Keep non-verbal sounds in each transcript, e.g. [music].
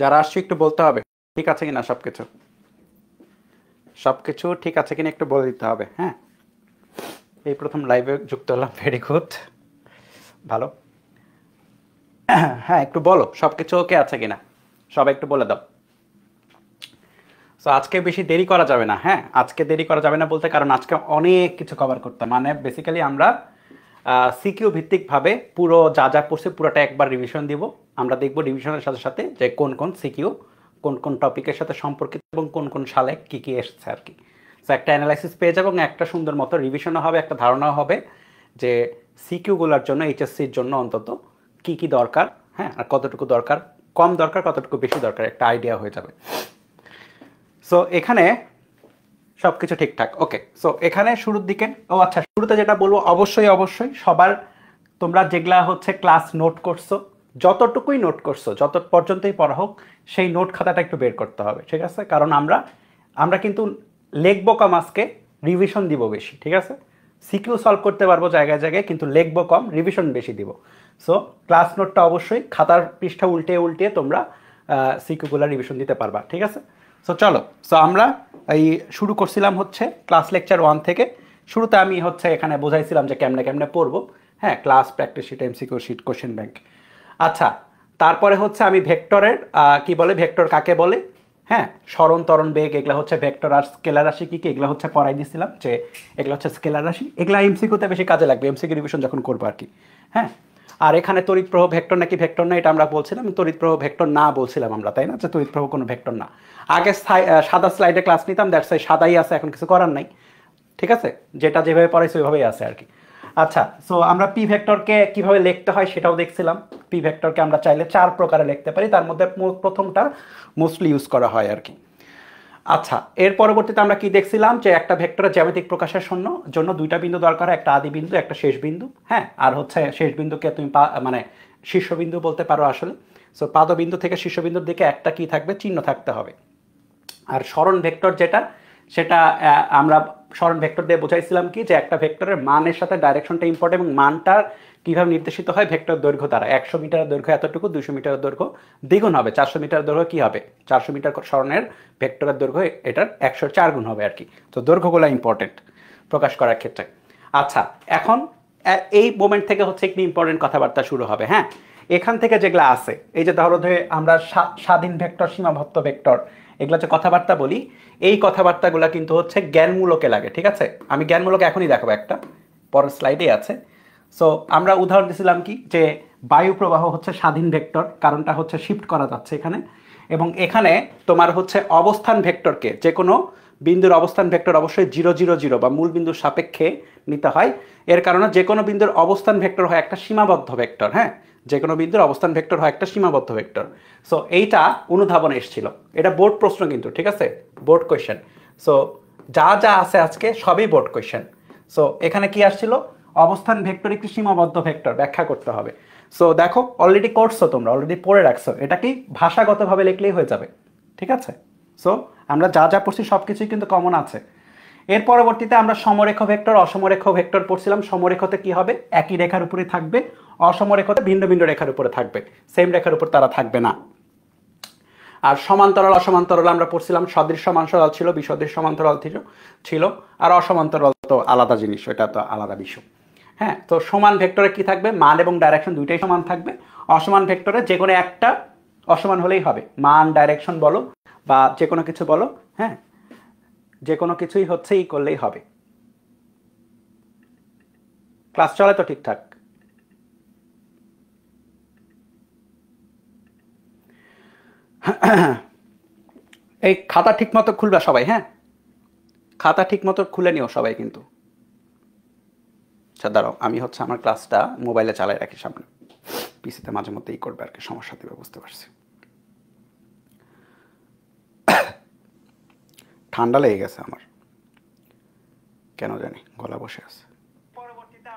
যারা আসছো একটু বলতে হবে ঠিক আছে কিনা সব কিছু সব কিছু ঠিক আছে কিনা একটু বলে দিতে হবে হ্যাঁ এই প্রথম লাইভে যুক্ত হলাম ভেরি গুড ভালো হ্যাঁ একটু বলো সব কিছু ওকে আছে কিনা সব একটু বলে দাও সো আজকে বেশি দেরি করা যাবে না হ্যাঁ আজকে দেরি করা যাবে না বলতে কারণ আজকে অনেক কিছু কভার করতে মানে বেসিক্যালি আমরা সিকিউ ভিত্তিকভাবে পুরো যা যা পড়ছে পুরোটা একবার রিভিশন দিব আমরা দেখব রিভিশনের সাথে সাথে যে কোন কোন সিকিউ কোন কোন টপিকের সাথে সম্পর্কিত এবং কোন কোন সালে কী কী এসছে আর কি সো একটা অ্যানালাইসিস পেয়ে যাবো এবং একটা সুন্দর মতো রিভিশনও হবে একটা ধারণা হবে যে সিকিউগুলোর জন্য এইচএসসির জন্য অন্তত কী কী দরকার হ্যাঁ আর কতটুকু দরকার কম দরকার কতটুকু বেশি দরকার একটা আইডিয়া হয়ে যাবে সো এখানে সবকিছু ঠিকঠাক ওকে সো এখানে শুরুর দিকে ও আচ্ছা শুরুতে যেটা বলবো অবশ্যই অবশ্যই সবার তোমরা যেগুলা হচ্ছে ক্লাস নোট করছো যতটুকুই নোট করছো যত পর্যন্তই পড়া হোক সেই নোট খাতাটা একটু বের করতে হবে ঠিক আছে কারণ আমরা আমরা কিন্তু লেখবো কম আজকে রিভিশন দিব বেশি ঠিক আছে সিকিউ সলভ করতে পারবো জায়গায় জায়গায় কিন্তু লেখব কম রিভিশন বেশি দিব সো ক্লাস নোটটা অবশ্যই খাতার পৃষ্ঠা উল্টে উল্টে তোমরা সিকিউগুলো রিভিশন দিতে পারবা ঠিক আছে সো চলো সো আমরা এই শুরু করছিলাম হচ্ছে ক্লাস লেকচার ওয়ান থেকে শুরুতে আমি হচ্ছে এখানে বোঝাইছিলাম যে কেমনে কেমনে পড়বো হ্যাঁ class practice sheet MCQ sheet question bank আচ্ছা তারপরে হচ্ছে আমি ভেক্টরের কি বলে ভেক্টর কাকে বলে হ্যাঁ স্মরণ তরণ বেগ এগুলো হচ্ছে ভেক্টর আর স্কেলার রাশি কী কী এগুলো হচ্ছে পড়াই দিয়েছিলাম যে এগুলো হচ্ছে স্কেলার রাশি এগুলো এমসিকিউতে বেশি কাজে লাগবে এমসিকিউ রিভিশন যখন করবো আর কি হ্যাঁ আর এখানে তড়িৎ ভেক্টর নাকি ভেক্টর না এটা আমরা বলছিলাম তড়িৎ ভেক্টর না বলছিলাম আমরা তাই না যে আচ্ছা, তড়িৎ কোনো ভেক্টর না আগে সাদা স্লাইডে ক্লাস নিতাম দ্যাটস সাই সাদাই আছে এখন কিছু করার নাই ঠিক আছে যেটা যেভাবে পড়াইছে ওইভাবেই আছে আর কি আচ্ছা সো আমরা পি ভেক্টরকে কিভাবে লিখতে হয় সেটাও দেখছিলাম পি ভেক্টরকে আমরা চাইলে চার প্রকারে লিখতে পারি তার মধ্যে প্রথমটা মোস্টলি ইউজ করা হয় আর কি আচ্ছা এর পরবর্তীতে আমরা কি দেখছিলাম যে একটা ভেক্টরের জ্যামিতিক প্রকাশের শূন্য জন্য দুইটা বিন্দু দরকার একটা আদি বিন্দু একটা শেষ বিন্দু হ্যাঁ আর হচ্ছে শেষ বিন্দুকে তুমি মানে শীর্ষবিন্দু বলতে পারো আসলে সো পাদবিন্দু থেকে শীর্ষবিন্দুর দিকে একটা কি থাকবে চিহ্ন থাকতে হবে আর স্মরণ ভেক্টর যেটা সেটা আমরা স্মরণ ভেক্টর দিয়ে বোঝাইছিলাম কি যে একটা ভেক্টরের মানের সাথে ডাইরেকশনটা ইম্পর্টেন্ট এবং মানটার কিভাবে নির্দেশিত হয় ভেক্টর দৈর্ঘ্য দ্বারা একশো মিটার দৈর্ঘ্য এতটুকু দুশো মিটার দৈর্ঘ্য দ্বিগুণ হবে চারশো মিটার দৈর্ঘ্য কী হবে চারশো মিটার স্মরণের ভেক্টরের দৈর্ঘ্য এটার একশো চার গুণ হবে আর কি তো দৈর্ঘ্যগুলো ইম্পর্টেন্ট প্রকাশ করার ক্ষেত্রে আচ্ছা এখন এই মোমেন্ট থেকে হচ্ছে একটি ইম্পর্টেন্ট কথাবার্তা শুরু হবে হ্যাঁ এখান থেকে যেগুলো আছে এই যে ধরো ধরে আমরা স্বাধীন ভেক্টর সীমাবদ্ধ ভেক্টর এগুলো যে কথাবার্তা বলি এই কথাবার্তাগুলো কিন্তু হচ্ছে জ্ঞানমূলকে লাগে ঠিক আছে আমি জ্ঞানমূলক এখনই দেখাবো একটা পরের স্লাইডে আছে সো আমরা উদাহরণ দিয়েছিলাম কি যে বায়ু প্রবাহ হচ্ছে স্বাধীন ভেক্টর কারণটা হচ্ছে শিফট করা যাচ্ছে এখানে এবং এখানে তোমার হচ্ছে অবস্থান ভেক্টরকে যে কোনো বিন্দুর অবস্থান ভেক্টর অবশ্যই জিরো জিরো জিরো বা মূল বিন্দুর সাপেক্ষে নিতে হয় এর কারণে যে কোনো বিন্দুর অবস্থান ভেক্টর হয় একটা সীমাবদ্ধ ভেক্টর হ্যাঁ যে কোনো বিন্দুর অবস্থান ভেক্টর হয় একটা সীমাবদ্ধ ভেক্টর সো এইটা অনুধাবনে এসেছিল এটা বোর্ড প্রশ্ন কিন্তু ঠিক আছে বোর্ড কোয়েশ্চেন সো যা যা আছে আজকে সবই বোর্ড কোয়েশ্চেন সো এখানে কি আসছিল অবস্থান ভেক্টর একটি সীমাবদ্ধ ভেক্টর ব্যাখ্যা করতে হবে সো দেখো অলরেডি করছো তোমরা অলরেডি পড়ে রাখছো কি ভাষাগতভাবে লিখলেই হয়ে যাবে ঠিক আছে সো আমরা যা যা পড়ছি সব কিছুই কিন্তু কমন আছে এর পরবর্তীতে আমরা সমরেখ ভেক্টর অসমরেখ ভেক্টর পড়ছিলাম সমরেখতে কি হবে একই রেখার উপরে থাকবে অসমরেখতে ভিন্ন ভিন্ন রেখার উপরে থাকবে সেম রেখার উপর তারা থাকবে না আর সমান্তরাল অসমান্তরাল আমরা পড়ছিলাম সদৃশ্য মানসরাল ছিল বিসদৃশ্য সমান্তরাল ছিল ছিল আর অসমান্তরাল তো আলাদা জিনিস এটা তো আলাদা বিষয় হ্যাঁ তো সমান ভেক্টরে কি থাকবে মান এবং ডাইরেকশন দুইটাই সমান থাকবে অসমান ভেক্টরে যে কোনো একটা অসমান হলেই হবে মান ডাইরেকশন বলো বা যে কোনো কিছু বলো হ্যাঁ যে কোনো কিছুই হচ্ছে ই করলেই হবে ক্লাস চলে তো ঠিকঠাক এই খাতা ঠিকমতো খুলবা সবাই হ্যাঁ খাতা ঠিকমতো খুলে নিও সবাই কিন্তু আচ্ছা দাঁড়াও আমি হচ্ছে আমার ক্লাসটা মোবাইলে চালাই রাখি সামনে পিসিতে মাঝে মধ্যে ই করবে আর কি সমস্যা দেবে বুঝতে পারছি ঠান্ডা লেগে গেছে আমার কেন জানি গলা বসে আছে পরবর্তীতে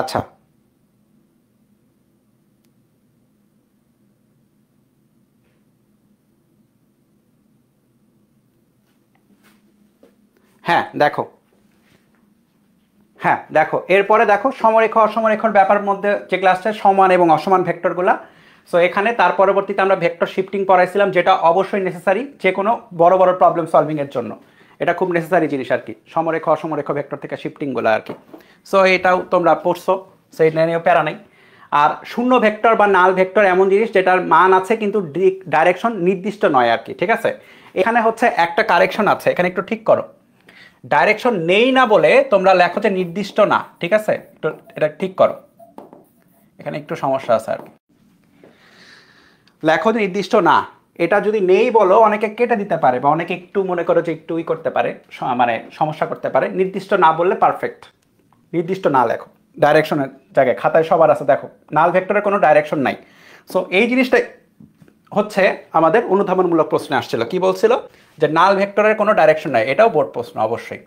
আচ্ছা হ্যাঁ দেখো হ্যাঁ দেখো এরপরে দেখো সমরেখা অসমরেখর ব্যাপার মধ্যে যে ক্লাসটা সমান এবং অসমান ভেক্টরগুলা সো এখানে তার পরবর্তীতে আমরা ভেক্টর শিফটিং পড়াইছিলাম যেটা অবশ্যই নেসেসারি যে কোনো বড় বড় প্রবলেম সলভিংয়ের জন্য এটা খুব নেসেসারি জিনিস আর কি সমরেখ অসমরেখ ভেক্টর থেকে শিফটিংগুলো আর কি সো এটাও তোমরা পড়ছো সো এটা নিয়েও প্যারা নাই আর শূন্য ভেক্টর বা নাল ভেক্টর এমন জিনিস যেটার মান আছে কিন্তু ডাইরেকশন নির্দিষ্ট নয় আর কি ঠিক আছে এখানে হচ্ছে একটা কারেকশন আছে এখানে একটু ঠিক করো ডাইরেকশন নেই না বলে তোমরা লেখো যে নির্দিষ্ট না ঠিক আছে একটু এটা ঠিক করো এখানে একটু সমস্যা আছে আর লেখো যে নির্দিষ্ট না এটা যদি নেই বলো অনেকে কেটে দিতে পারে বা অনেকে একটু মনে করো যে একটু ই করতে পারে মানে সমস্যা করতে পারে নির্দিষ্ট না বললে পারফেক্ট নির্দিষ্ট না লেখো ডাইরেকশনের জায়গায় খাতায় সবার আছে দেখো নাল ভেক্টরের কোনো ডাইরেকশন নাই সো এই জিনিসটা হচ্ছে আমাদের অনুধাবনমূলক প্রশ্নে আসছিল কি বলছিল যে নাল ভেক্টরের কোনো ডাইরেকশন নাই এটাও বোর্ড প্রশ্ন অবশ্যই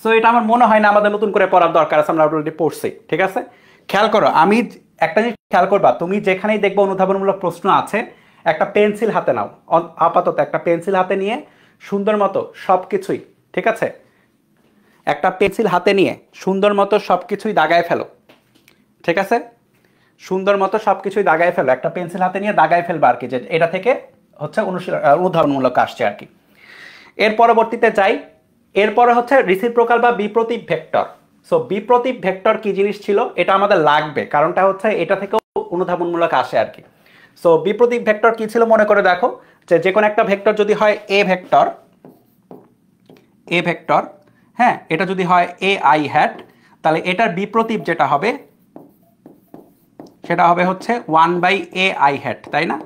সো এটা আমার মনে হয় না আমাদের নতুন করে পড়ার দরকার আছে আমরা অলরেডি পড়ছি ঠিক আছে খেয়াল করো আমি একটা জিনিস খেয়াল করবা তুমি যেখানেই দেখবো অনুধাবনমূলক প্রশ্ন আছে একটা পেন্সিল হাতে নাও আপাতত একটা পেন্সিল হাতে নিয়ে সুন্দর মতো সব কিছুই ঠিক আছে একটা পেন্সিল হাতে নিয়ে সুন্দর মতো সব কিছুই দাগায় ফেলো ঠিক আছে সুন্দর মতো সব কিছুই দাগায় ফেলো একটা পেন্সিল হাতে নিয়ে দাগায় ফেলবো আর কি যে এটা থেকে হচ্ছে অনুশীলন উদাহরণমূলক আসছে আর কি এর পরবর্তীতে যাই এরপরে হচ্ছে রিসিপ্রোকাল বা বিপ্রতীপ ভেক্টর সো বিপ্রতীপ ভেক্টর কি জিনিস ছিল এটা আমাদের লাগবে কারণটা হচ্ছে এটা থেকেও অনুধাবনমূলক আসে আর কি সো বিপ্রতীপ ভেক্টর কি ছিল মনে করে দেখো যে যে কোনো একটা ভেক্টর যদি হয় এ ভেক্টর এ ভেক্টর হ্যাঁ এটা যদি হয় এ আই হ্যাট তাহলে এটার বিপ্রতীপ যেটা হবে সেটা হবে হচ্ছে one by A I hat তাই না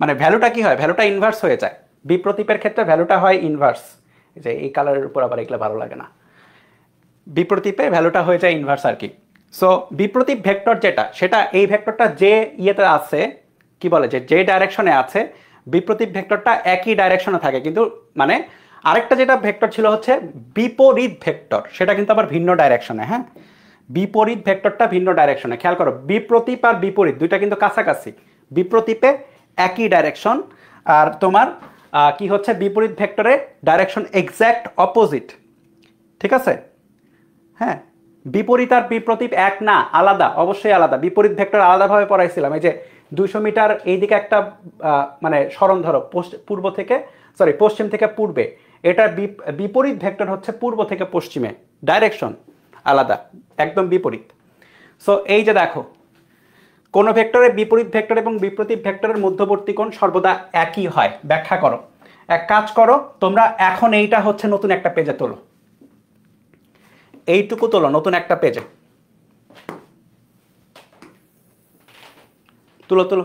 মানে ভ্যালুটা কি হয় ভ্যালুটা ইনভার্স হয়ে যায় বিপ্রতীপের ক্ষেত্রে ভ্যালুটা হয় ইনভার্স যে এই কালারের উপর আবার এগুলো ভালো লাগে না বিপ্রতীপে ভ্যালুটা হয়ে যায় ইনভার্স আর কি সো বিপ্রতীপ ভেক্টর যেটা সেটা এই ভেক্টরটা যে ইয়েতে আছে কি বলে যে যে ডাইরেকশনে আছে বিপ্রতীপ ভেক্টরটা একই ডাইরেকশনে থাকে কিন্তু মানে আরেকটা যেটা ভেক্টর ছিল হচ্ছে বিপরীত ভেক্টর সেটা কিন্তু আবার ভিন্ন ডাইরেকশনে হ্যাঁ বিপরীত ভেক্টরটা ভিন্ন ডাইরেকশনে খেয়াল করো বিপ্রতীপ আর বিপরীত দুইটা কিন্তু কাছাকাছি বিপ্রতীপে একই ডাইরেকশন আর তোমার কি হচ্ছে বিপরীত ভেক্টরে ডাইরেকশন এক্স্যাক্ট অপোজিট ঠিক আছে হ্যাঁ বিপরীত আর বিপ্রতীপ এক না আলাদা অবশ্যই আলাদা বিপরীত ভেক্টর আলাদাভাবে পড়াইছিলাম এই যে দুইশো মিটার এইদিকে একটা মানে স্মরণ ধরো পূর্ব থেকে সরি পশ্চিম থেকে পূর্বে এটার বিপরীত ভেক্টর হচ্ছে পূর্ব থেকে পশ্চিমে ডাইরেকশন আলাদা একদম বিপরীত সো এই যে দেখো কোনো ভেক্টরের বিপরীত ভেক্টর এবং বিপরীত ভেক্টরের মধ্যবর্তী কোণ সর্বদা একই হয় ব্যাখ্যা করো এক কাজ করো তোমরা এখন এইটা হচ্ছে নতুন একটা পেজে তোলো এইটুকু তোলো নতুন একটা পেজে তুলো তুলো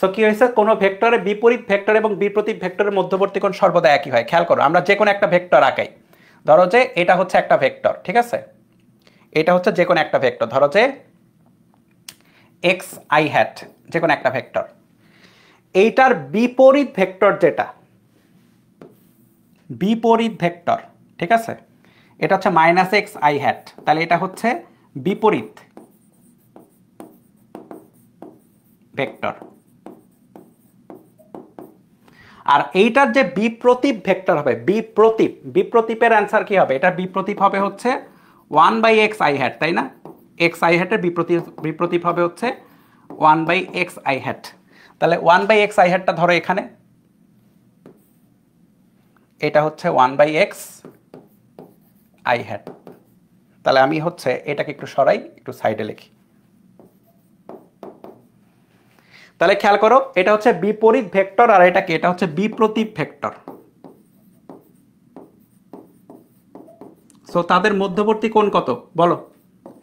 সো কি হয়েছে কোনো ভেক্টরে বিপরীত ভেক্টর এবং বিপরীত ভেক্টরের মধ্যবর্তী কোণ সর্বদা একই হয় খেয়াল করো আমরা যে কোনো একটা ভেক্টর আঁকাই ধরো যে এটা হচ্ছে একটা ভেক্টর ঠিক আছে এটা হচ্ছে যে কোনো একটা ভেক্টর ধরো যে এক্স আই হ্যাট যে কোনো একটা ভেক্টর এইটার বিপরীত ভেক্টর যেটা বিপরীত ভেক্টর ঠিক আছে এটা হচ্ছে মাইনাস এক্স আই হ্যাট তাহলে এটা হচ্ছে বিপরীত ভেক্টর আর এইটার যে বিপ্রতীপ ভেক্টর হবে বিপ্রতীপ বিপ্রতীপের অ্যান্সার কি হবে এটা বিপ্রতীপ হবে হচ্ছে one by X I hat তাই না এক্স আই হ্যাটের বিপ্রতীপ বিপ্রতীপ হবে হচ্ছে one by X I hat তাহলে ওয়ান বাই এক্স আই হ্যাটটা ধরো এখানে এটা হচ্ছে one by X I hat তাহলে আমি হচ্ছে এটাকে একটু সরাই একটু সাইডে লিখি তাহলে খেয়াল করো এটা হচ্ছে বিপরীত ভেক্টর আর এটা কি এটা হচ্ছে বিপ্রতীপ ভেক্টর সো তাদের মধ্যবর্তী কোন কত বলো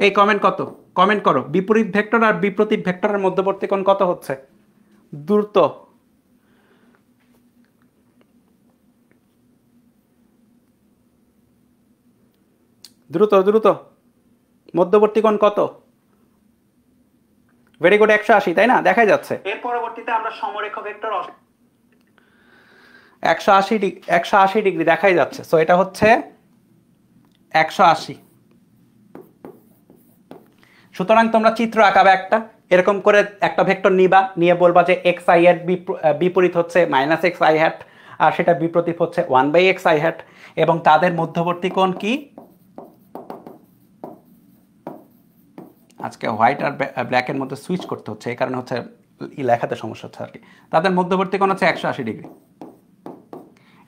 এই কমেন্ট কত কমেন্ট করো বিপরীত ভেক্টর আর বিপরীত ভেক্টরের মধ্যবর্তী কোন কত হচ্ছে দ্রুত দ্রুত দ্রুত মধ্যবর্তী কোন কত ভেরি গুড একশো আশি তাই না দেখা যাচ্ছে এর পরবর্তীতে আমরা সমরেখ ভেক্টর একশো আশি ডিগ্রি একশো আশি ডিগ্রি দেখাই যাচ্ছে সো এটা হচ্ছে একশো আশি সুতরাং তোমরা চিত্র আঁকাবে একটা এরকম করে একটা ভেক্টর নিবা নিয়ে বলবা যে এক্স আই হ্যাট বিপরীত হচ্ছে মাইনাস এক্স আই হ্যাট আর সেটা বিপরীত হচ্ছে one by X I hat এবং তাদের মধ্যবর্তী কোণ কি আজকে হোয়াইট আর ব্ল্যাকের মধ্যে সুইচ করতে হচ্ছে এই কারণে হচ্ছে লেখাতে সমস্যা হচ্ছে আর কি তাদের মধ্যবর্তী কোণ হচ্ছে একশো আশি ডিগ্রি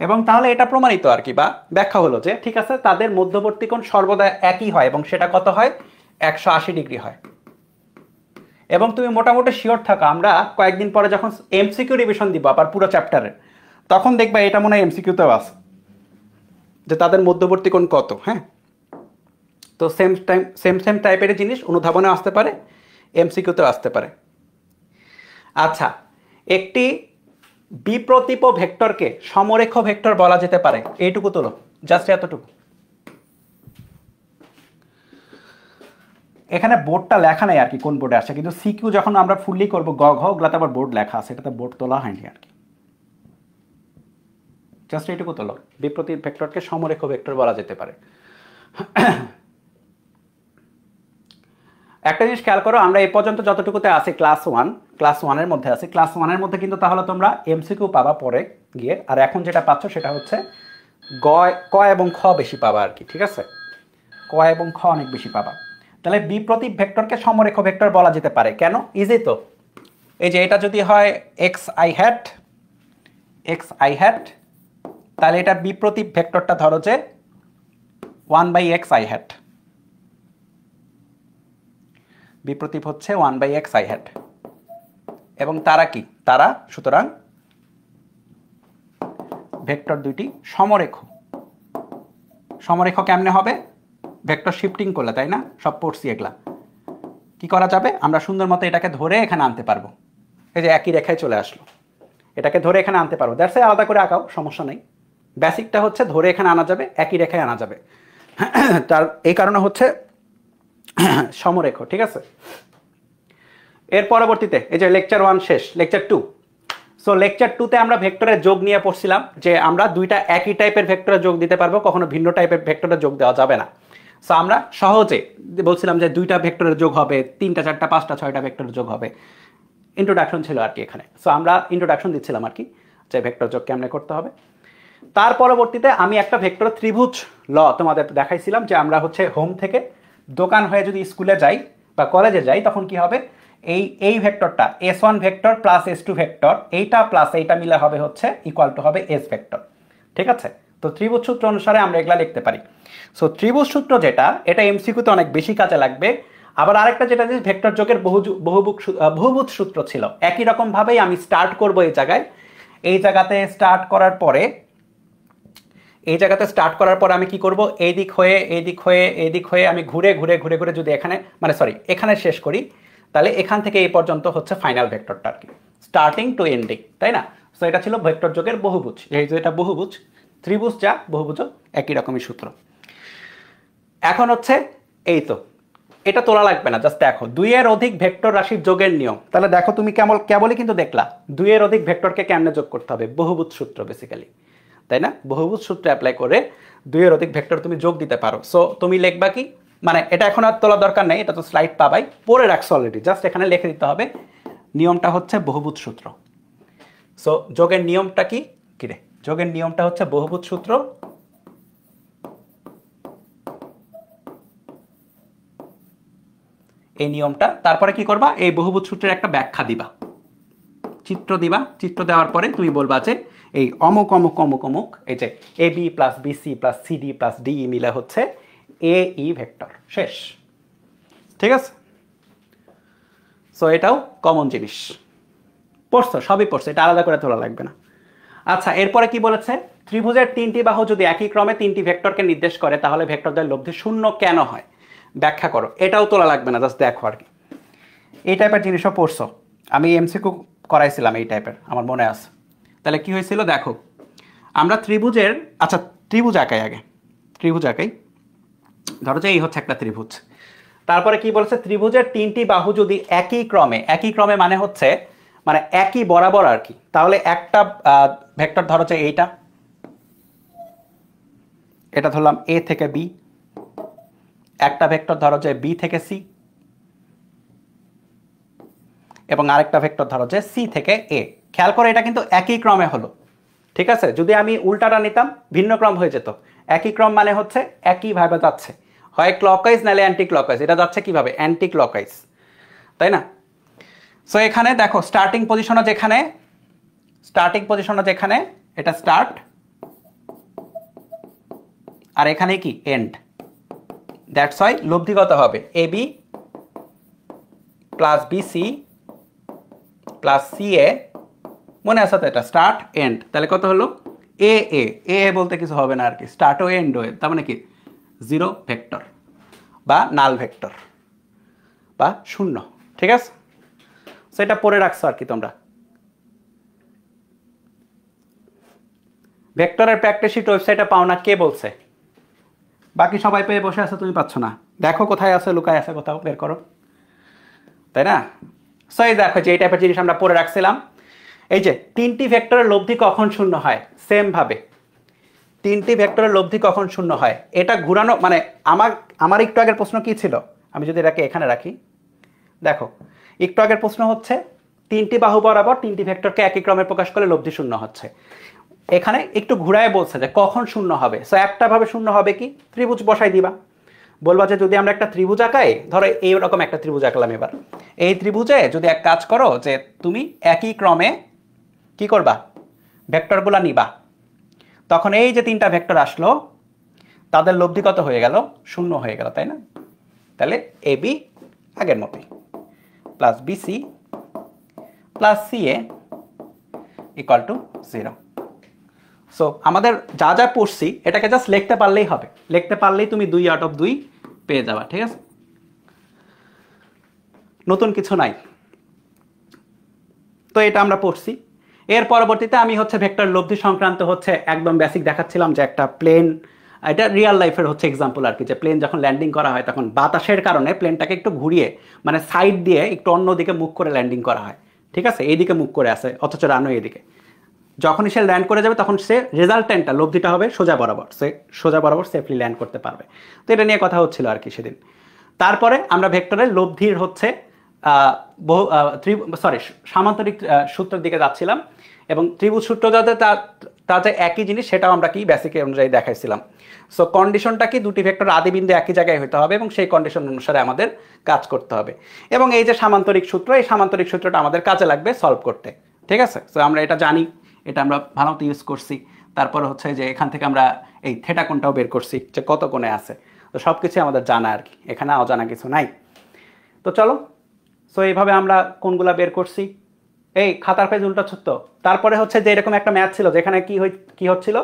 এবং তাহলে এটা প্রমাণিত আর কি বা ব্যাখ্যা হলো যে ঠিক আছে তাদের মধ্যবর্তী কোণ সর্বদা একই হয় এবং সেটা কত হয় একশো আশি ডিগ্রি হয় এবং তুমি মোটামুটি শিওর থাকো আমরা কয়েকদিন পরে যখন এমসিকিউ রিভিশন দিব আবার পুরো চ্যাপ্টারের তখন দেখবা এটা মনে হয় এমসিকিউতেও আছে যে তাদের মধ্যবর্তী কোণ কত হ্যাঁ তো সেম টাইম সেম সেম টাইপের জিনিস অনুধাবনে আসতে পারে এমসিকিউতেও আসতে পারে আচ্ছা একটি বিপ্রতীপ ভেক্টরকে সমরেখ ভেক্টর বলা যেতে পারে এইটুকু তোলো জাস্ট এতটুকু এখানে বোর্ডটা লেখা নেই আর কি কোন বোর্ডে আসছে কিন্তু সিকিউ যখন আমরা ফুললি করবো গ ঘ ওগুলাতে আবার বোর্ড লেখা আছে এটাতে বোর্ড তোলা হয়নি আর কি জাস্ট এইটুকু তোলো বিপ্রতিপ ভেক্টরকে সমরেখ ভেক্টর বলা যেতে পারে একটা জিনিস খেয়াল করো আমরা এ পর্যন্ত যতটুকুতে আছি ক্লাস ওয়ান ক্লাস ওয়ানের মধ্যে আছি ক্লাস ওয়ানের মধ্যে কিন্তু তাহলে তোমরা এমসিকিউ পাবা পরে গিয়ে আর এখন যেটা পাচ্ছ সেটা হচ্ছে গয় ক এবং খ বেশি পাবা আর কি ঠিক আছে ক এবং খ অনেক বেশি পাবা তাহলে বিপ্রতীপ ভেক্টরকে সমরেখ ভেক্টর বলা যেতে পারে কেন ইজি তো এই যে এটা যদি হয় X I hat X I hat তাহলে এটা বিপ্রতীপ ভেক্টরটা ধরো যে one by X I hat বিপ্রতীপ হচ্ছে one by X I hat এবং তারা কি তারা সুতরাং ভেক্টর দুইটি সমরেখ সমরেখ কেমনে হবে ভেক্টর শিফটিং করলে তাই না সব পড়ছি এগুলা কি করা যাবে আমরা সুন্দর মতো এটাকে ধরে এখানে আনতে পারবো এই যে একই রেখায় চলে আসলো এটাকে ধরে এখানে আনতে পারবো দ্যাটস আলাদা করে আঁকাও সমস্যা নেই বেসিকটা হচ্ছে ধরে এখানে আনা যাবে একই রেখায় আনা যাবে [clears throat] তার এই কারণে হচ্ছে [clears throat] সমরেখ ঠিক আছে এর পরবর্তীতে এই যে লেকচার ওয়ান শেষ লেকচার টু সো লেকচার টুতে আমরা ভেক্টরের যোগ নিয়ে পড়ছিলাম যে আমরা দুইটা একই টাইপের ভেক্টরে যোগ দিতে পারবো কখনো ভিন্ন টাইপের ভেক্টরে যোগ দেওয়া যাবে না সো আমরা সহজে বলছিলাম যে দুইটা ভেক্টরের যোগ হবে তিনটা চারটা পাঁচটা ছয়টা ভেক্টরের যোগ হবে ইন্ট্রোডাকশন ছিল আর কি এখানে সো আমরা ইন্ট্রোডাকশন দিচ্ছিলাম আর কি যে ভেক্টর যোগ কেমনে করতে হবে তার পরবর্তীতে আমি একটা ভেক্টর ত্রিভুজ ল তোমাদের দেখাইছিলাম যে আমরা হচ্ছে হোম থেকে দোকান হয়ে যদি স্কুলে যাই বা কলেজে যাই তখন কি হবে এই এই ভেক্টরটা S one vector plus S two vector এইটা প্লাস এইটা মিলে হবে হচ্ছে ইকুয়াল টু হবে এস ভেক্টর ঠিক আছে তো ত্রিভুজ সূত্র অনুসারে আমরা এগুলা লিখতে পারি সো ত্রিভুজ সূত্র যেটা এটা এমসিকিউতে অনেক বেশি কাজে লাগবে আবার আরেকটা যেটা যে ভেক্টর যোগের বহু বহুবুক বহুভূত সূত্র ছিল একই রকমভাবেই আমি স্টার্ট করব এই জায়গায় এই জায়গাতে স্টার্ট করার পরে এই জায়গাতে স্টার্ট করার পর আমি কি করব এই দিক হয়ে এই দিক হয়ে এই দিক হয়ে আমি ঘুরে ঘুরে ঘুরে ঘুরে যদি এখানে মানে সরি এখানে শেষ করি তাহলে এখান থেকে এই পর্যন্ত হচ্ছে ফাইনাল ভেক্টরটা আর কি স্টার্টিং টু এন্ডিং তাই না সো এটা ছিল ভেক্টর যোগের বহুভুজ যে এটা বহুভুজ ত্রিভুজ যা বহুভুজ একই রকমই সূত্র এখন হচ্ছে এই তো এটা তোলা লাগবে না জাস্ট দেখো দুইয়ের অধিক ভেক্টর রাশির যোগের নিয়ম তাহলে দেখো তুমি কেমন কেবলই কিন্তু দেখলা দুইয়ের অধিক ভেক্টরকে কেমনে যোগ করতে হবে বহুভূত সূত্র বেসিক্যালি তাই না বহুভুজ সূত্রে অ্যাপ্লাই করে দুইয়ের অধিক ভেক্টর তুমি যোগ দিতে পারো সো তুমি লেখবা কি মানে এটা এখন আর তোলা দরকার নেই এটা তো স্লাইড পাবাই পড়ে রাখছো অলরেডি জাস্ট এখানে লিখে দিতে হবে নিয়মটা হচ্ছে বহুভূত সূত্র সো যোগের নিয়মটা কি রে যোগের নিয়মটা হচ্ছে বহুভূত সূত্র এই নিয়মটা তারপরে কি করবা এই বহুভূত সূত্রের একটা ব্যাখ্যা দিবা চিত্র দিবা চিত্র দেওয়ার পরে তুমি বলবা যে এই অমুক অমুক অমুক অমুক এই যে A B plus BC plus CD plus DE মিলে হচ্ছে এ ই ভেক্টর শেষ ঠিক আছে সো এটাও কমন জিনিস পড়ছো সবই পড়ছো এটা আলাদা করে তোলা লাগবে না আচ্ছা এরপরে কি বলেছে ত্রিভুজের তিনটি বাহু যদি একই ক্রমে তিনটি ভেক্টরকে নির্দেশ করে তাহলে ভেক্টরদের লব্ধি শূন্য কেন হয় ব্যাখ্যা করো এটাও তোলা লাগবে না জাস্ট দেখো আর কি এই টাইপের জিনিসও পড়ছো আমি এমসিকিউ করাইছিলাম এই টাইপের আমার মনে আছে তাহলে কি হয়েছিল দেখো আমরা ত্রিভুজের আচ্ছা ত্রিভুজ আঁকাই আগে ত্রিভুজ আঁকাই ধরো যে এই হচ্ছে একটা ত্রিভুজ তারপরে কি বলছে ত্রিভুজের তিনটি বাহু যদি একই ক্রমে একই ক্রমে মানে হচ্ছে মানে একই বরাবর আর কি তাহলে একটা ভেক্টর ধরো যে এইটা এটা ধরলাম এ থেকে বি একটা ভেক্টর ধরো যে বি থেকে সি এবং আরেকটা ভেক্টর ধরো যে সি থেকে এ খেয়াল করে এটা কিন্তু একই ক্রমে হলো ঠিক আছে যদি আমি উল্টাটা নিতাম ভিন্ন ক্রম হয়ে যেত একই ক্রম মানে হচ্ছে একইভাবে যাচ্ছে হয় ক্লকাইজ নাহলে অ্যান্টি ক্লকাইজ এটা যাচ্ছে কিভাবে অ্যান্টি ক্লকাইজ তাই না সো এখানে দেখো স্টার্টিং পজিশনও যেখানে স্টার্টিং পজিশনও যেখানে এটা স্টার্ট আর এখানে কি এন্ড দ্যাটস হয় লব্ধিগত হবে A B plus B C plus C A মনে আছে তো এটা স্টার্ট এন্ড তাহলে কত হলো এ এ এ এ বলতে কিছু হবে না আর কি স্টার্ট ও এন্ড ও তার মানে কি জিরো ভেক্টর বা নাল ভেক্টর বা শূন্য ঠিক আছে সেটা পরে রাখছো আর কি তোমরা ভেক্টরের প্র্যাকটিস শিট ওয়েবসাইটে পাও না কে বলছে বাকি সবাই পেয়ে বসে আছে তুমি পাচ্ছ না দেখো কোথায় আছে লুকায় আছে কোথাও বের করো তাই না সো এই দেখো যে এই টাইপের জিনিস আমরা পরে রাখছিলাম এই যে তিনটি ভেক্টরের লব্ধি কখন শূন্য হয় সেমভাবে তিনটি ভেক্টরের লব্ধি কখন শূন্য হয় এটা ঘুরানো মানে আমার আমার একটু আগের প্রশ্ন কি ছিল আমি যদি এটাকে এখানে রাখি দেখো একটু আগের প্রশ্ন হচ্ছে তিনটি বাহু বরাবর তিনটি ভেক্টরকে একই ক্রমে প্রকাশ করলে লব্ধি শূন্য হচ্ছে এখানে একটু ঘুরায় বলছে যে কখন শূন্য হবে সো একটাভাবে শূন্য হবে কি ত্রিভুজ বসাই দিবা বলবা যে যদি আমরা একটা ত্রিভুজ আঁকাই ধরো এইরকম একটা ত্রিভুজ আঁকলাম এবার এই ত্রিভুজে যদি এক কাজ করো যে তুমি একই ক্রমে কি করবা ভেক্টরগুলো নিবা তখন এই যে তিনটা ভেক্টর আসলো তাদের লব্ধিগত হয়ে গেল শূন্য হয়ে গেল তাই না তাহলে এ বি আগের মতোই plus BC plus C A equal to zero so আমাদের যা যা পড়ছি এটাকে জাস্ট লিখতে পারলেই হবে লিখতে পারলেই তুমি দুই আউট অফ দুই পেয়ে যাবা ঠিক আছে নতুন কিছু নাই তো এটা আমরা পড়ছি এর পরবর্তীতে আমি হচ্ছে ভেক্টর লব্ধি সংক্রান্ত হচ্ছে একদম বেসিক দেখাচ্ছিলাম যে একটা প্লেন এটা রিয়েল লাইফের হচ্ছে এক্সাম্পল আর কি যে প্লেন যখন ল্যান্ডিং করা হয় তখন বাতাসের কারণে প্লেনটাকে একটু ঘুরিয়ে মানে সাইড দিয়ে একটু অন্যদিকে মুখ করে ল্যান্ডিং করা হয় ঠিক আছে এইদিকে মুখ করে আসে অথচ রানও এদিকে যখনই সে ল্যান্ড করে যাবে তখন সে রেজাল্টেন্টটা লব্ধিটা হবে সোজা বরাবর সে সোজা বরাবর সেফলি ল্যান্ড করতে পারবে তো এটা নিয়ে কথা হচ্ছিল আর কি সেদিন তারপরে আমরা ভেক্টরের লব্ধির হচ্ছে বহু সরি সামান্তরিক সূত্রের দিকে যাচ্ছিলাম এবং ত্রিভুজ যাতে তার তাতে একই জিনিস সেটাও আমরা কি বেসিক অনুযায়ী দেখাইছিলাম সো কন্ডিশনটা কি দুটি ভেক্টর আদিবিন্দু একই জায়গায় হতে হবে এবং সেই কন্ডিশন অনুসারে আমাদের কাজ করতে হবে এবং এই যে সামান্তরিক সূত্র এই সামান্তরিক সূত্রটা আমাদের কাজে লাগবে সলভ করতে ঠিক আছে সো আমরা এটা জানি এটা আমরা ভালো মতো ইউজ করছি তারপর হচ্ছে যে এখান থেকে আমরা এই থেটা কোনটাও বের করছি যে কত কোণে আছে তো সব কিছু আমাদের জানা আর কি এখানে অজানা কিছু নাই তো চলো সো এইভাবে আমরা কোনগুলা বের করছি এই খাতার পেজ উল্টা ছুট্ট তারপরে হচ্ছে যে এরকম একটা ম্যাচ ছিল যেখানে কি কি হচ্ছিল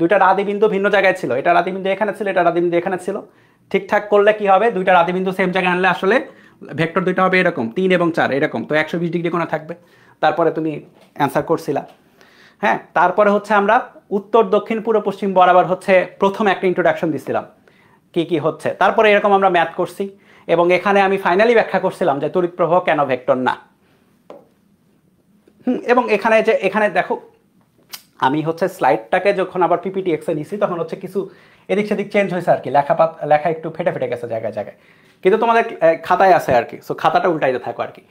দুইটা রাদিবিন্দু ভিন্ন জায়গায় ছিল এটা রাদিবিন্দু এখানে ছিল এটা রাদিবিন্দু এখানে ছিল ঠিকঠাক করলে কি হবে দুইটা রাদিবিন্দু সেম জায়গায় আনলে আসলে ভেক্টর দুইটা হবে এরকম তিন এবং চার এরকম তো একশো বিশ ডিগ্রি কোনো থাকবে তারপরে তুমি অ্যান্সার করছিলা হ্যাঁ তারপরে হচ্ছে আমরা উত্তর দক্ষিণ পূর্ব পশ্চিম বরাবর হচ্ছে প্রথম একটা ইন্ট্রোডাকশন দিছিলাম কি কি হচ্ছে তারপরে এরকম আমরা ম্যাথ করছি এবং এখানে আমি ফাইনালি ব্যাখ্যা করছিলাম যে তড়িৎ প্রবাহ কেন ভেক্টর না এবং এখানে যে এখানে দেখো আমি হচ্ছে স্লাইডটাকে যখন আবার পিপিটি এক্সে নিছি তখন হচ্ছে কিছু এদিক সেদিক চেঞ্জ হয়েছে আর কি লেখা লেখা একটু ফেটে ফেটে গেছে জায়গায় জায়গায় কিন্তু তোমাদের খাতায় আছে আর কি সো খাতাটা উল্টাইতে থাকো আর কি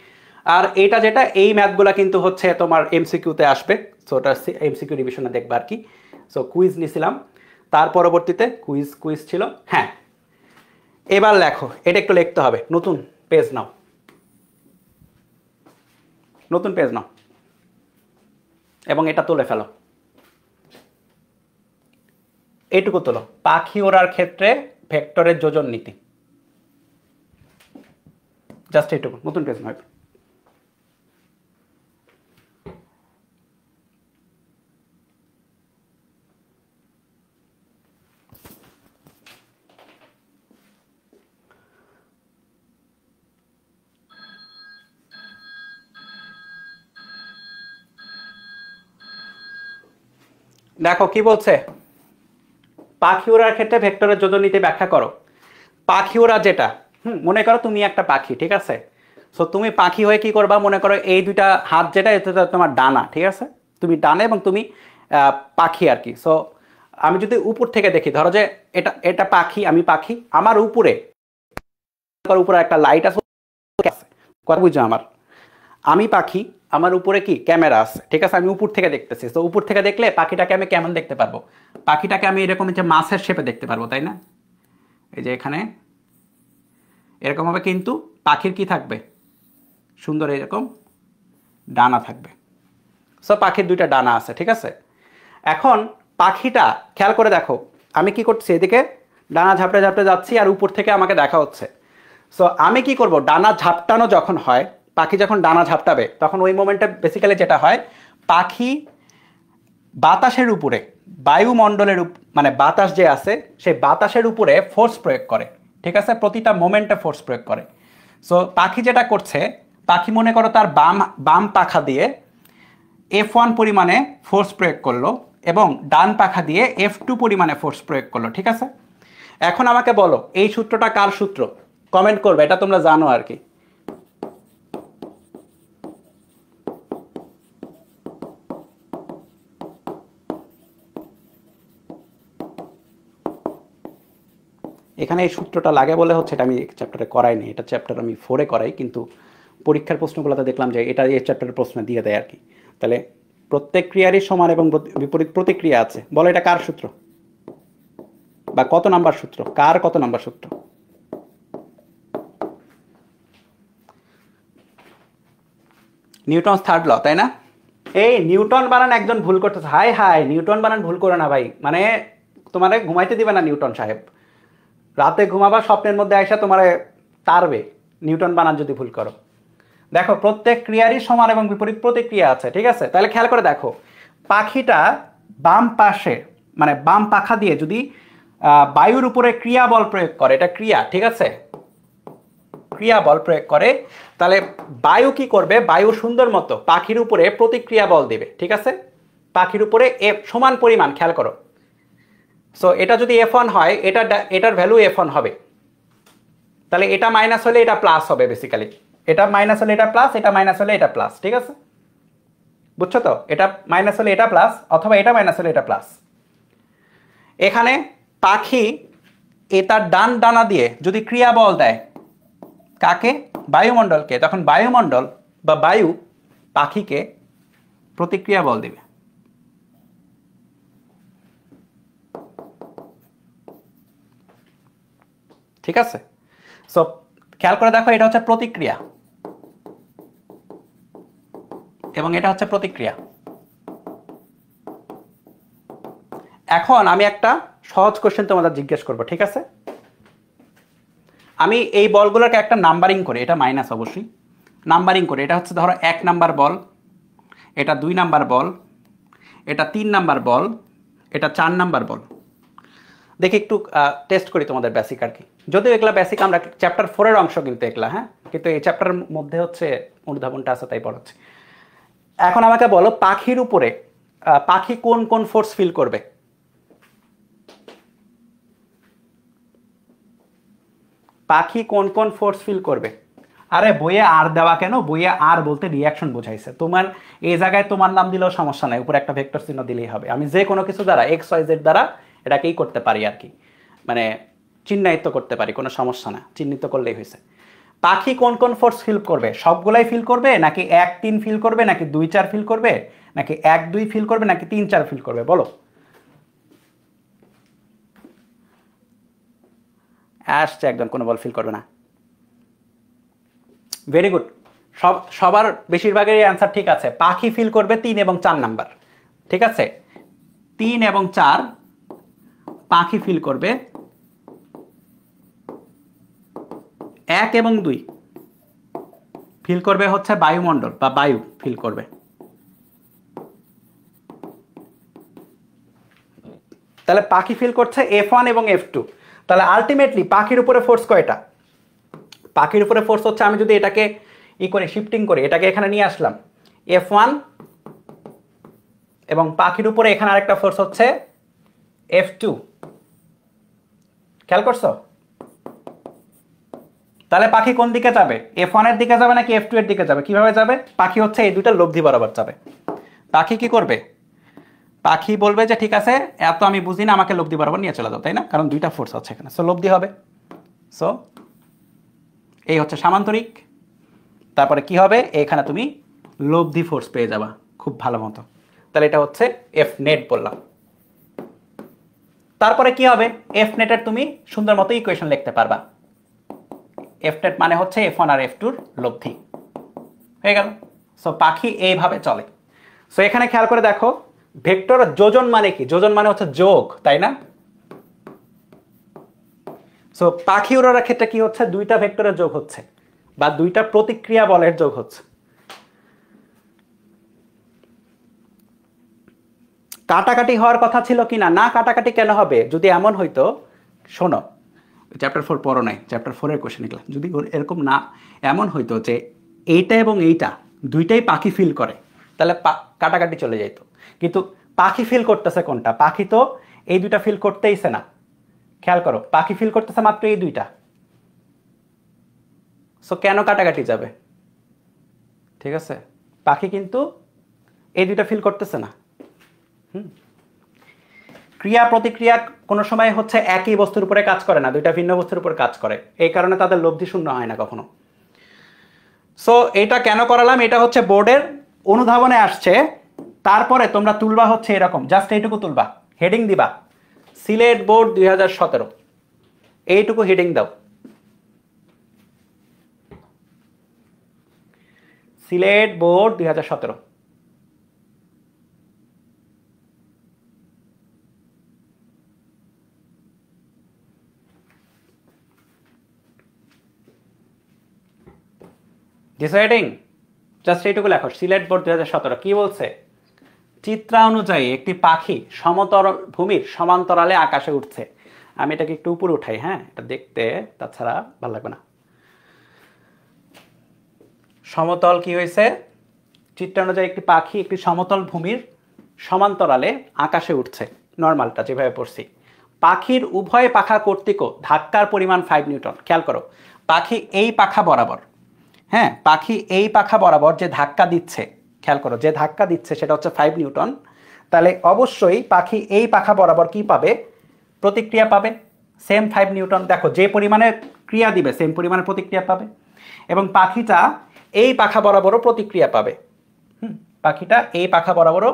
আর এটা যেটা এই ম্যাথগুলো কিন্তু হচ্ছে তোমার এমসিকিউতে আসবে সো ওটা এমসিকিউ রিভিশনে দেখবে আর কি সো কুইজ নিছিলাম তার পরবর্তীতে কুইজ কুইজ ছিল হ্যাঁ এবার লেখো এটা একটু লিখতে হবে নতুন পেজ নাও নতুন পেজ নাও এবং এটা তুলে ফেলো এইটুকু তোলো পাখি ওড়ার ক্ষেত্রে ভেক্টরের যোজন নীতি জাস্ট এইটুকু নতুন টেস্ট হবে দেখো কি বলছে পাখি ওড়ার ক্ষেত্রে ভেক্টরের নিতে ব্যাখ্যা করো পাখি ওড়া যেটা হুম মনে করো তুমি একটা পাখি ঠিক আছে সো তুমি পাখি হয়ে কি করবা মনে করো এই দুইটা হাত যেটা এটা তোমার ডানা ঠিক আছে তুমি ডানা এবং তুমি পাখি আর কি সো আমি যদি উপর থেকে দেখি ধরো যে এটা এটা পাখি আমি পাখি আমার উপরে উপরে একটা লাইট আছে কথা বুঝছো আমার আমি পাখি আমার উপরে কি ক্যামেরা আছে ঠিক আছে আমি উপর থেকে দেখতেছি তো উপর থেকে দেখলে পাখিটাকে আমি কেমন দেখতে পারবো পাখিটাকে আমি এরকম যে মাছের শেপে দেখতে পারবো তাই না এই যে এখানে এরকমভাবে কিন্তু পাখির কি থাকবে সুন্দর এরকম ডানা থাকবে সো পাখির দুইটা ডানা আছে ঠিক আছে এখন পাখিটা খেয়াল করে দেখো আমি কি করছি এদিকে ডানা ঝাপটে ঝাপটে যাচ্ছি আর উপর থেকে আমাকে দেখা হচ্ছে সো আমি কি করব ডানা ঝাপটানো যখন হয় পাখি যখন ডানা ঝাপটাবে তখন ওই মোমেন্টে বেসিক্যালি যেটা হয় পাখি বাতাসের উপরে বায়ুমণ্ডলের মানে বাতাস যে আছে সেই বাতাসের উপরে ফোর্স প্রয়োগ করে ঠিক আছে প্রতিটা মোমেন্টে ফোর্স প্রয়োগ করে সো পাখি যেটা করছে পাখি মনে করো তার বাম বাম পাখা দিয়ে এফ ওয়ান পরিমাণে ফোর্স প্রয়োগ করলো এবং ডান পাখা দিয়ে এফ টু পরিমাণে ফোর্স প্রয়োগ করলো ঠিক আছে এখন আমাকে বলো এই সূত্রটা কার সূত্র কমেন্ট করবে এটা তোমরা জানো আর কি এখানে এই সূত্রটা লাগে বলে হচ্ছে এটা আমি চ্যাপ্টারে করাইনি এটা চ্যাপ্টার আমি ফোরে করাই কিন্তু পরীক্ষার প্রশ্নগুলোতে দেখলাম যে এটা এই চ্যাপ্টারের প্রশ্ন দিয়ে দেয় আর কি তাহলে প্রত্যেক ক্রিয়ারই সমান এবং বিপরীত প্রতিক্রিয়া আছে বলো এটা কার সূত্র বা কত নাম্বার সূত্র কার কত নাম্বার সূত্র নিউটন থার্ড ল তাই না এই নিউটন বানান একজন ভুল করতেছে হাই হাই নিউটন বানান ভুল করে না ভাই মানে তোমার ঘুমাইতে দিবে না নিউটন সাহেব রাতে ঘুমাবা স্বপ্নের মধ্যে আয়সা তোমার তারবে নিউটন বানান যদি ভুল করো দেখো প্রত্যেক ক্রিয়ারই সমান এবং বিপরীত প্রতিক্রিয়া আছে ঠিক আছে তাহলে খেয়াল করে দেখো পাখিটা বাম পাশে মানে বাম পাখা দিয়ে যদি বায়ুর উপরে ক্রিয়া বল প্রয়োগ করে এটা ক্রিয়া ঠিক আছে ক্রিয়া বল প্রয়োগ করে তাহলে বায়ু কি করবে বায়ু সুন্দর মতো পাখির উপরে প্রতিক্রিয়া বল দেবে ঠিক আছে পাখির উপরে এ সমান পরিমাণ খেয়াল করো সো এটা যদি এফ ওয়ান হয় এটা এটার ভ্যালু এফ ওয়ান হবে তাহলে এটা মাইনাস হলে এটা প্লাস হবে বেসিক্যালি এটা মাইনাস হলে এটা প্লাস এটা মাইনাস হলে এটা প্লাস ঠিক আছে বুঝছো তো এটা মাইনাস হলে এটা প্লাস অথবা এটা মাইনাস হলে এটা প্লাস এখানে পাখি এ তার ডান ডানা দিয়ে যদি ক্রিয়া বল দেয় কাকে বায়ুমণ্ডলকে তখন বায়ুমণ্ডল বা বায়ু পাখিকে প্রতিক্রিয়া বল দেবে ঠিক আছে সো খেয়াল করে দেখো এটা হচ্ছে প্রতিক্রিয়া এবং এটা হচ্ছে প্রতিক্রিয়া এখন আমি একটা সহজ কোশ্চেন তোমাদের জিজ্ঞেস করবো ঠিক আছে আমি এই বলগুলোকে একটা নাম্বারিং করে এটা মাইনাস অবশ্যই নাম্বারিং করে এটা হচ্ছে ধরো এক নাম্বার বল এটা দুই নাম্বার বল এটা তিন নাম্বার বল এটা চার নাম্বার বল দেখি একটু টেস্ট করি তোমাদের বেসিক আর কি যদিও এগুলা বেসিক আমরা চ্যাপ্টার ফোরের অংশ কিন্তু এগুলা হ্যাঁ কিন্তু এই চ্যাপ্টারের মধ্যে হচ্ছে অনুধাবনটা আছে তাই পড়াচ্ছি এখন আমাকে বলো পাখির উপরে পাখি কোন কোন ফোর্স ফিল করবে পাখি কোন কোন ফোর্স ফিল করবে আরে বইয়ে আর দেওয়া কেন বইয়ে আর বলতে রিয়াকশন বোঝাইছে তোমার এই জায়গায় তোমার নাম দিলেও সমস্যা নাই উপরে একটা ভেক্টর চিহ্ন দিলেই হবে আমি যে কোনো কিছু দ্বারা এক্স ওয়াই জেড দ্বারা এটাকেই করতে পারি আর কি মানে চিহ্নিত করতে পারি কোনো সমস্যা না চিহ্নিত করলেই হয়েছে পাখি কোন কোন ফোর্স ফিল করবে সবগুলাই ফিল করবে নাকি এক তিন ফিল করবে নাকি দুই চার ফিল করবে নাকি এক দুই ফিল করবে নাকি তিন চার ফিল করবে বলো আসছে একদম কোনো বল ফিল করবে না ভেরি গুড সব সবার বেশিরভাগের অ্যান্সার ঠিক আছে পাখি ফিল করবে তিন এবং চার নাম্বার ঠিক আছে তিন এবং চার পাখি ফিল করবে এক এবং দুই ফিল করবে হচ্ছে বায়ুমণ্ডল বা বায়ু ফিল করবে তাহলে পাখি ফিল করছে এফ ওয়ান এবং এফ টু তাহলে আলটিমেটলি পাখির উপরে ফোর্স কয়টা পাখির উপরে ফোর্স হচ্ছে আমি যদি এটাকে ই করে শিফটিং করে এটাকে এখানে নিয়ে আসলাম এফ ওয়ান এবং পাখির উপরে এখানে আরেকটা ফোর্স হচ্ছে এফ টু খেয়াল করছো তাহলে পাখি কোন দিকে যাবে এফ ওয়ানের দিকে যাবে নাকি এফ টু এর দিকে যাবে কিভাবে যাবে পাখি হচ্ছে এই দুইটা লব্ধি বরাবর যাবে পাখি কি করবে পাখি বলবে যে ঠিক আছে এত আমি বুঝি না আমাকে লব্ধি বরাবর নিয়ে চলে যাও তাই না কারণ দুইটা ফোর্স আছে এখানে সো লব্ধি হবে সো এই হচ্ছে সামান্তরিক তারপরে কি হবে এখানে তুমি লব্ধি ফোর্স পেয়ে যাবা খুব ভালো মতো তাহলে এটা হচ্ছে এফ নেট বললাম তারপরে কি হবে এফ নেটের তুমি সুন্দর মতো ইকুয়েশন লিখতে পারবা এফ নেট মানে হচ্ছে এফ ওয়ান আর এফ টুর লব্ধি হয়ে গেল সো পাখি এইভাবে চলে সো এখানে খেয়াল করে দেখো ভেক্টর যোজন মানে কি যোজন মানে হচ্ছে যোগ তাই না সো পাখি উড়ার ক্ষেত্রে কি হচ্ছে দুইটা ভেক্টরের যোগ হচ্ছে বা দুইটা প্রতিক্রিয়া বলের যোগ হচ্ছে কাটাকাটি হওয়ার কথা ছিল কি না না কাটাকাটি কেন হবে যদি এমন হইতো শোনো চ্যাপ্টার ফোর পড়ো নাই চ্যাপ্টার ফোরের কোশ্চেন এগুলো যদি এরকম না এমন হইতো যে এইটা এবং এইটা দুইটাই পাখি ফিল করে তাহলে কাটাকাটি চলে যেত কিন্তু পাখি ফিল করতেছে কোনটা পাখি তো এই দুইটা ফিল করতেইছে না খেয়াল করো পাখি ফিল করতেছে মাত্র এই দুইটা সো কেন কাটাকাটি যাবে ঠিক আছে পাখি কিন্তু এই দুইটা ফিল করতেছে না হুম ক্রিয়া প্রতিক্রিয়া কোনো সময় হচ্ছে একই বস্তুর উপরে কাজ করে না দুইটা ভিন্ন বস্তুর উপর কাজ করে এই কারণে তাদের লব্ধি শূন্য হয় না কখনো সো এটা কেন করালাম এটা হচ্ছে বোর্ডের অনুধাবনে আসছে তারপরে তোমরা তুলবা হচ্ছে এরকম জাস্ট এইটুকু তুলবা হেডিং দিবা সিলেট বোর্ড দুই হাজার সতেরো এইটুকু হেডিং দাও সিলেট বোর্ড দুই হাজার সতেরো ডিসাইডিং জাস্ট এইটুকু লেখো সিলেট বোর্ড দু হাজার কি বলছে চিত্রা অনুযায়ী একটি পাখি সমতল ভূমির সমান্তরালে আকাশে উঠছে আমি এটাকে একটু উপরে উঠাই হ্যাঁ এটা দেখতে তাছাড়া ভালো লাগবে না সমতল কি হয়েছে অনুযায়ী একটি পাখি একটি সমতল ভূমির সমান্তরালে আকাশে উঠছে নর্মালটা যেভাবে পড়ছি পাখির উভয় পাখা কর্তৃকও ধাক্কার পরিমাণ ফাইভ নিউটন খেয়াল করো পাখি এই পাখা বরাবর হ্যাঁ পাখি এই পাখা বরাবর যে ধাক্কা দিচ্ছে খেয়াল করো যে ধাক্কা দিচ্ছে সেটা হচ্ছে ফাইভ নিউটন তাহলে অবশ্যই পাখি এই পাখা বরাবর কি পাবে প্রতিক্রিয়া পাবে সেম ফাইভ নিউটন দেখো যে পরিমাণে ক্রিয়া দিবে সেম পরিমাণে প্রতিক্রিয়া পাবে এবং পাখিটা এই পাখা বরাবরও প্রতিক্রিয়া পাবে হুম পাখিটা এই পাখা বরাবরও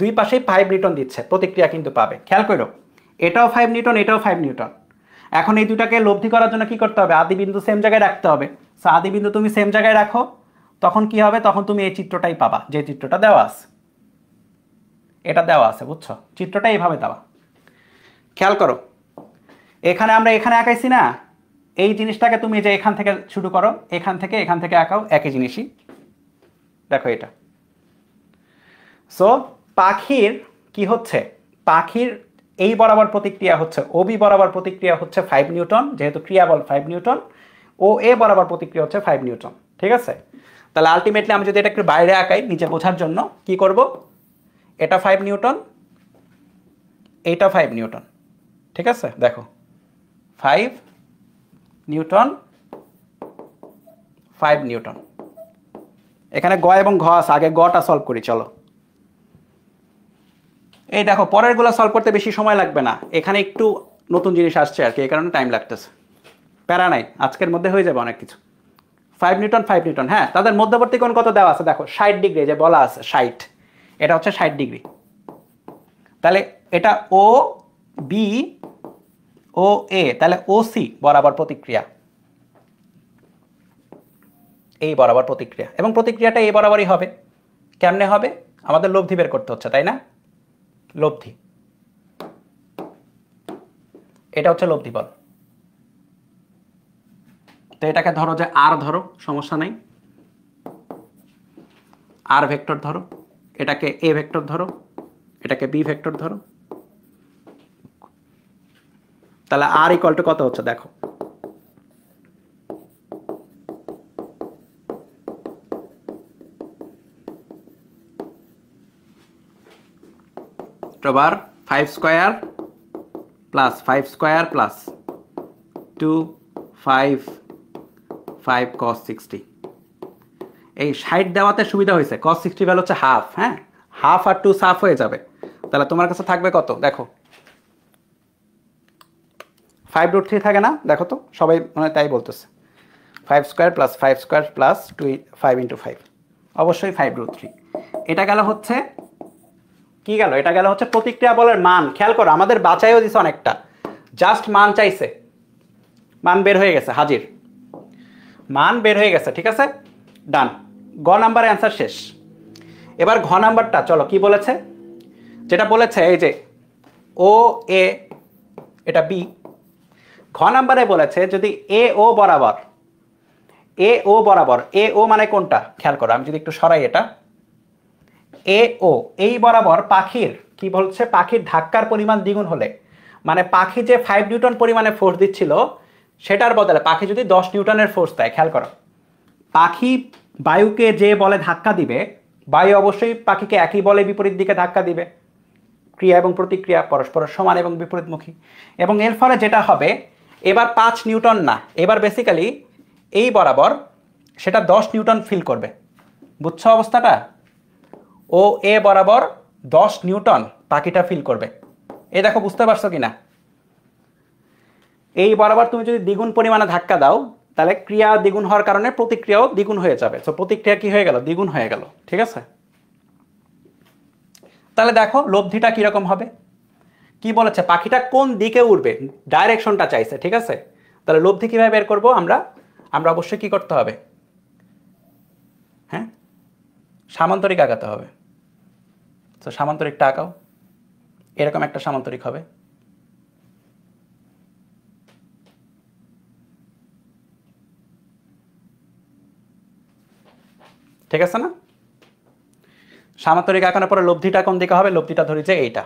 দুই পাশে ফাইভ নিউটন দিচ্ছে প্রতিক্রিয়া কিন্তু পাবে খেয়াল করো এটাও ফাইভ নিউটন এটাও ফাইভ নিউটন এখন এই দুটাকে লব্ধি করার জন্য কি করতে হবে আদি বিন্দু সেম জায়গায় রাখতে হবে সো আদি বিন্দু তুমি সেম জায়গায় রাখো তখন কি হবে তখন তুমি এই চিত্রটাই পাবা যে চিত্রটা দেওয়া আছে এটা দেওয়া আছে বুঝছো চিত্রটা এইভাবে দেওয়া খেয়াল করো এখানে আমরা এখানে আঁকাইছি না এই জিনিসটাকে তুমি যে এখান থেকে শুরু করো এখান থেকে এখান থেকে আঁকাও একই জিনিসই দেখো এটা সো পাখির কি হচ্ছে পাখির এই বরাবর প্রতিক্রিয়া হচ্ছে ওবি বরাবর প্রতিক্রিয়া হচ্ছে ফাইভ নিউটন যেহেতু ক্রিয়াবল ফাইভ নিউটন ও এ বরাবর প্রতিক্রিয়া হচ্ছে ফাইভ নিউটন ঠিক আছে তাহলে আলটিমেটলি আমি যদি এটা একটু বাইরে আঁকাই নিচে বোঝার জন্য কি করব এটা ফাইভ নিউটন এইটা ফাইভ নিউটন ঠিক আছে দেখো ফাইভ নিউটন ফাইভ নিউটন এখানে গ এবং ঘ আছে আগে গটা সলভ করি চলো এই দেখো পরেরগুলো সলভ করতে বেশি সময় লাগবে না এখানে একটু নতুন জিনিস আসছে আর কি এই কারণে টাইম লাগতেছে প্যারা নাই আজকের মধ্যে হয়ে যাবে অনেক কিছু ফাইভ নিউটন ফাইভ নিউটন হ্যাঁ তাদের মধ্যবর্তী কোন কত দেওয়া আছে দেখো ষাট ডিগ্রি যে বলা আছে ষাট এটা হচ্ছে ষাট ডিগ্রি তাহলে এটা ও বি ও এ তাহলে ও সি বরাবর প্রতিক্রিয়া এই বরাবর প্রতিক্রিয়া এবং প্রতিক্রিয়াটা এই বরাবরই হবে কেমনে হবে আমাদের লব্ধি বের করতে হচ্ছে তাই না লব্ধি এটা হচ্ছে লব্ধি বল তো এটাকে ধরো যে আর ধরো সমস্যা নাই আর ভেক্টর ধরো এটাকে এ ভেক্টর ধরো এটাকে বি ভেক্টর ধরো তাহলে আর ইকল টু কত হচ্ছে দেখো আবার five square plus five square plus two five five cos sixty এই 60 দেওয়াতে সুবিধা হয়েছে cos সিক্সটি ভ্যালু হচ্ছে হাফ হ্যাঁ হাফ আর টু সাফ হয়ে যাবে তাহলে তোমার কাছে থাকবে কত দেখো ফাইভ থ্রি থাকে না দেখো তো সবাই মানে তাই বলতেছে five square plus five square plus two five 5 five অবশ্যই ফাইভ থ্রি এটা গেল হচ্ছে কি গেল এটা গেল হচ্ছে প্রতিক্রিয়া বলের মান খেয়াল করো আমাদের বাঁচাইও দিছে অনেকটা জাস্ট মান চাইছে মান বের হয়ে গেছে হাজির মান বের হয়ে গেছে ঠিক আছে ডান গ নাম্বার অ্যান্সার শেষ এবার ঘ নাম্বারটা চলো কি বলেছে যেটা বলেছে এই যে ও এ এটা বি ঘ নাম্বারে বলেছে যদি এ ও বরাবর এ ও বরাবর এ ও মানে কোনটা খেয়াল করো আমি যদি একটু সরাই এটা এ ও এই বরাবর পাখির কি বলছে পাখির ধাক্কার পরিমাণ দ্বিগুণ হলে মানে পাখি যে ফাইভ নিউটন পরিমাণে ফোর্স দিচ্ছিল সেটার বদলে পাখি যদি দশ নিউটনের ফোর্স দেয় খেয়াল করো পাখি বায়ুকে যে বলে ধাক্কা দিবে বায়ু অবশ্যই পাখিকে একই বলে বিপরীত দিকে ধাক্কা দিবে ক্রিয়া এবং প্রতিক্রিয়া পরস্পর সমান এবং বিপরীতমুখী এবং এর ফলে যেটা হবে এবার পাঁচ নিউটন না এবার বেসিক্যালি এই বরাবর সেটা দশ নিউটন ফিল করবে বুঝছ অবস্থাটা ও এ বরাবর দশ নিউটন পাখিটা ফিল করবে এ দেখো বুঝতে পারছো কি না এই বরাবর তুমি যদি দ্বিগুণ পরিমাণে ধাক্কা দাও তাহলে ক্রিয়া দ্বিগুণ হওয়ার কারণে প্রতিক্রিয়াও দ্বিগুণ হয়ে যাবে তো প্রতিক্রিয়া কি হয়ে গেল দ্বিগুণ হয়ে গেল ঠিক আছে তাহলে দেখো লব্ধিটা কীরকম হবে কি বলেছে পাখিটা কোন দিকে উঠবে ডাইরেকশনটা চাইছে ঠিক আছে তাহলে লব্ধি কীভাবে বের করব আমরা আমরা অবশ্যই কি করতে হবে হ্যাঁ সামান্তরিক আঁকাতে হবে তো সামান্তরিকটা আঁকাও এরকম একটা সামান্তরিক হবে ঠিক আছে না সামান্তরিক আঁকানোর পরে লব্ধিটা কোন দিকে হবে লব্ধিটা ধরি যে এইটা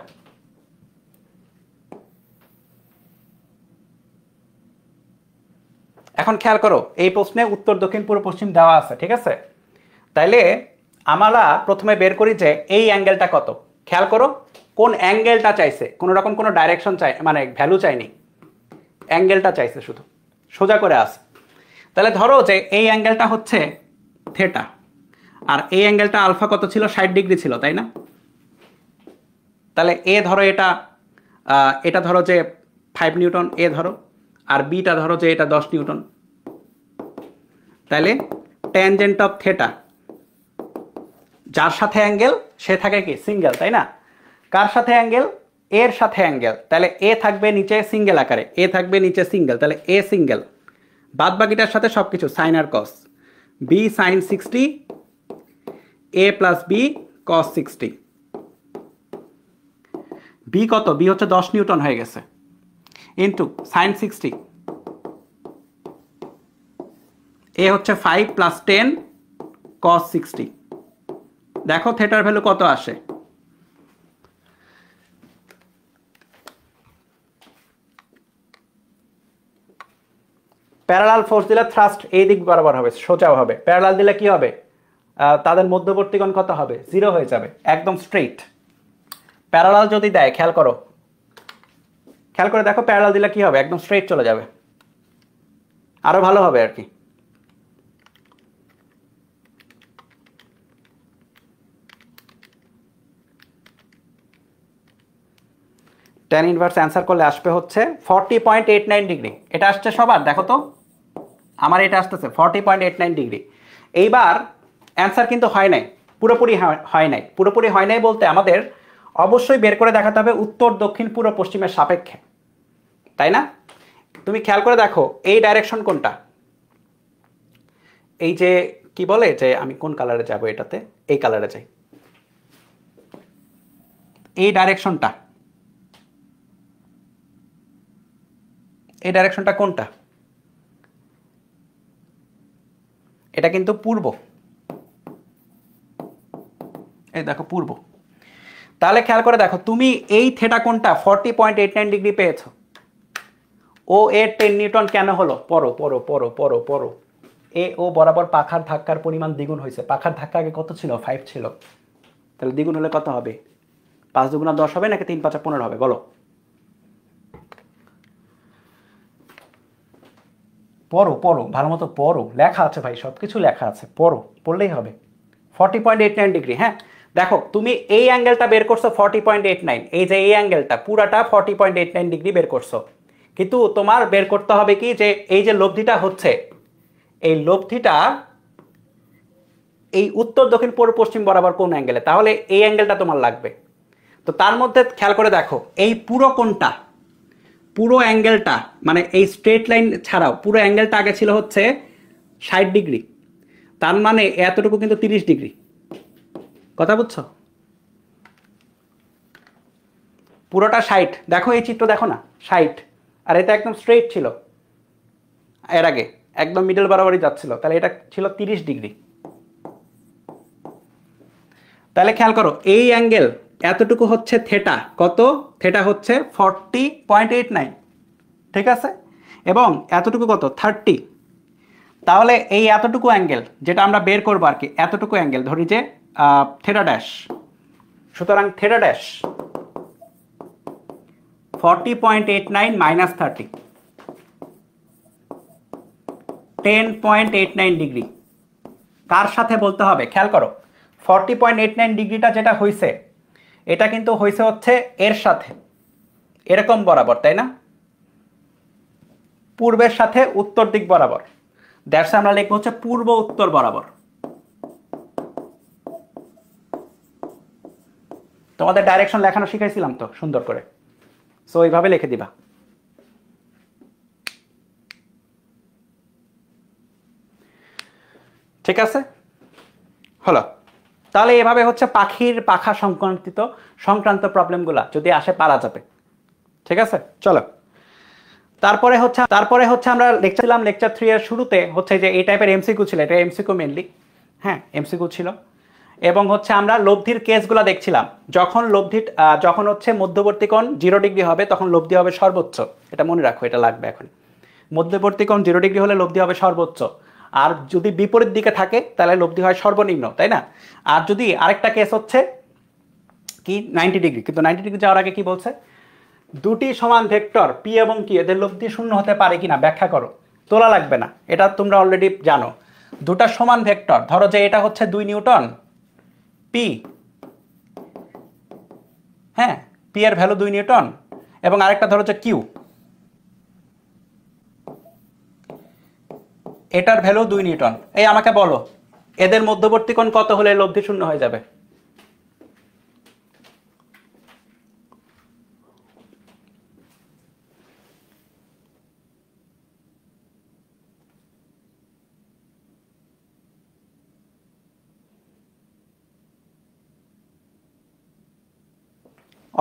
এখন খেয়াল করো এই প্রশ্নে উত্তর দক্ষিণ পূর্ব পশ্চিম দেওয়া আছে ঠিক আছে তাইলে আমরা প্রথমে বের করি যে এই অ্যাঙ্গেলটা কত খেয়াল করো কোন অ্যাঙ্গেলটা চাইছে কোনো রকম কোনো ডাইরেকশন চাই মানে ভ্যালু চাইনি অ্যাঙ্গেলটা চাইছে শুধু সোজা করে আস তাহলে ধরো যে এই অ্যাঙ্গেলটা হচ্ছে থেটা আর এই অ্যাঙ্গেলটা আলফা কত ছিল ষাট ডিগ্রি ছিল তাই না তাহলে এ ধরো এটা এটা ধরো যে ফাইভ নিউটন এ ধরো আর বিটা ধরো যে এটা দশ নিউটন তাহলে ট্যানজেন্ট অফ থেটা যার সাথে অ্যাঙ্গেল সে থাকে কি সিঙ্গেল তাই না কার সাথে অ্যাঙ্গেল এর সাথে অ্যাঙ্গেল তাহলে এ থাকবে নিচে সিঙ্গেল আকারে এ থাকবে নিচে সিঙ্গেল তাহলে এ সিঙ্গেল বাদ বাকিটার সাথে সব কিছু সাইন আর cos B sine sixty A plus B cos sixty B কত বি হচ্ছে দশ নিউটন হয়ে গেছে ইন্টু সাইন সিক্সটি এ হচ্ছে five plus ten cos sixty দেখো থেটার ভ্যালু কত আসে প্যারালাল ফোর্স দিলে থ্রাস্ট এই দিক বরাবর হবে সোজাও হবে প্যারালাল দিলে কি হবে তাদের মধ্যবর্তীগণ কত হবে জিরো হয়ে যাবে একদম স্ট্রেইট প্যারালাল যদি দেয় খেয়াল করো খেয়াল করে দেখো প্যারালাল দিলে কি হবে একদম স্ট্রেট চলে যাবে আরো ভালো হবে আর কি টেন ইনভার্স অ্যান্সার করলে আসবে হচ্ছে forty point eight nine degree এটা আসছে সবার দেখো তো আমার এটা আসতেছে forty point eight nine degree এইবার অ্যান্সার কিন্তু হয় নাই পুরোপুরি হয় নাই পুরোপুরি হয় নাই বলতে আমাদের অবশ্যই বের করে দেখাতে হবে উত্তর দক্ষিণ পূর্ব পশ্চিমের সাপেক্ষে তাই না তুমি খেয়াল করে দেখো এই ডাইরেকশন কোনটা এই যে কি বলে যে আমি কোন কালারে যাব এটাতে এই কালারে যাই এই ডাইরেকশনটা এই ডাইরেকশনটা কোনটা এটা কিন্তু পূর্ব এই দেখো পূর্ব তাহলে খেয়াল করে দেখো তুমি এই থেটা কোনটা forty point eight nine degree পেয়েছো ও এ টেন নিউটন কেন হলো পরো পরো পরো পরো পরো এ ও বরাবর পাখার ধাক্কার পরিমাণ দ্বিগুণ হয়েছে পাখার ধাক্কা আগে কত ছিল ফাইভ ছিল তাহলে দ্বিগুণ হলে কত হবে পাঁচ দুগুণা দশ হবে নাকি তিন পাঁচা পনেরো হবে বলো পড়ো পড়ো ভালো মতো পড়ো লেখা আছে ভাই সব কিছু লেখা আছে পড়ো পড়লেই হবে forty point eight nine degree হ্যাঁ দেখো তুমি এই অ্যাঙ্গেলটা বের করছো ফর্টি পয়েন্ট এইট নাইন এই যে এই অ্যাঙ্গেলটা পুরাটা forty point eight nine degree বের করছো কিন্তু তোমার বের করতে হবে কি যে এই যে লব্ধিটা হচ্ছে এই লব্ধিটা এই উত্তর দক্ষিণ পূর্ব পশ্চিম বরাবর কোন অ্যাঙ্গেলে তাহলে এই অ্যাঙ্গেলটা তোমার লাগবে তো তার মধ্যে খেয়াল করে দেখো এই পুরো কোনটা পুরো অ্যাঙ্গেলটা মানে এই স্ট্রেট লাইন ছাড়াও পুরো অ্যাঙ্গেলটা আগে ছিল হচ্ছে ষাট ডিগ্রি তার মানে এতটুকু কিন্তু তিরিশ ডিগ্রি কথা বুঝছো পুরোটা সাইট দেখো এই চিত্র দেখো না সাইট আর এটা একদম স্ট্রেট ছিল এর আগে একদম মিডল বরাবরই যাচ্ছিল তাহলে এটা ছিল তিরিশ ডিগ্রি তাহলে খেয়াল করো এই অ্যাঙ্গেল এতটুকু হচ্ছে থেটা কত থেটা হচ্ছে ফর্টি পয়েন্ট এইট নাইন ঠিক আছে এবং এতটুকু কত থার্টি তাহলে এই এতটুকু অ্যাঙ্গেল যেটা আমরা বের করবো আর কি এতটুকু অ্যাঙ্গেল ধরি যে থেটা ড্যাশ সুতরাং theta dash forty point eight nine minus thirty ten point eight nine degree কার সাথে বলতে হবে খেয়াল করো ফর্টি পয়েন্ট এইট নাইন ডিগ্রিটা যেটা হয়েছে এটা কিন্তু হয়েছে হচ্ছে এর সাথে এরকম বরাবর তাই না পূর্বের সাথে উত্তর দিক বরাবর দ্যাটস আমরা লিখবো হচ্ছে পূর্ব উত্তর বরাবর তোমাদের ডাইরেকশন লেখানো শিখাইছিলাম তো সুন্দর করে সো এইভাবে লিখে দিবা ঠিক আছে হলো তাহলে এভাবে হচ্ছে পাখির পাখা সংক্রান্তিত সংক্রান্ত প্রবলেমগুলা যদি আসে পারা যাবে ঠিক আছে চলো তারপরে হচ্ছে তারপরে হচ্ছে আমরা লেকচার লেকচার থ্রি এর শুরুতে হচ্ছে যে এই টাইপের এমসিকিউ ছিল এটা এমসিকিউ মেনলি হ্যাঁ এমসিকিউ ছিল এবং হচ্ছে আমরা লব্ধির কেসগুলো দেখছিলাম যখন লব্ধি যখন হচ্ছে মধ্যবর্তী জিরো ডিগ্রি হবে তখন লব্ধি হবে সর্বোচ্চ এটা মনে রাখো এটা লাগবে এখন মধ্যবর্তী জিরো ডিগ্রি হলে লব্ধি হবে সর্বোচ্চ আর যদি বিপরীত দিকে থাকে তাহলে লব্ধি হয় সর্বনিম্ন তাই না আর যদি আরেকটা কেস হচ্ছে কি নাইনটি ডিগ্রি কিন্তু নাইনটি ডিগ্রি যাওয়ার আগে কি বলছে দুটি সমান ভেক্টর পি এবং কি এদের লব্ধি শূন্য হতে পারে কি না ব্যাখ্যা করো তোলা লাগবে না এটা তোমরা অলরেডি জানো দুটা সমান ভেক্টর ধরো যে এটা হচ্ছে দুই নিউটন পি হ্যাঁ পি এর ভ্যালু দুই নিউটন এবং আরেকটা ধরো হচ্ছে কিউ এটার ভ্যালু দুই নিউটন এই আমাকে বলো এদের মধ্যবর্তী কোণ কত হলে লব্ধি শূন্য হয়ে যাবে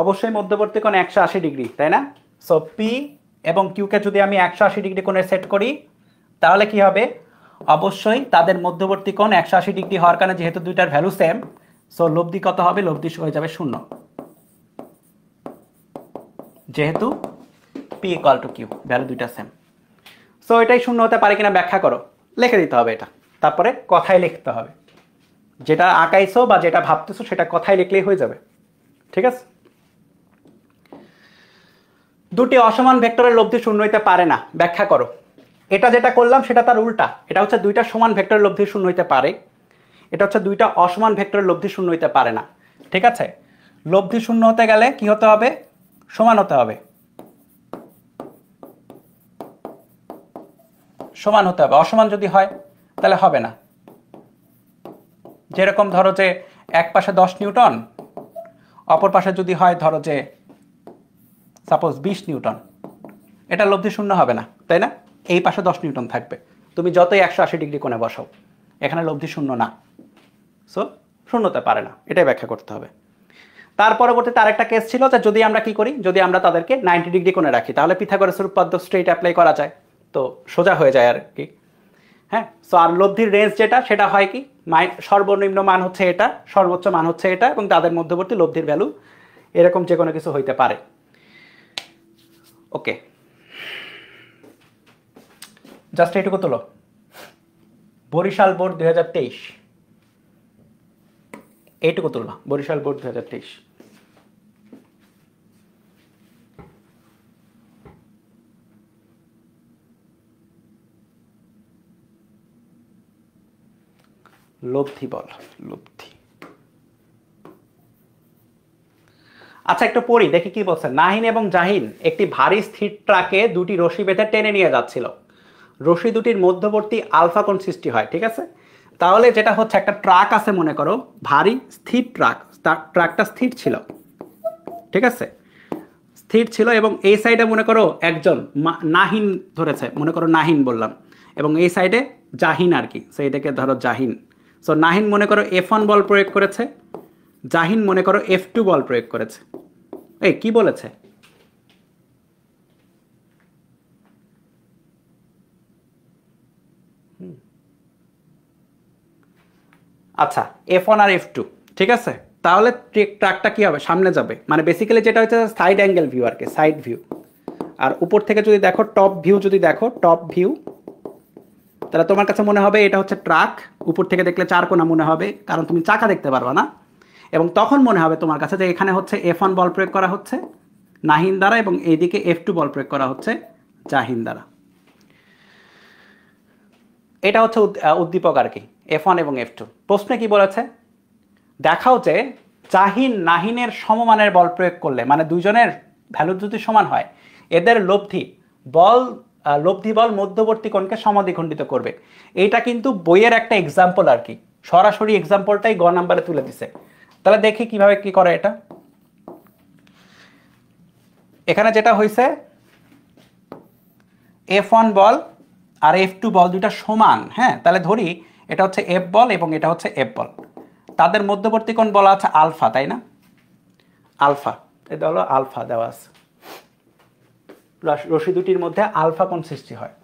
অবশ্যই মধ্যবর্তী কোণ একশো আশি ডিগ্রি তাই না সো পি এবং কিউকে যদি আমি একশো আশি ডিগ্রি কোণে সেট করি তাহলে কি হবে অবশ্যই তাদের মধ্যবর্তী কোণ একশো আশি ডিগ্রি হওয়ার কারণে যেহেতু দুইটার ভ্যালু সেম সো লব্ধি কত হবে লব্ধি হয়ে যাবে শূন্য যেহেতু P equal to Q value দুইটা সেম সো এটাই শূন্য হতে পারে কিনা ব্যাখ্যা করো লিখে দিতে হবে এটা তারপরে কথায় লিখতে হবে যেটা আঁকাইছো বা যেটা ভাবতেছো সেটা কথায় লিখলেই হয়ে যাবে ঠিক আছে দুটি অসমান ভেক্টরের লব্ধি শূন্য হইতে পারে না ব্যাখ্যা করো এটা যেটা করলাম সেটা তার উল্টা এটা হচ্ছে দুইটা সমান ভেক্টরের লব্ধি শূন্য হইতে পারে এটা হচ্ছে দুইটা অসমান ভেক্টরের লব্ধি শূন্য হইতে পারে না ঠিক আছে লব্ধি শূন্য হতে গেলে কি হতে হবে সমান হতে হবে সমান হতে হবে অসমান যদি হয় তাহলে হবে না যেরকম ধরো যে এক পাশে দশ নিউটন অপর পাশে যদি হয় ধরো যে সাপোজ বিশ নিউটন এটা লব্ধি শূন্য হবে না তাই না এই পাশে দশ নিউটন থাকবে তুমি যতই একশো আশি ডিগ্রি কোণে বসাও এখানে লব্ধি শূন্য না সো শূন্যতে পারে না এটাই ব্যাখ্যা করতে হবে তার পরবর্তীতে আরেকটা কেস ছিল যে যদি আমরা কি করি যদি আমরা তাদেরকে নাইনটি ডিগ্রি কোণে রাখি তাহলে পিথাগোরাসের উৎপাদ্য স্ট্রেট অ্যাপ্লাই করা যায় তো সোজা হয়ে যায় আর কি হ্যাঁ সো আর লব্ধির রেঞ্জ যেটা সেটা হয় কি সর্বনিম্ন মান হচ্ছে এটা সর্বোচ্চ মান হচ্ছে এটা এবং তাদের মধ্যবর্তী লব্ধির ভ্যালু এরকম যে কোনো কিছু হইতে পারে ওকে জাস্ট এইটুকু তোলো বরিশাল বোর্ড দুই হাজার তেইশ এইটুকু তুলবা বরিশাল বোর্ড দুই হাজার তেইশ লব্ধি বল লব্ধি আচ্ছা একটু পড়ি দেখি কি বলছে নাহিন এবং জাহিন একটি ভারী স্থির ট্রাকে দুটি রশি বেঁধে টেনে নিয়ে যাচ্ছিল রশি দুটির মধ্যবর্তী আলফাকোণ সৃষ্টি হয় ঠিক আছে তাহলে যেটা হচ্ছে একটা ট্রাক আছে মনে করো ভারী স্থির ট্রাক ট্রাকটা স্থির ছিল ঠিক আছে স্থির ছিল এবং এই সাইডে মনে করো একজন নাহিন ধরেছে মনে করো নাহিন বললাম এবং এই সাইডে জাহিন আর কি সো এটাকে ধরো জাহিন সো নাহিন মনে করো এফন বল প্রয়োগ করেছে জাহিন মনে করো এফ টু বল প্রয়োগ করেছে এই কি বলেছে আচ্ছা এফ ওয়ান আর এফ টু ঠিক আছে তাহলে ট্রাকটা কি হবে সামনে যাবে মানে বেসিক্যালি যেটা হচ্ছে সাইড অ্যাঙ্গেল ভিউ আর কি সাইড ভিউ আর উপর থেকে যদি দেখো টপ ভিউ যদি দেখো টপ ভিউ তাহলে তোমার কাছে মনে হবে এটা হচ্ছে ট্রাক উপর থেকে দেখলে চার কোনা মনে হবে কারণ তুমি চাকা দেখতে পারবা না এবং তখন মনে হবে তোমার কাছে যে এখানে হচ্ছে এফ ওয়ান বল প্রয়োগ করা হচ্ছে নাহিন দ্বারা এবং এইদিকে এফ টু বল প্রয়োগ করা হচ্ছে জাহিন দ্বারা এটা হচ্ছে উদ্দীপক আর কি এফ ওয়ান এবং এফ টু প্রশ্নে কি বলেছে দেখাও যে জাহিন নাহিনের সমমানের বল প্রয়োগ করলে মানে দুজনের ভ্যালু যদি সমান হয় এদের লব্ধি বল লব্ধি বল মধ্যবর্তী কোণকে সমাধিখণ্ডিত করবে এটা কিন্তু বইয়ের একটা এক্সাম্পল আর কি সরাসরি এক্সাম্পলটাই গ নাম্বারে তুলে দিছে তাহলে দেখি কিভাবে কি করে এটা এখানে যেটা হয়েছে এফ ওয়ান বল আর এফ টু বল দুইটা সমান হ্যাঁ তাহলে ধরি এটা হচ্ছে এফ বল এবং এটা হচ্ছে এফ বল তাদের মধ্যবর্তী কোন বলা আছে আলফা তাই না আলফা এটা হলো আলফা দেওয়া আছে রশি দুটির মধ্যে আলফা কোণ সৃষ্টি হয়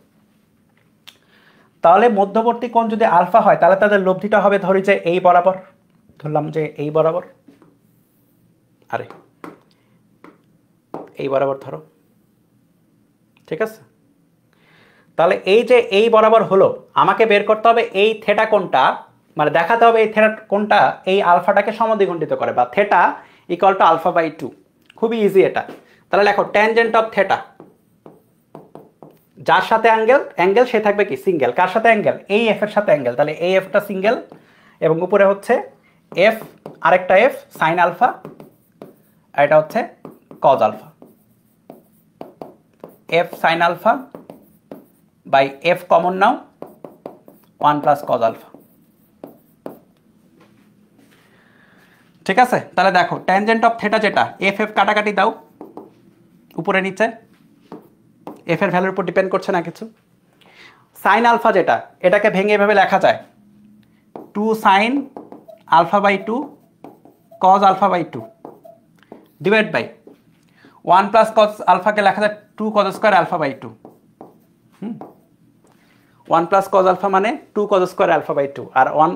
তাহলে মধ্যবর্তী কোণ যদি আলফা হয় তাহলে তাদের লব্ধিটা হবে ধরি যে এই বরাবর ধরলাম যে এই বরাবর আরে এই বরাবর ধরো ঠিক আছে তাহলে এই যে এই বরাবর হলো আমাকে বের করতে হবে এই থেটা কোনটা মানে দেখাতে হবে এই থেটা কোনটা এই আলফাটাকে সমদ্বিখণ্ডিত করে বা theta equal to alpha by two খুবই ইজি এটা তাহলে দেখো ট্যানজেন্ট অফ থেটা যার সাথে অ্যাঙ্গেল অ্যাঙ্গেল সে থাকবে কি সিঙ্গেল কার সাথে অ্যাঙ্গেল এই এফ এর সাথে অ্যাঙ্গেল তাহলে এই এফটা সিঙ্গেল এবং উপরে হচ্ছে এফ আরেকটা এফ সাইন আলফা আর এটা হচ্ছে cos alpha F sine alpha by F common now one plus cos alpha ঠিক আছে তাহলে দেখো ট্যানজেন্ট অফ থেটা যেটা এফ এফ কাটাকাটি দাও উপরে নিচে এফ এর ভ্যালুর উপর ডিপেন্ড করছে না কিছু সাইন আলফা যেটা এটাকে ভেঙে এভাবে লেখা যায় two sine alpha by two cos alpha by two divide by one plus cos আলফাকে লেখা যায় two cos square alpha by two hmm one plus cos alpha মানে two cos square alpha by two আর one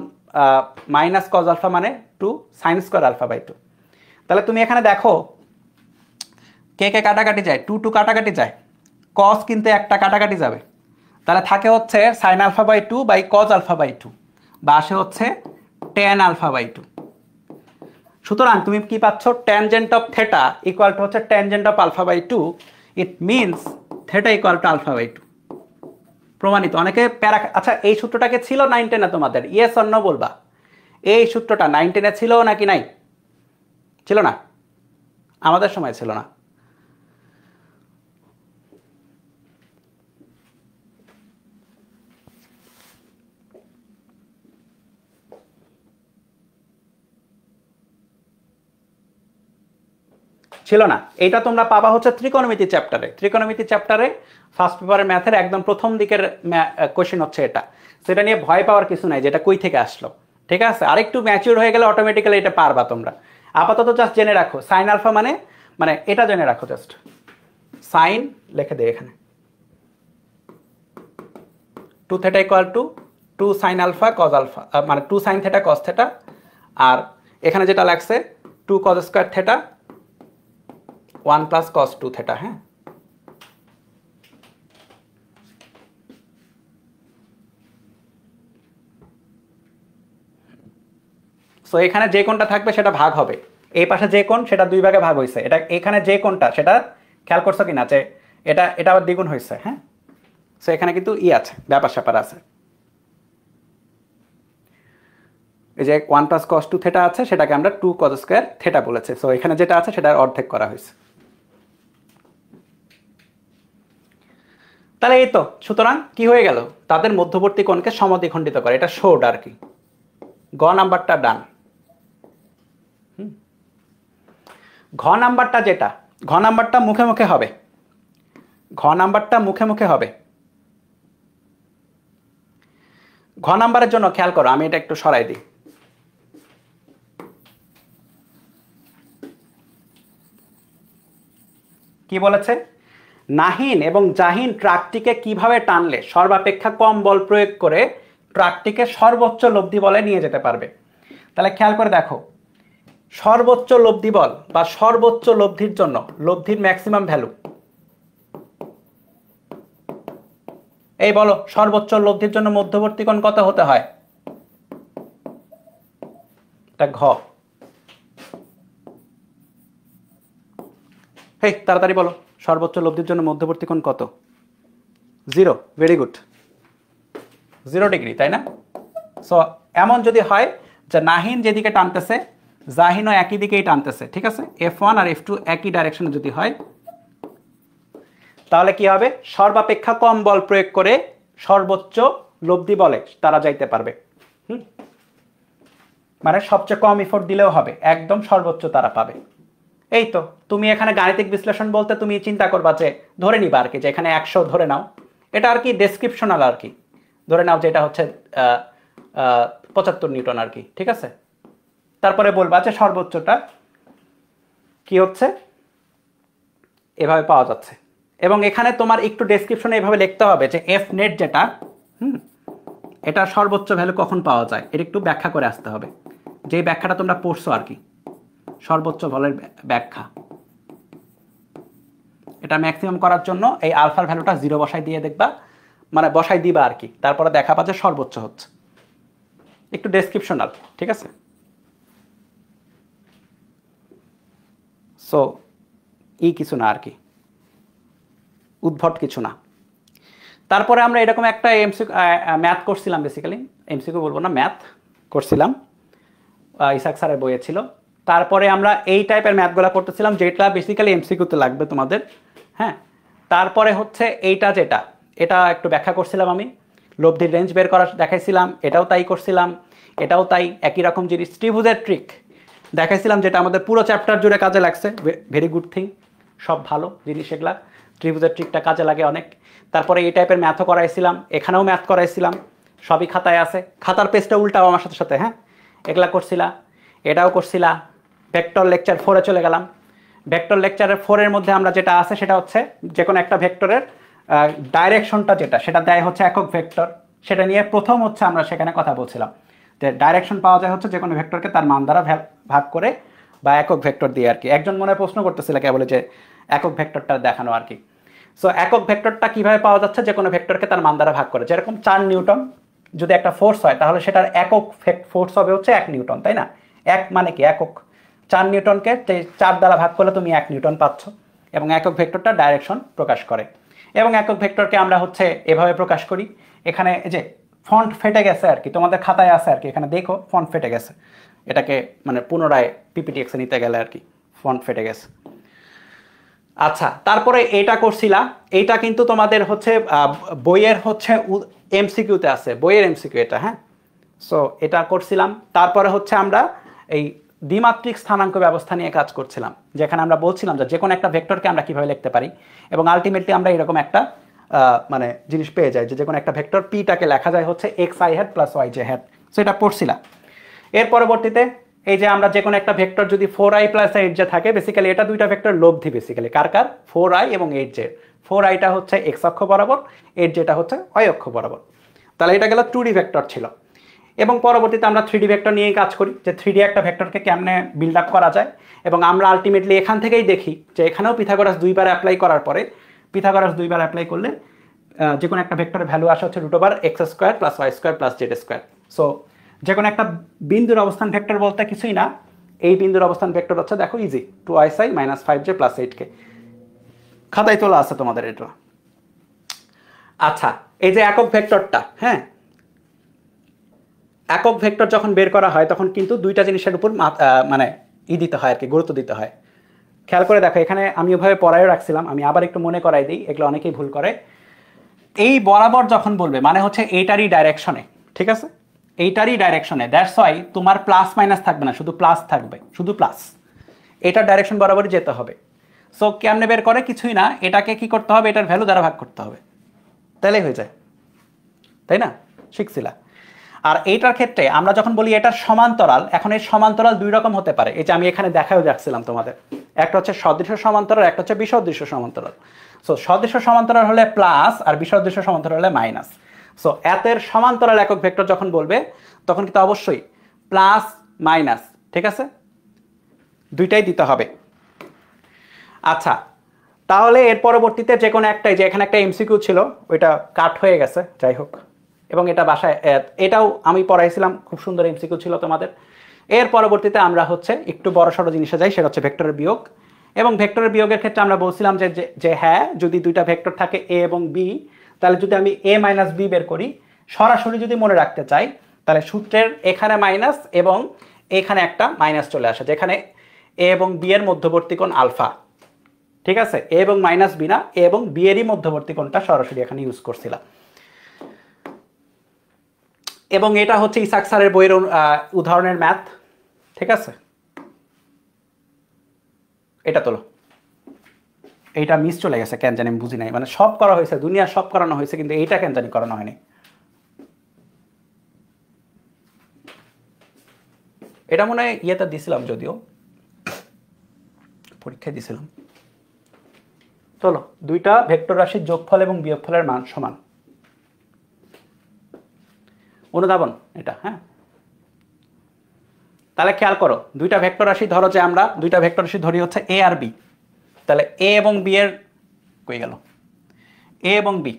minus cos alpha মানে two sine square alpha by two তাহলে তুমি এখানে দেখো কে কে কাটাকাটি যায় টু টু কাটাকাটি যায় কজ কিন্তু একটা কাটাকাটি যাবে তাহলে থাকে হচ্ছে sine alpha by two by cos alpha by two বা আসে হচ্ছে টেন আলফা বাই টু সুতরাং তুমি কি পাচ্ছ ট্যানজেন্ট অফ থেটা ইকুয়ালটা হচ্ছে tangent of alpha by two it means theta equal to alpha by two প্রমাণিত অনেকে প্যারা আচ্ছা এই সূত্রটাকে ছিল নাইন টেনে তোমাদের ইয়েস অন্য বলবা এই সূত্রটা নাইন টেনে ছিল নাকি নাই ছিল না আমাদের সময় ছিল না ছিল না এটা তোমরা পাবা হচ্ছে ত্রিকোণমিতি চ্যাপ্টারে ত্রিকোণমিতি চ্যাপ্টারে ফার্স্ট পেপারের ম্যাথের একদম প্রথম দিকের কোশ্চেন হচ্ছে এটা সেটা নিয়ে ভয় পাওয়ার কিছু নাই যেটা কই থেকে আসলো ঠিক আছে আরেকটু ম্যাচিউর হয়ে গেলে অটোমেটিক্যালি এটা পারবা তোমরা আপাতত জাস্ট জেনে রাখো সাইন আলফা মানে মানে এটা জেনে রাখো জাস্ট সাইন লেখে দেয় এখানে two theta equal to two sine alpha cos alpha মানে two sine theta cos theta আর এখানে যেটা লাগছে two cos square theta one plus cos two theta है সো এখানে যে কোনটা থাকবে সেটা ভাগ হবে এই পাশে যে কোন সেটা দুই ভাগে ভাগ হয়েছে এটা এখানে যে কোনটা সেটা খেয়াল করছো কিনা যে এটা এটা আবার দ্বিগুণ হয়েছে হ্যাঁ সো এখানে কিন্তু ই আছে ব্যাপার স্যাপার আছে এই যে one plus cos two theta আছে সেটাকে আমরা টু কস স্কোয়ার থেটা বলেছে সো এখানে যেটা আছে সেটার অর্ধেক করা হয়েছে তাহলে এই তো সুতরাং কি হয়ে গেল তাদের মধ্যবর্তী কোণকে সমদ্বিখণ্ডিত করে এটা শোড আর কি গ নাম্বারটা ডান ঘ নাম্বারটা যেটা ঘ নাম্বারটা মুখে মুখে হবে ঘ নাম্বারটা মুখে মুখে হবে ঘ নাম্বারের জন্য খেয়াল করো আমি এটা একটু সরাই দিই কি বলেছে নাহিন এবং জাহিন ট্রাকটিকে কিভাবে টানলে সর্বাপেক্ষা কম বল প্রয়োগ করে ট্রাকটিকে সর্বোচ্চ লব্ধি বলে নিয়ে যেতে পারবে তাহলে খেয়াল করে দেখো সর্বোচ্চ লব্ধি বল বা সর্বোচ্চ লব্ধির জন্য লব্ধির ম্যাক্সিমাম ভ্যালু এই বলো সর্বোচ্চ লব্ধির জন্য মধ্যবর্তী কোণ কত হতে হয় এটা ঘ তাড়াতাড়ি বলো সর্বোচ্চ লব্ধির জন্য মধ্যবর্তী কোণ কত zero very good zero degree তাই না সো এমন যদি হয় যে নাহিন যেদিকে টানতেছে জাহিনও একই দিকেই টানতেছে ঠিক আছে এফ ওয়ান আর এফ টু একই ডাইরেকশনে যদি হয় তাহলে কি হবে সর্বাপেক্ষা কম বল প্রয়োগ করে সর্বোচ্চ লব্ধি বলে তারা যাইতে পারবে হুম মানে সবচেয়ে কম এফোর্ট দিলেও হবে একদম সর্বোচ্চ তারা পাবে এই তো তুমি এখানে গাণিতিক বিশ্লেষণ বলতে তুমি চিন্তা করবা যে ধরে নিবা আর কি যে এখানে একশো ধরে নাও এটা আর কি ডেসক্রিপশনাল আর কি ধরে নাও যে এটা হচ্ছে পঁচাত্তর নিউটন আর কি ঠিক আছে তারপরে বলবা যে সর্বোচ্চটা কি হচ্ছে এভাবে পাওয়া যাচ্ছে এবং এখানে তোমার একটু ডেসক্রিপশনে এভাবে লিখতে হবে যে এফ নেট যেটা হুম এটা সর্বোচ্চ ভ্যালু কখন পাওয়া যায় এটা একটু ব্যাখ্যা করে আসতে হবে যে ব্যাখ্যাটা তোমরা পড়ছো আর কি সর্বোচ্চ ভলের ব্যাখ্যা এটা ম্যাক্সিমাম করার জন্য এই আলফার ভ্যালুটা জিরো বসাই দিয়ে দেখবা মানে বসাই দিবা আর কি তারপরে দেখা পাচ্ছে সর্বোচ্চ হচ্ছে একটু ডেসক্রিপশনাল ঠিক আছে সো ই কিছু না আর কি উদ্ভট কিছু না তারপরে আমরা এরকম একটা এমসি ম্যাথ করছিলাম বেসিক্যালি এমসিকিউ বলবো না ম্যাথ করছিলাম ইসাক স্যারের বইয়ে ছিল তারপরে আমরা এই টাইপের ম্যাপগুলো করতেছিলাম যেটা বেসিক্যালি এমসিকিউতে লাগবে তোমাদের হ্যাঁ তারপরে হচ্ছে এইটা যেটা এটা একটু ব্যাখ্যা করছিলাম আমি লব্ধির রেঞ্জ বের করা দেখাইছিলাম এটাও তাই করছিলাম এটাও তাই একই রকম জিনিস ত্রিভুজের ট্রিক দেখাইছিলাম যেটা আমাদের পুরো চ্যাপ্টার জুড়ে কাজে লাগছে ভেরি গুড থিং সব ভালো জিনিস এগুলা ত্রিভুজের ট্রিকটা কাজে লাগে অনেক তারপরে এই টাইপের ম্যাথও করাইছিলাম এখানেও ম্যাথ করাইছিলাম সবই খাতায় আছে খাতার পেজটা উল্টাও আমার সাথে সাথে হ্যাঁ এগুলা করছিলা এটাও করছিলা ভেক্টর লেকচার ফোরে চলে গেলাম ভেক্টর লেকচারের ফোরের মধ্যে আমরা যেটা আছে সেটা হচ্ছে যে কোনো একটা ভেক্টরের ডাইরেকশনটা যেটা সেটা দেয় হচ্ছে একক ভেক্টর সেটা নিয়ে প্রথম হচ্ছে আমরা সেখানে কথা বলছিলাম যে ডাইরেকশন পাওয়া যায় হচ্ছে যে কোনো ভেক্টরকে তার মান দ্বারা ভাগ করে বা একক ভেক্টর দিয়ে আর কি একজন মনে প্রশ্ন করতেছিল কেবল যে একক ভেক্টরটা দেখানো আর কি সো একক ভেক্টরটা কীভাবে পাওয়া যাচ্ছে যে কোনো ভেক্টরকে তার মান দ্বারা ভাগ করে যেরকম চার নিউটন যদি একটা ফোর্স হয় তাহলে সেটার একক ফোর্স হবে হচ্ছে এক নিউটন তাই না এক মানে কি একক চার নিউটনকে চার দ্বারা ভাগ করলে তুমি এক নিউটন পাচ্ছ এবং একক ভেক্টরটা ডাইরেকশন প্রকাশ করে এবং একক ভেক্টরকে আমরা হচ্ছে এভাবে প্রকাশ করি এখানে যে ফন্ট ফেটে গেছে আর কি তোমাদের খাতায় আছে আর কি এখানে দেখো ফন্ট ফেটে গেছে এটাকে মানে পুনরায় পিপিটি এক্সে নিতে গেলে আর কি ফন্ট ফেটে গেছে আচ্ছা তারপরে এটা করছিলাম এইটা কিন্তু তোমাদের হচ্ছে বইয়ের হচ্ছে এমসিকিউতে আছে বইয়ের এমসিকিউ এটা হ্যাঁ সো এটা করছিলাম তারপরে হচ্ছে আমরা এই দ্বিমাত্রিক স্থানাঙ্ক ব্যবস্থা নিয়ে কাজ করছিলাম যেখানে আমরা বলছিলাম যে যে কোনো একটা ভেক্টরকে আমরা কীভাবে লিখতে পারি এবং আলটিমেটলি আমরা এরকম একটা মানে জিনিস পেয়ে যাই যে যে কোনো একটা ভেক্টর পিটাকে লেখা যায় হচ্ছে X I hat plus Y J hat so এটা পড়ছিলাম এর পরবর্তীতে এই যে আমরা যে কোনো একটা ভেক্টর যদি four I plus eight J থাকে বেসিক্যালি এটা দুইটা ভেক্টর লব্ধি বেসিক্যালি কার কার ফোর আই এবং এইট জে ফোর আইটা হচ্ছে এক্স অক্ষ বরাবর এইট জেটা হচ্ছে ওয়াই অক্ষ বরাবর তাহলে এটা গেল টু ডি ভেক্টর ছিল এবং পরবর্তীতে আমরা থ্রিডি ভেক্টর নিয়েই কাজ করি যে থ্রিডি একটা ভেক্টরকে কেমনে বিল্ড আপ করা যায় এবং আমরা আলটিমেটলি এখান থেকেই দেখি যে এখানেও পিথাগোরাস দুইবার অ্যাপ্লাই করার পরে পিথাগোরাস দুইবার অ্যাপ্লাই করলে যে কোনো একটা ভেক্টরের ভ্যালু আসা হচ্ছে root over X square plus Y square plus Z square so যে কোনো একটা বিন্দুর অবস্থান ভেক্টর বলতে কিছুই না এই বিন্দুর অবস্থান ভেক্টর হচ্ছে দেখো easy two I's I minus five J plus eight K খাতায় তোলা আছে তোমাদের এটা আচ্ছা এই যে একক ভেক্টরটা হ্যাঁ একক ভেক্টর যখন বের করা হয় তখন কিন্তু দুইটা জিনিসের উপর মানে ই দিতে হয় আর কি গুরুত্ব দিতে হয় খেয়াল করে দেখো এখানে আমি ওভাবে পড়াইও রাখছিলাম আমি আবার একটু মনে করাই দিই এগুলো অনেকেই ভুল করে এই বরাবর যখন বলবে মানে হচ্ছে এইটারই ডাইরেকশনে ঠিক আছে এইটারই ডাইরেকশনে দ্যাটস ওয়াই তোমার প্লাস মাইনাস থাকবে না শুধু প্লাস থাকবে শুধু প্লাস এটার ডাইরেকশন বরাবরই যেতে হবে সো কেমনে বের করে কিছুই না এটাকে কি করতে হবে এটার ভ্যালু দ্বারা ভাগ করতে হবে তাহলেই হয়ে যায় তাই না শিখছিলা আর এইটার ক্ষেত্রে আমরা যখন বলি এটা সমান্তরাল এখন এই সমান্তরাল দুই রকম হতে পারে এই যে আমি এখানে দেখাও যাচ্ছিলাম তোমাদের একটা হচ্ছে সদৃশ সমান্তরাল একটা হচ্ছে বিসদৃশ সমান্তরাল সো সদৃশ সমান্তরাল হলে প্লাস আর বিসদৃশ্য সমান্তরাল হলে মাইনাস সো এতের সমান্তরাল একক ভেক্টর যখন বলবে তখন কিন্তু অবশ্যই প্লাস মাইনাস ঠিক আছে দুইটাই দিতে হবে আচ্ছা তাহলে এর পরবর্তীতে যে কোনো একটাই যে এখানে একটা এমসিকিউ ছিল ওইটা কাট হয়ে গেছে যাই হোক এবং এটা বাসায় এটাও আমি পড়াইছিলাম খুব সুন্দর এমসিকিউ ছিল তোমাদের এর পরবর্তীতে আমরা হচ্ছে একটু বড় সড়ো জিনিসে যাই সেটা হচ্ছে ভেক্টরের বিয়োগ এবং ভেক্টরের বিয়োগের ক্ষেত্রে আমরা বলছিলাম যে যে হ্যাঁ যদি দুইটা ভেক্টর থাকে এ এবং বি তাহলে যদি আমি এ মাইনাস বি বের করি সরাসরি যদি মনে রাখতে চাই তাহলে সূত্রের এখানে মাইনাস এবং এখানে একটা মাইনাস চলে আসে যেখানে এ এবং বি এর মধ্যবর্তী কোণ আলফা ঠিক আছে এ এবং মাইনাস বি না এ এবং বি এরই মধ্যবর্তী কোণটা সরাসরি এখানে ইউজ করছিলাম এবং এটা হচ্ছে ইসাক সারের বইয়ের উদাহরণের ম্যাথ ঠিক আছে এটা তোলো এইটা মিস চলে গেছে কেন জানি বুঝি নাই মানে সব করা হয়েছে দুনিয়া সব করানো হয়েছে কিন্তু এইটা কেন জানি করানো হয়নি এটা মনে হয় ইয়েটা দিছিলাম যদিও পরীক্ষায় দিছিলাম চলো দুইটা ভেক্টর রাশির যোগফল এবং বিয়োগফলের মান সমান অনুধাবন এটা হ্যাঁ তাহলে খেয়াল করো দুইটা ভেক্টর রাশি ধরো যে আমরা দুইটা ভেক্টর রাশি ধরি হচ্ছে এ আর বি তাহলে এ এবং বি এর কই গেল এ এবং বি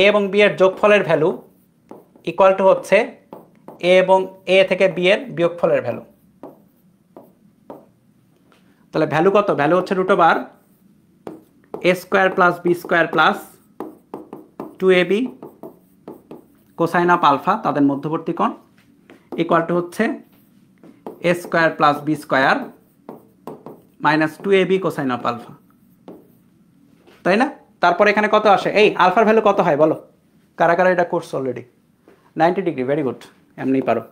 এ এবং বি এর যোগফলের ভ্যালু ইকুয়াল টু হচ্ছে এ এবং এ থেকে বি এর বিয়োগফলের ভ্যালু তাহলে ভ্যালু কত ভ্যালু হচ্ছে root bar A square plus B square plus two A B cosine of alpha তাদের মধ্যবর্তী কোণ ইকুয়াল টু হচ্ছে A square plus B square minus two A B cosine of alpha তাই না তারপর এখানে কত আসে এই আলফার ভ্যালু কত হয় বলো কারা কারা এটা course already ninety degree very good এমনি পারো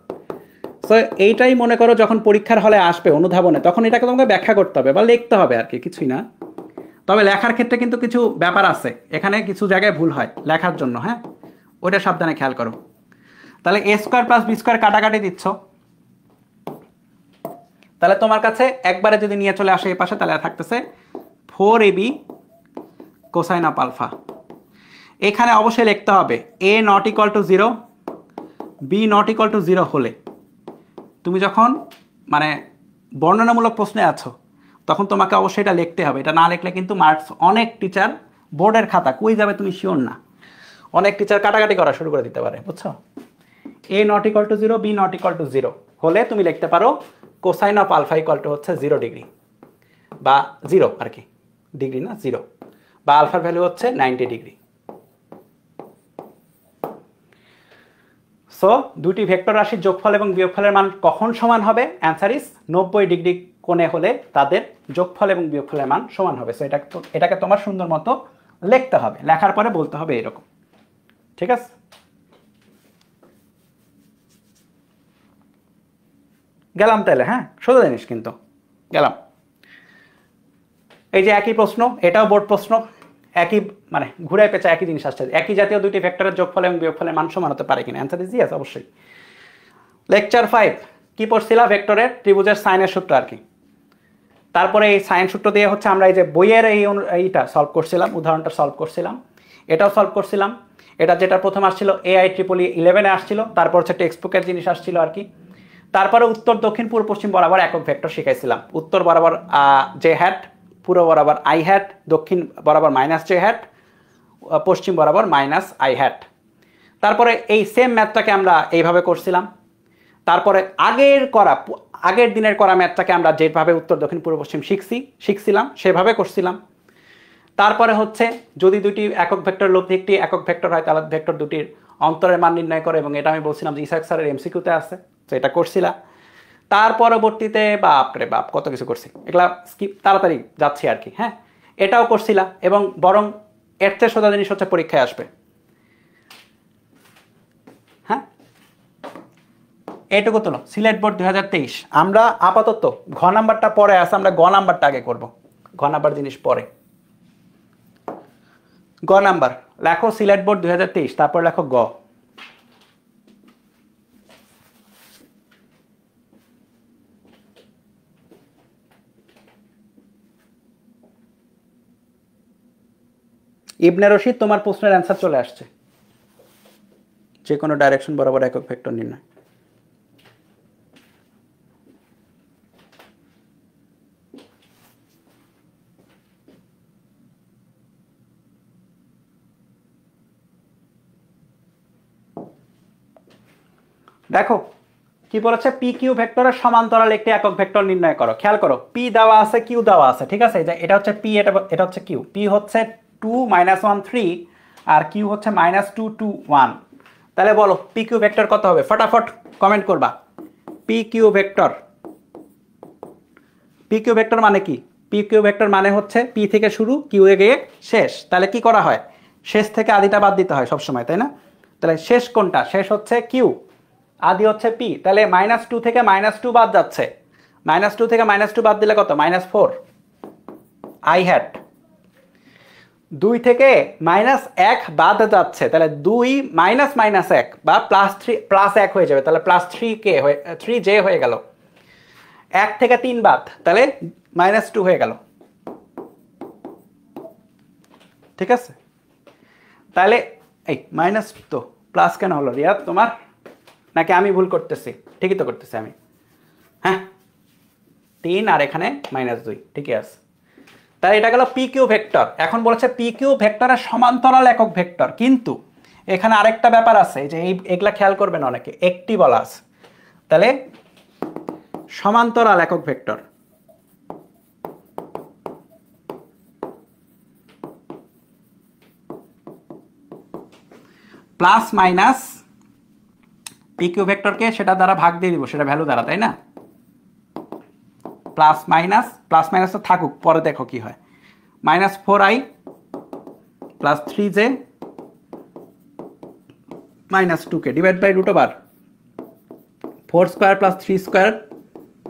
সো এইটাই মনে করো যখন পরীক্ষার হলে আসবে অনুধাবনে তখন এটাকে তোমাকে ব্যাখ্যা করতে হবে বা লিখতে হবে আর কি কিছুই না তবে লেখার ক্ষেত্রে কিন্তু কিছু ব্যাপার আছে এখানে কিছু জায়গায় ভুল হয় লেখার জন্য হ্যাঁ ওইটা সাবধানে খেয়াল করো তাহলে A square plus B square কাটাকাটি দিচ্ছ তাহলে তোমার কাছে একবারে যদি নিয়ে চলে আসে এ পাশে তাহলে থাকতেছে four A B cosine of alpha এখানে অবশ্যই লিখতে হবে A not equal to zero B not equal to zero হলে তুমি যখন মানে বর্ণনামূলক প্রশ্নে আছো তখন তোমাকে অবশ্যই এটা লিখতে হবে এটা না লিখলে কিন্তু মার্কস অনেক টিচার বোর্ডের খাতা কই যাবে তুমি শিওর না অনেক টিচার কাটাকাটি করা শুরু করে দিতে পারে বুঝছো A not equal to zero B not equal to zero হলে তুমি লিখতে পারো cosine of alpha equal to হচ্ছে জিরো ডিগ্রি বা জিরো আর কি ডিগ্রি না জিরো বা আলফার ভ্যালু হচ্ছে নাইনটি ডিগ্রি সো দুটি ভেক্টর রাশির যোগফল এবং বিয়োগফলের মান কখন সমান হবে অ্যান্সার ইস নব্বই ডিগ্রি কোণে হলে তাদের যোগফল এবং বিয়োগফলের মান সমান হবে সো এটা এটাকে তোমার সুন্দর মতো লিখতে হবে লেখার পরে বলতে হবে এরকম ঠিক আছে গেলাম তাহলে হ্যাঁ সোজা জিনিস কিন্তু গেলাম এই যে একই প্রশ্ন এটাও বোর্ড প্রশ্ন একই মানে ঘুরে পেঁচা একই জিনিস আসছে একই জাতীয় দুইটি ফ্যাক্টরের যোগফল এবং বিয়োগফলের মান সমান হতে পারে কিনা অ্যান্সার ইজ ইয়াস অবশ্যই লেকচার ফাইভ কি পড়ছিলাম ভেক্টরের ত্রিভুজের সাইনের সূত্র আর কি তারপরে এই সাইন সূত্র দিয়ে হচ্ছে আমরা এই যে বইয়ের এই এইটা সলভ করছিলাম উদাহরণটা সলভ করছিলাম এটাও সলভ করছিলাম এটা যেটা প্রথম আসছিল এআই ট্রিপলি ইলেভেনে আসছিল তারপর হচ্ছে একটা জিনিস আসছিল আর কি তারপরে উত্তর দক্ষিণ পূর্ব পশ্চিম বরাবর একক ভেক্টর শিখাইছিলাম উত্তর বরাবর জে হ্যাট পূর্ব বরাবর আই হ্যাট দক্ষিণ বরাবর মাইনাস জে হ্যাট পশ্চিম বরাবর মাইনাস আই হ্যাট তারপরে এই সেম ম্যাথটাকে আমরা এইভাবে করছিলাম তারপরে আগের করা আগের দিনের করা ম্যাথটাকে আমরা যেভাবে উত্তর দক্ষিণ পূর্ব পশ্চিম শিখছি শিখছিলাম সেভাবে করছিলাম তারপরে হচ্ছে যদি দুটি একক ভেক্টর লব্ধি একটি একক ভেক্টর হয় তাহলে ভেক্টর দুটির অন্তরের মান নির্ণয় করে এবং এটা আমি বলছিলাম যে ইসাক স্যারের এমসিকিউতে আছে তো এটা করছিলা তার পরবর্তীতে বাপ রে বাপ কত কিছু করছি এগুলা স্কিপ তাড়াতাড়ি যাচ্ছি আর কি হ্যাঁ এটাও করছিলা এবং বরং এর চেয়ে সোজা জিনিস হচ্ছে পরীক্ষায় আসবে হ্যাঁ এটুকু তোলো সিলেট বোর্ড দুই আমরা আপাতত ঘ নাম্বারটা পরে আসে আমরা গ নাম্বারটা আগে করব ঘ নাম্বার জিনিস পরে গ নাম্বার লেখো সিলেট বোর্ড দুই তারপর লেখো গ ইবনে রশিদ তোমার প্রশ্নের অ্যান্সার চলে আসছে যে কোনো ডাইরেকশন বরাবর একক ভেক্টর নির্ণয় দেখো কি বলেছে পি কিউ ভেক্টরের সমান্তরাল একটি একক ভেক্টর নির্ণয় করো খেয়াল করো পি দেওয়া আছে কিউ দেওয়া আছে ঠিক আছে এটা হচ্ছে পি এটা এটা হচ্ছে কিউ পি হচ্ছে টু মাইনাস ওয়ান থ্রি আর কিউ হচ্ছে মাইনাস টু টু ওয়ান তাহলে বলো পি কিউ ভেক্টর কত হবে ফটাফট কমেন্ট করবা P Q vector P Q vector মানে কি পি কিউ ভেক্টর মানে হচ্ছে পি থেকে শুরু কিউ এ গিয়ে শেষ তাহলে কি করা হয় শেষ থেকে আদিটা বাদ দিতে হয় সবসময় তাই না তাহলে শেষ কোনটা শেষ হচ্ছে কিউ আদি হচ্ছে পি তাহলে মাইনাস টু থেকে মাইনাস টু বাদ যাচ্ছে মাইনাস টু থেকে মাইনাস টু বাদ দিলে কত মাইনাস ফোর আই হ্যাট দুই থেকে মাইনাস এক বাদ যাচ্ছে তাহলে দুই মাইনাস মাইনাস এক বা প্লাস থ্রি প্লাস এক হয়ে যাবে তাহলে প্লাস থ্রি কে হয়ে থ্রি জে হয়ে গেল এক থেকে তিন বাদ তাহলে মাইনাস টু হয়ে গেল ঠিক আছে তাহলে এই মাইনাস তো প্লাস কেন হলো রিয়াদ তোমার নাকি আমি ভুল করতেছি ঠিকই তো করতেছি আমি হ্যাঁ তিন আর এখানে মাইনাস দুই ঠিকই আছে তাহলে এটা গেল পি কিউ ভেক্টর এখন বলেছে পি কিউ ভেক্টরের সমান্তরাল একক ভেক্টর কিন্তু এখানে আরেকটা ব্যাপার আছে যে এই এগুলা খেয়াল করবেন অনেকে একটি বলা আছে তাহলে সমান্তরাল একক ভেক্টর প্লাস মাইনাস পিকিউ ভেক্টরকে সেটা দ্বারা ভাগ দিয়ে দিব সেটা ভ্যালু দ্বারা তাই না প্লাস মাইনাস প্লাস মাইনাস তো থাকুক পরে দেখো কি হয় minus four I plus three j minus two k divide by root over four square plus three square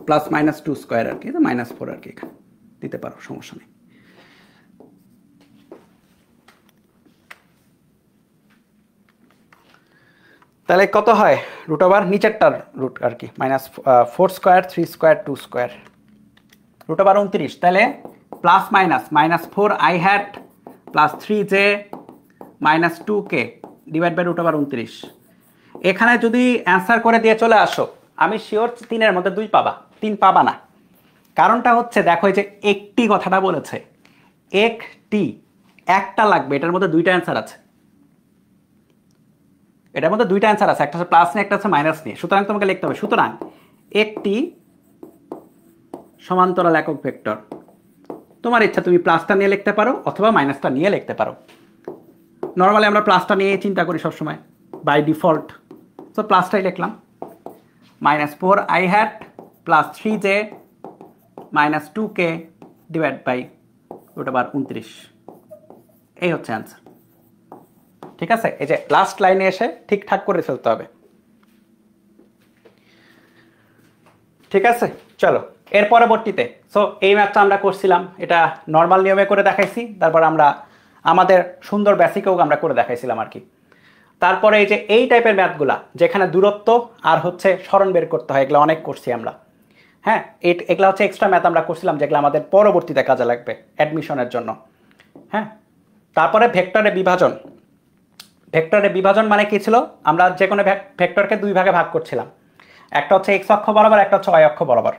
plus minus two square আর কি মাইনাস ফোর আর কি এখানে দিতে পারো সমস্যা নেই তাহলে কত হয় রুট ওভার নিচেরটার রুট আর কি minus four square three square two square root over উনত্রিশ তাহলে plus minus minus four i hat plus three j minus two k divide by root over উনত্রিশ এখানে যদি অ্যান্সার করে দিয়ে চলে আসো আমি শিওর তিনের মধ্যে দুই পাবা তিন পাবা না কারণটা হচ্ছে দেখো যে একটি কথাটা বলেছে একটি একটা লাগবে এটার মধ্যে দুইটা অ্যান্সার আছে এটার মধ্যে দুইটা অ্যান্সার আছে একটা প্লাস নিয়ে একটা আছে মাইনাস নিয়ে সুতরাং তোমাকে লিখতে হবে সুতরাং একটি সমান্তরাল একক ভেক্টর তোমার ইচ্ছা তুমি প্লাসটা নিয়ে লিখতে পারো অথবা মাইনাসটা নিয়ে লিখতে পারো নর্মালি আমরা প্লাসটা নিয়ে চিন্তা করি সবসময় বাই ডিফল্ট সো প্লাসটাই লিখলাম minus four i hat plus three j minus two k divide by ওটা বার উনত্রিশ এই হচ্ছে অ্যান্সার ঠিক আছে এই যে লাস্ট লাইনে এসে ঠিকঠাক করে ফেলতে হবে ঠিক আছে চলো এর পরবর্তীতে সো এই ম্যাথটা আমরা করছিলাম এটা নর্মাল নিয়মে করে দেখাইছি তারপর আমরা আমাদের সুন্দর বেসিকেও আমরা করে দেখাইছিলাম আর কি তারপরে এই যে এই টাইপের ম্যাথগুলা যেখানে দূরত্ব আর হচ্ছে স্মরণ বের করতে হয় এগুলো অনেক করছি আমরা হ্যাঁ এগুলো হচ্ছে এক্সট্রা ম্যাথ আমরা করছিলাম যেগুলো আমাদের পরবর্তীতে কাজে লাগবে অ্যাডমিশনের জন্য হ্যাঁ তারপরে ভেক্টরে বিভাজন ভেক্টরের বিভাজন মানে কি ছিল আমরা যে কোনো ভেক্টরকে দুই ভাগে ভাগ করছিলাম একটা হচ্ছে এক্স অক্ষ বরাবর একটা হচ্ছে অয় অক্ষ বরাবর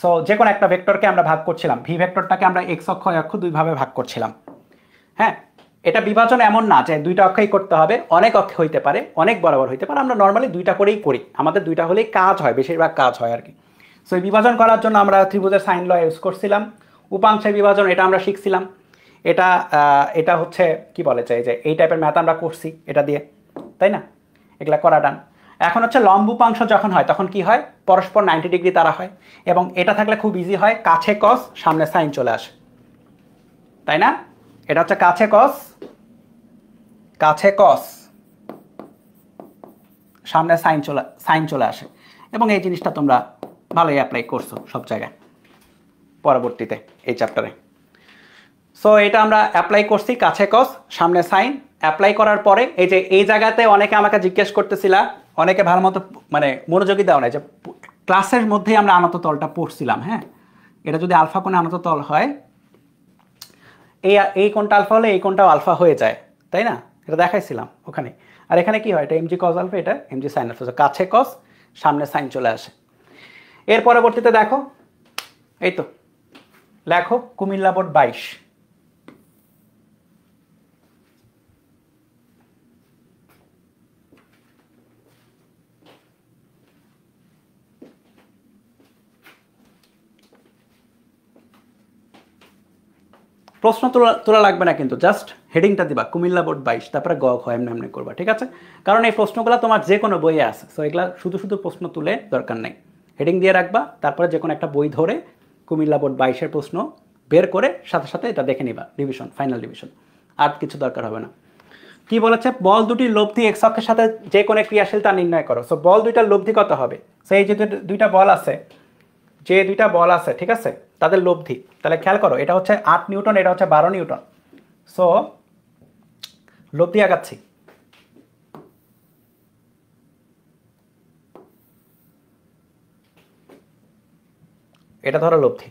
সো যে কোনো একটা ভেক্টরকে আমরা ভাগ করছিলাম ভি ভেক্টরটাকে আমরা এক্স অক্ষ অক্ষ দুইভাবে ভাগ করছিলাম হ্যাঁ এটা বিভাজন এমন না যে দুইটা অক্ষেই করতে হবে অনেক অক্ষ হইতে পারে অনেক বরাবর হইতে পারে আমরা নর্মালি দুইটা করেই করি আমাদের দুইটা হলেই কাজ হয় বেশিরভাগ কাজ হয় আর কি সো এই বিভাজন করার জন্য আমরা ত্রিভুজের সাইন ল ইউজ করছিলাম উপাংশের বিভাজন এটা আমরা শিখছিলাম এটা এটা হচ্ছে কি বলে চাই যে এই টাইপের ম্যাথ আমরা করছি এটা দিয়ে তাই না এগুলা করা ডান এখন হচ্ছে লম্বুপাংশ যখন হয় তখন কি হয় পরস্পর নাইনটি ডিগ্রি তারা হয় এবং এটা থাকলে খুব ইজি হয় কাছে কস সামনে সাইন চলে আসে তাই না এটা হচ্ছে কাছে কস কাছে কস সামনে সাইন চলে সাইন চলে আসে এবং এই জিনিসটা তোমরা ভালোই অ্যাপ্লাই করছো সব জায়গায় পরবর্তীতে এই চ্যাপ্টারে সো এটা আমরা অ্যাপ্লাই করছি কাছে কস সামনে সাইন অ্যাপ্লাই করার পরে এই যে এই জায়গাতে অনেকে আমাকে জিজ্ঞেস করতেছিলা অনেকে ভালো মতো মানে মনোযোগী দেওয়া নাই যে ক্লাসের মধ্যেই আমরা আনত তলটা পড়ছিলাম হ্যাঁ এটা যদি আলফা কোনো আনত তল হয় এই এই কোনটা আলফা হলে এই কোনটাও আলফা হয়ে যায় তাই না এটা দেখাইছিলাম ওখানে আর এখানে কি হয় এটা এমজি কস আলফা এটা এমজি সাইন আলফা কাছে কস সামনে সাইন চলে আসে এর পরবর্তীতে দেখো এই তো লেখো কুমিল্লা বোর্ড বাইশ প্রশ্ন তোলা তোলা লাগবে না কিন্তু জাস্ট হেডিংটা দিবা কুমিল্লা বোর্ড বাইশ তারপরে গ ঘ এমনি এমনি করবা ঠিক আছে কারণ এই প্রশ্নগুলো তোমার যে কোনো বইয়ে আছে সো এগুলা শুধু শুধু প্রশ্ন তুলে দরকার নেই হেডিং দিয়ে রাখবা তারপরে যে কোনো একটা বই ধরে কুমিল্লা বোর্ড বাইশের প্রশ্ন বের করে সাথে সাথে এটা দেখে নিবা রিভিশন ফাইনাল রিভিশন আর কিছু দরকার হবে না কি বলেছে বল দুটি লব্ধি এক সাথে যে কোনো ক্রিয়াশীল তা নির্ণয় করো সো বল দুইটা লব্ধি কত হবে সেই যে দুইটা বল আছে যে দুইটা বল আছে ঠিক আছে তাদের লব্ধি তাহলে খেয়াল করো এটা হচ্ছে আট নিউটন এটা হচ্ছে বারো নিউটন সো লব্ধি আগাচ্ছি এটা ধরো লব্ধি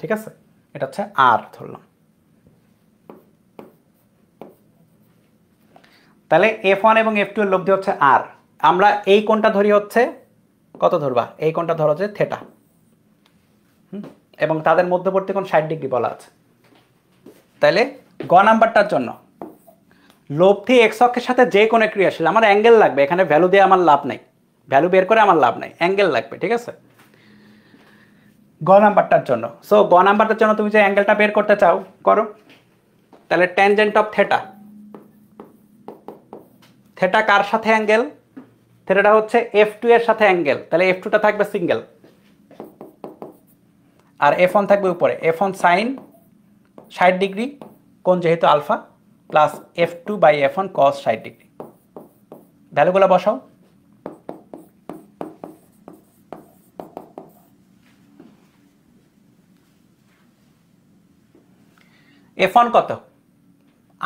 ঠিক আছে এটা হচ্ছে আর ধরলাম তাহলে এফ ওয়ান এবং এফ টু এর লব্ধি হচ্ছে আর আমরা এই কোনটা ধরি হচ্ছে কত ধরবা এই কোনটা ধরো যে থেটা এবং তাদের মধ্যবর্তী কোণ ষাট ডিগ্রি বলা আছে তাহলে গ নাম্বারটার জন্য লব্ধি এক্স অক্ষের সাথে যে কোনো ক্রিয়াশীল আমার অ্যাঙ্গেল লাগবে এখানে ভ্যালু দিয়ে আমার লাভ নেই ভ্যালু বের করে আমার লাভ নেই অ্যাঙ্গেল লাগবে ঠিক আছে গ নাম্বারটার জন্য সো গ নাম্বারটার জন্য তুমি যে অ্যাঙ্গেলটা বের করতে চাও করো তাহলে ট্যানজেন্ট অফ থেটা থেটা কার সাথে অ্যাঙ্গেল থেটাটা হচ্ছে এফ টু এর সাথে অ্যাঙ্গেল তাহলে এফ টুটা থাকবে সিঙ্গেল আর এফ ওয়ান থাকবে উপরে এফ ওয়ান সাইন ষাট ডিগ্রি কোন যেহেতু alpha plus F two by F one cos ষাট ডিগ্রি ভ্যালুগুলো বসাও এফ ওয়ান কত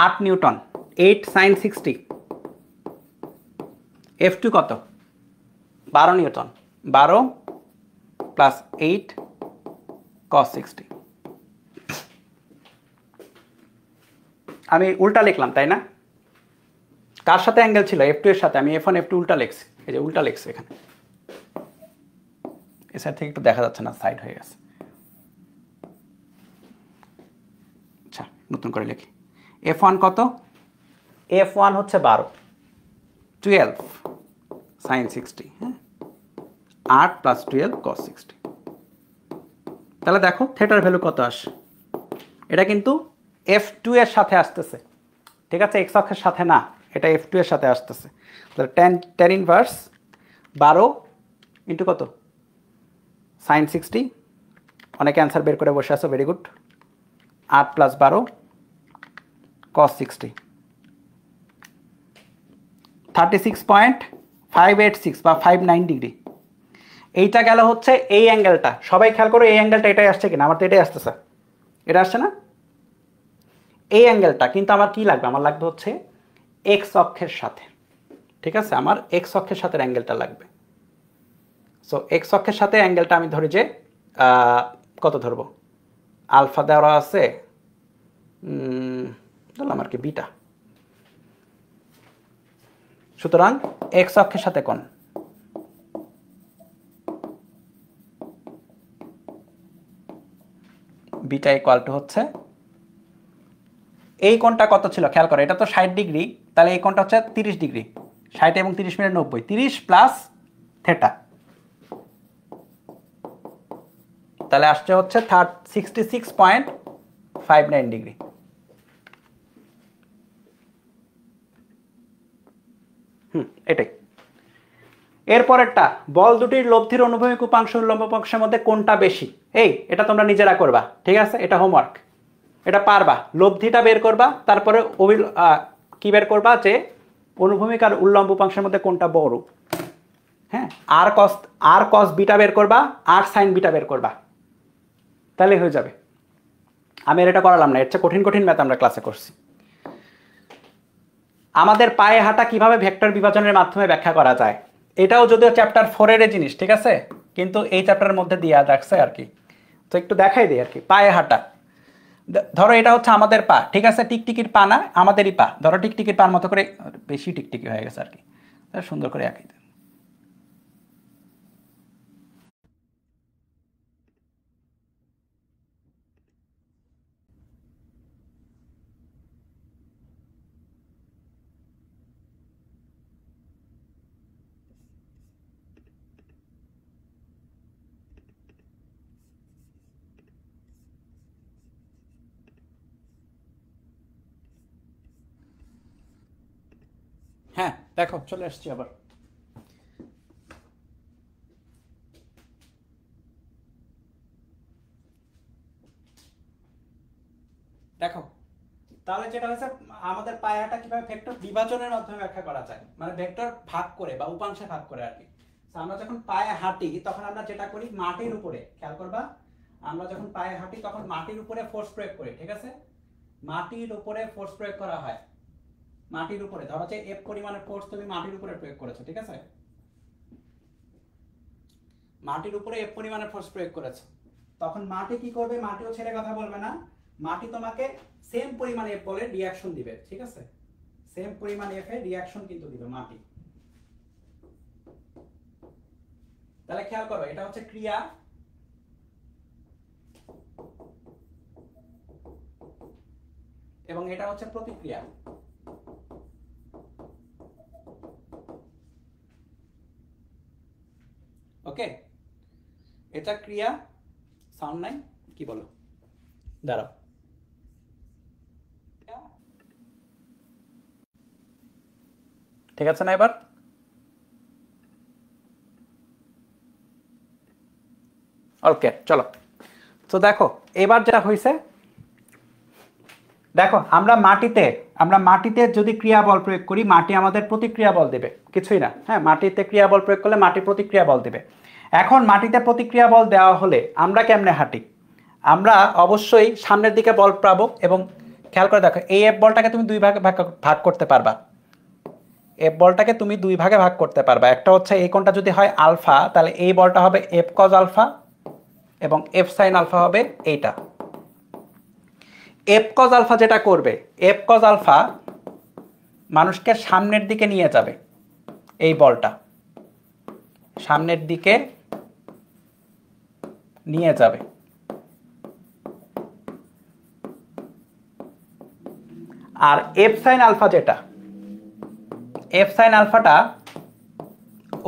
আট newton eight sine sixty F two কত বারো নিউটন বারো প্লাস এইট cos 60 আমি উল্টা লিখলাম তাই না কার সাথে অ্যাঙ্গেল ছিল এফ টু এর সাথে আমি এফ F2 এফ উল্টা লিখছি এই যে উল্টা লিখছি এখানে এ সাইড থেকে একটু দেখা যাচ্ছে না সাইড হয়ে গেছে আচ্ছা নতুন করে লিখি এফ ওয়ান কত এফ ওয়ান হচ্ছে বারো টুয়েলভ সাইন সিক্সটি হ্যাঁ আট প্লাস টুয়েলভ কস সিক্সটি তাহলে দেখো থেটার ভ্যালু কত আসে এটা কিন্তু এফ টু এর সাথে আসতেছে ঠিক আছে এক্স অক্ষের সাথে না এটা এফ টু এর সাথে আসতেছে তাহলে টেন টেন ইনভার্স বারো ইন্টু কত সাইন সিক্সটি অনেক অ্যান্সার বের করে বসে আসো ভেরি গুড আট প্লাস বারো cos sixty thirty six point five eight six বা ফাইভ নাইন ডিগ্রি এইটা গেল হচ্ছে এই অ্যাঙ্গেলটা সবাই খেয়াল করো এই অ্যাঙ্গেলটা এটাই আসছে কিনা আমার তো এটাই আসতেছে এটা আসছে না এই অ্যাঙ্গেলটা কিন্তু আমার কি লাগবে আমার লাগবে হচ্ছে এক্স অক্ষের সাথে ঠিক আছে আমার এক্স অক্ষের সাথে অ্যাঙ্গেলটা লাগবে সো এক্স অক্ষের সাথে অ্যাঙ্গেলটা আমি ধরি যে কত ধরবো আলফা দেওয়া আছে ধরলাম আর কি বিটা সুতরাং এক্স অক্ষের সাথে কোন বিটা ইকুয়াল টু হচ্ছে এই কোণটা কত ছিল খেয়াল করো এটা তো ষাট ডিগ্রি তাহলে এই কোণটা হচ্ছে তিরিশ ডিগ্রি ষাট এবং তিরিশ মিনিট নব্বই তিরিশ প্লাস থেটা তাহলে আসছে হচ্ছে third sixty six point five nine degree হুম এটাই এরপরেরটা বল দুটির লব্ধির অনুভূমিক উপাংশ উপাংশের মধ্যে কোনটা বেশি এই এটা তোমরা নিজেরা করবা ঠিক আছে এটা হোমওয়ার্ক এটা পারবা লব্ধিটা বের করবা তারপরে অভিল কি বের করবা যে অনুভূমিক আর উল্লম্ব উপাংশের মধ্যে কোনটা বড় হ্যাঁ আর কস আর কস বিটা বের করবা আর সাইন বিটা বের করবা তাহলে হয়ে যাবে আমি আর এটা করালাম না এর চেয়ে কঠিন কঠিন ম্যাথ আমরা ক্লাসে করছি আমাদের পায়ে হাঁটা কিভাবে ভেক্টর বিভাজনের মাধ্যমে ব্যাখ্যা করা যায় এটাও যদিও চ্যাপ্টার ফোরের জিনিস ঠিক আছে কিন্তু এই চ্যাপ্টারের মধ্যে দেওয়া রাখছে আর কি তো একটু দেখাই দিই আর কি পায়ে হাঁটা ধরো এটা হচ্ছে আমাদের পা ঠিক আছে টিকটিকির পা না আমাদেরই পা ধরো টিকটিকির পার মতো করে বেশি টিকটিকি হয়ে গেছে আর কি সুন্দর করে আঁকাই হ্যাঁ দেখো চলে আসছি আবার দেখো তাহলে যেটা হয়েছে আমাদের পায়াটা কিভাবে ভেক্টর বিভাজনের মাধ্যমে ব্যাখ্যা করা যায় মানে ভেক্টর ভাগ করে বা উপাংশে ভাগ করে আর কি আমরা যখন পায়ে হাঁটি তখন আমরা যেটা করি মাটির উপরে খেয়াল করবা আমরা যখন পায়ে হাঁটি তখন মাটির উপরে ফোর্স প্রয়োগ করি ঠিক আছে মাটির উপরে ফোর্স প্রয়োগ করা হয় মাটির উপরে ধরো যে এফ পরিমাণের ফোর্স তুমি মাটির উপরে প্রয়োগ করেছো ঠিক আছে মাটির উপরে এফ পরিমাণের ফোর্স প্রয়োগ করেছো তখন মাটি কি করবে মাটিও ছেড়ে কথা বলবে না মাটি তোমাকে সেম পরিমাণে এফ বলে রিয়াকশন দিবে ঠিক আছে সেম পরিমাণে এফ এ রিয়াকশন কিন্তু দিবে মাটি তাহলে খেয়াল করো এটা হচ্ছে ক্রিয়া এবং এটা হচ্ছে প্রতিক্রিয়া ওকে এটা ক্রিয়া সাউন্ড নাই কি বলো দাঁড়াও ঠিক আছে না এবার ওকে চলো তো দেখো এবার যা হয়েছে দেখো আমরা মাটিতে আমরা মাটিতে যদি ক্রিয়া বল প্রয়োগ করি মাটি আমাদের প্রতিক্রিয়া বল দেবে কিছুই না হ্যাঁ মাটিতে ক্রিয়া বল প্রয়োগ করলে মাটি প্রতিক্রিয়া বল দেবে এখন মাটিতে প্রতিক্রিয়া বল দেওয়া হলে আমরা কেমনে হাঁটি আমরা অবশ্যই সামনের দিকে বল পাবো এবং খেয়াল করে দেখো এই এফ বলটাকে তুমি দুই ভাগে ভাগ ভাগ করতে পারবা এফ বলটাকে তুমি দুই ভাগে ভাগ করতে পারবা একটা হচ্ছে এই কোণটা যদি হয় আলফা তাহলে এই বলটা হবে এফ কজ আলফা এবং এফ সাইন আলফা হবে এইটা এফ কজ আলফা যেটা করবে এফ কজ আলফা মানুষকে সামনের দিকে নিয়ে যাবে এই বলটা সামনের দিকে নিয়ে যাবে আর এফ সাইন আলফা যেটা এফ সাইন আলফাটা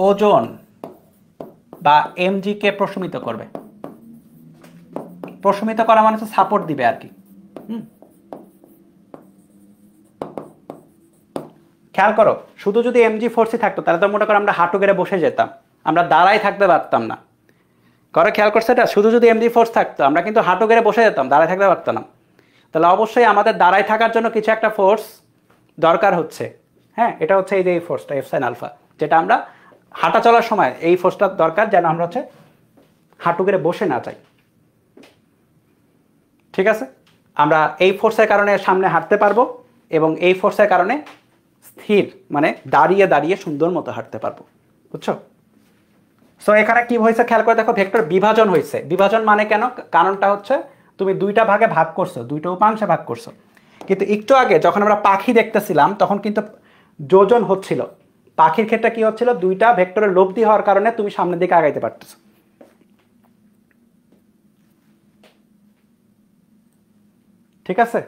ওজন বা এমজিকে প্রশমিত করবে প্রশমিত করা মানে হচ্ছে সাপোর্ট দিবে আর কি খেয়াল করো শুধু যদি এমজি ফোরসি থাকতো তাহলে তো মনে করো আমরা হাঁটু গেড়ে বসে যেতাম আমরা দাঁড়াই থাকতে পারতাম না কারো খেয়াল করছে এটা শুধু যদি এমডি ফোর্স থাকতো আমরা কিন্তু হাঁটু গেড়ে বসে যেতাম দাঁড়ায় থাকতে পারতাম না তাহলে অবশ্যই আমাদের দাঁড়ায় থাকার জন্য কিছু একটা ফোর্স দরকার হচ্ছে হ্যাঁ এটা হচ্ছে এই যে এই ফোর্সটা এফ সাইন আলফা যেটা আমরা হাঁটা চলার সময় এই ফোর্সটার দরকার যেন আমরা হচ্ছে হাঁটু গেড়ে বসে না চাই ঠিক আছে আমরা এই ফোর্সের কারণে সামনে হাঁটতে পারবো এবং এই ফোর্সের কারণে স্থির মানে দাঁড়িয়ে দাঁড়িয়ে সুন্দর মতো হাঁটতে পারবো বুঝছো সো এখানে কি হয়েছে খেয়াল করে দেখো ভেক্টর বিভাজন হয়েছে বিভাজন মানে কেন কারণটা হচ্ছে তুমি দুইটা ভাগে ভাগ করছো দুইটা উপাংশে ভাগ করছো কিন্তু একটু আগে যখন আমরা পাখি দেখতেছিলাম তখন কিন্তু যোজন হচ্ছিল পাখির ক্ষেত্রে কি হচ্ছিল দুইটা ভেক্টরের লব্ধি হওয়ার কারণে তুমি সামনের দিকে আগাইতে পারতেছো ঠিক আছে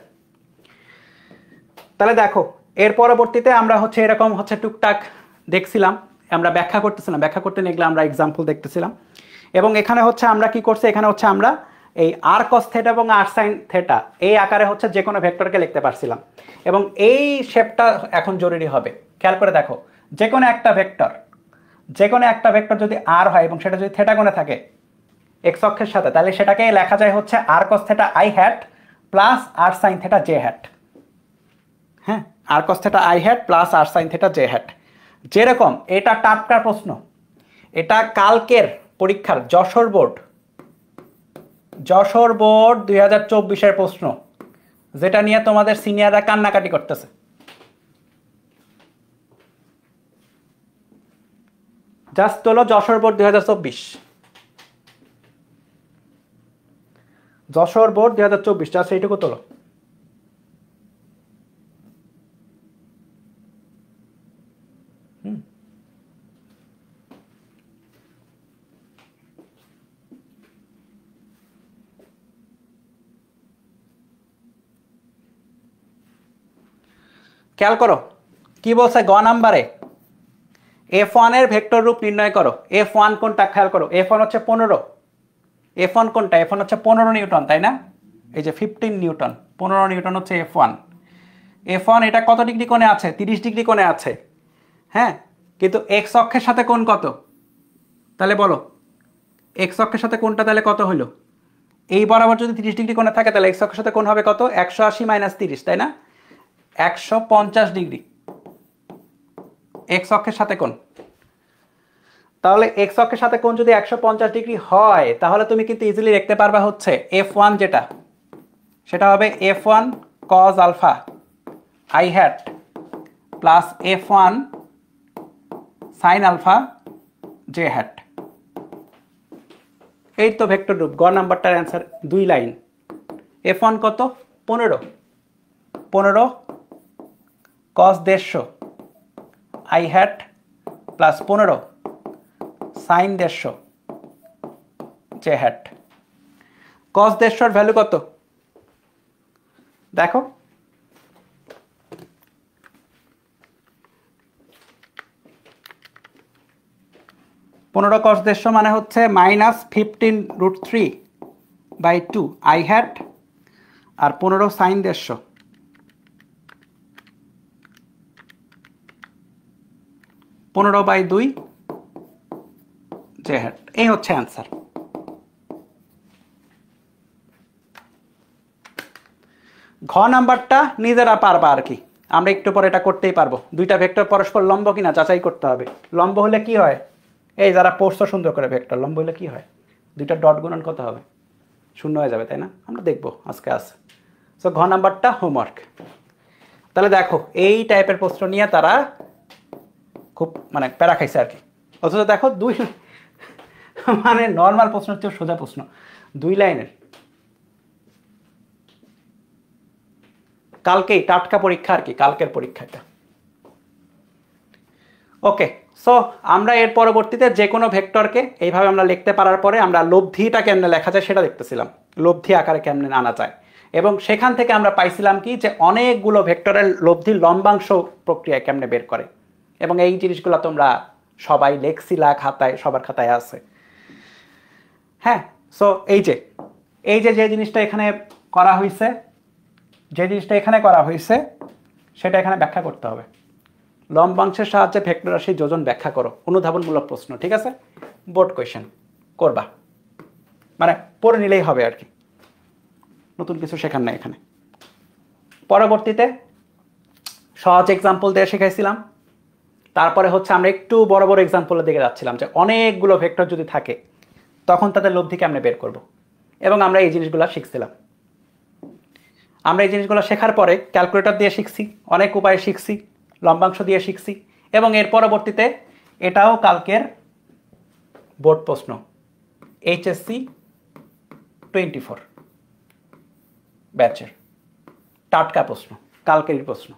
তাহলে দেখো এর পরবর্তীতে আমরা হচ্ছে এরকম হচ্ছে টুকটাক দেখছিলাম আমরা ব্যাখ্যা করতেছিলাম ব্যাখ্যা করতে নিয়ে আমরা এক্সাম্পল দেখতেছিলাম এবং এখানে হচ্ছে আমরা কি করছি এখানে হচ্ছে আমরা এই আর কস থেটা এবং আর সাইন থেটা এই আকারে হচ্ছে যে কোনো ভেক্টরকে লিখতে পারছিলাম এবং এই শেপটা এখন জরুরি হবে খেয়াল করে দেখো যে কোনো একটা ভেক্টর যে কোনো একটা ভেক্টর যদি আর হয় এবং সেটা যদি থেটা কোণে থাকে এক্স অক্ষের সাথে তাহলে সেটাকে লেখা যায় হচ্ছে r cos theta i hat plus r sine theta j hat হ্যাঁ r cos theta i hat plus r sine theta j hat যেরকম এটা টাটকা প্রশ্ন এটা কালকের পরীক্ষার যশোর বোর্ড যশোর বোর্ড দুই হাজার চব্বিশের প্রশ্ন যেটা নিয়ে তোমাদের সিনিয়ররা কান্নাকাটি করতেছে জাস্ট হলো যশোর বোর্ড দুই হাজার চব্বিশ যশোর বোর্ড দুই হাজার চব্বিশ জাস্ট এইটুকু তোলো খেয়াল করো কি বলছে গ নাম্বারে এফ ওয়ানের ভেক্টর রূপ নির্ণয় করো এফ ওয়ান কোনটা খেয়াল করো এফ ওয়ান হচ্ছে পনেরো এফ ওয়ান কোনটা এফ ওয়ান হচ্ছে পনেরো নিউটন তাই না এই যে ফিফটিন নিউটন পনেরো নিউটন হচ্ছে এফ ওয়ান এফ ওয়ান এটা কত ডিগ্রি কোণে আছে তিরিশ ডিগ্রি কোণে আছে হ্যাঁ কিন্তু এক্স অক্ষের সাথে কোন কত তাহলে বলো এক্স অক্ষের সাথে কোনটা তাহলে কত হলো এই বরাবর যদি তিরিশ ডিগ্রি কোণে থাকে তাহলে এক্স অক্ষের সাথে কোন হবে কত একশো আশি মাইনাস তিরিশ তাই না একশো পঞ্চাশ ডিগ্রি এক্স অক্ষের সাথে কোন তাহলে এক্স অক্ষের সাথে কোন যদি একশো পঞ্চাশ ডিগ্রি হয় তাহলে তুমি কিন্তু ইজিলি দেখতে পারবা হচ্ছে এফ ওয়ান যেটা সেটা হবে F one cos alpha i hat plus F one sine alpha j hat এই তো ভেক্টর রূপ গ নাম্বারটার অ্যান্সার দুই লাইন এফ ওয়ান কত পনেরো পনেরো কস দেড়শো আই হ্যাট প্লাস পনেরো সাইন দেড়শো জে হ্যাট কস দেড়শোর ভ্যালু কত দেখো পনেরো কস দেড়শো মানে হচ্ছে minus fifteen root three by two i hat আর পনেরো সাইন দেড়শো পনেরো বাই দুই জে হ্যাঁ, এই হচ্ছে অ্যান্সার ঘ নাম্বারটা নিজেরা পারবা আর কি আমরা একটু পরে এটা করতেই পারবো দুইটা ভেক্টর পরস্পর লম্ব কিনা যাচাই করতে হবে লম্ব হলে কি হয় এই যারা পড়ছো সুন্দর করে ভেক্টর লম্ব হলে কি হয় দুইটা ডট গুণন কত হবে শূন্য হয়ে যাবে তাই না আমরা দেখবো আজকে আস সো ঘ নাম্বারটা হোমওয়ার্ক তাহলে দেখো এই টাইপের প্রশ্ন নিয়ে তারা খুব মানে প্যারা খাইছে আর কি অথচ দেখো দুই মানে নর্মাল প্রশ্ন হচ্ছে সোজা প্রশ্ন দুই লাইনের কালকেই টাটকা পরীক্ষা আর কি কালকের পরীক্ষাটা ওকে সো আমরা এর পরবর্তীতে যে কোনো ভেক্টরকে এইভাবে আমরা লিখতে পারার পরে আমরা লব্ধিটা কেমনে লেখা যায় সেটা দেখতেছিলাম লব্ধি আকারে কেমনে আনা যায় এবং সেখান থেকে আমরা পাইছিলাম কি যে অনেকগুলো ভেক্টরের লব্ধি লম্বাংশ প্রক্রিয়া কেমনে বের করে এবং এই জিনিসগুলো তোমরা সবাই লেখছিলা খাতায় সবার খাতায় আছে হ্যাঁ সো এই যে এই যে যে জিনিসটা এখানে করা হয়েছে যে জিনিসটা এখানে করা হয়েছে সেটা এখানে ব্যাখ্যা করতে হবে লম্বাংশের সাহায্যে ভেক্টর রাশি যোজন ব্যাখ্যা করো অনুধাবনমূলক প্রশ্ন ঠিক আছে বোর্ড কোয়েশন করবা মানে পড়ে নিলেই হবে আর কি নতুন কিছু শেখার নাই এখানে পরবর্তীতে সহজ এক্সাম্পল দিয়ে শেখাইছিলাম তারপরে হচ্ছে আমরা একটু বড় বড় এক্সাম্পলের দিকে যাচ্ছিলাম যে অনেকগুলো ভেক্টর যদি থাকে তখন তাদের লব্ধি কেমনে বের করব। এবং আমরা এই জিনিসগুলো শিখছিলাম আমরা এই জিনিসগুলো শেখার পরে ক্যালকুলেটর দিয়ে শিখছি অনেক উপায়ে শিখছি লম্বাংশ দিয়ে শিখছি এবং এর পরবর্তীতে এটাও কালকের বোর্ড প্রশ্ন এইচএসসি টোয়েন্টি ফোর ব্যাচের টাটকা প্রশ্ন কালকের প্রশ্ন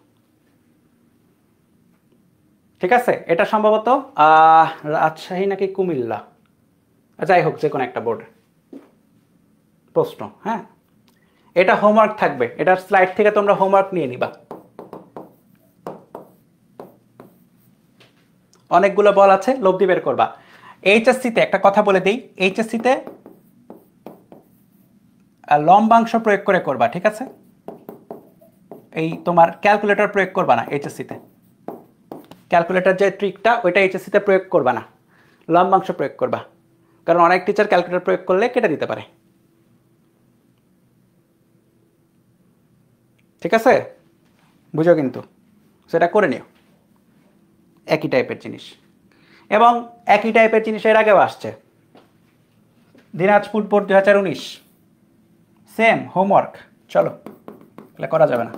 ঠিক আছে এটা সম্ভবত রাজশাহী নাকি কুমিল্লা যাই হোক যে কোনো একটা বোর্ড প্রশ্ন হ্যাঁ এটা হোমওয়ার্ক থাকবে এটা স্লাইড থেকে তোমরা হোমওয়ার্ক নিয়ে নিবা অনেকগুলো বল আছে লব্ধি বের করবা এইচএসসিতে একটা কথা বলে দিই এইচএসসিতে লম্বাংশ প্রয়োগ করে করবা ঠিক আছে এই তোমার ক্যালকুলেটর প্রয়োগ করবা না এইচএসসিতে ক্যালকুলেটার যে ট্রিকটা ওইটা এইচএসসিতে প্রয়োগ করবা না লম্বাংশ প্রয়োগ করবা কারণ অনেক টিচার ক্যালকুলেটার প্রয়োগ করলে কেটে দিতে পারে ঠিক আছে বুঝো কিন্তু সেটা করে নিও একই টাইপের জিনিস এবং একই টাইপের জিনিস এর আগেও আসছে দিনাজপুর বোর্ড দু হাজার উনিশ সেম হোমওয়ার্ক চলো তাহলে করা যাবে না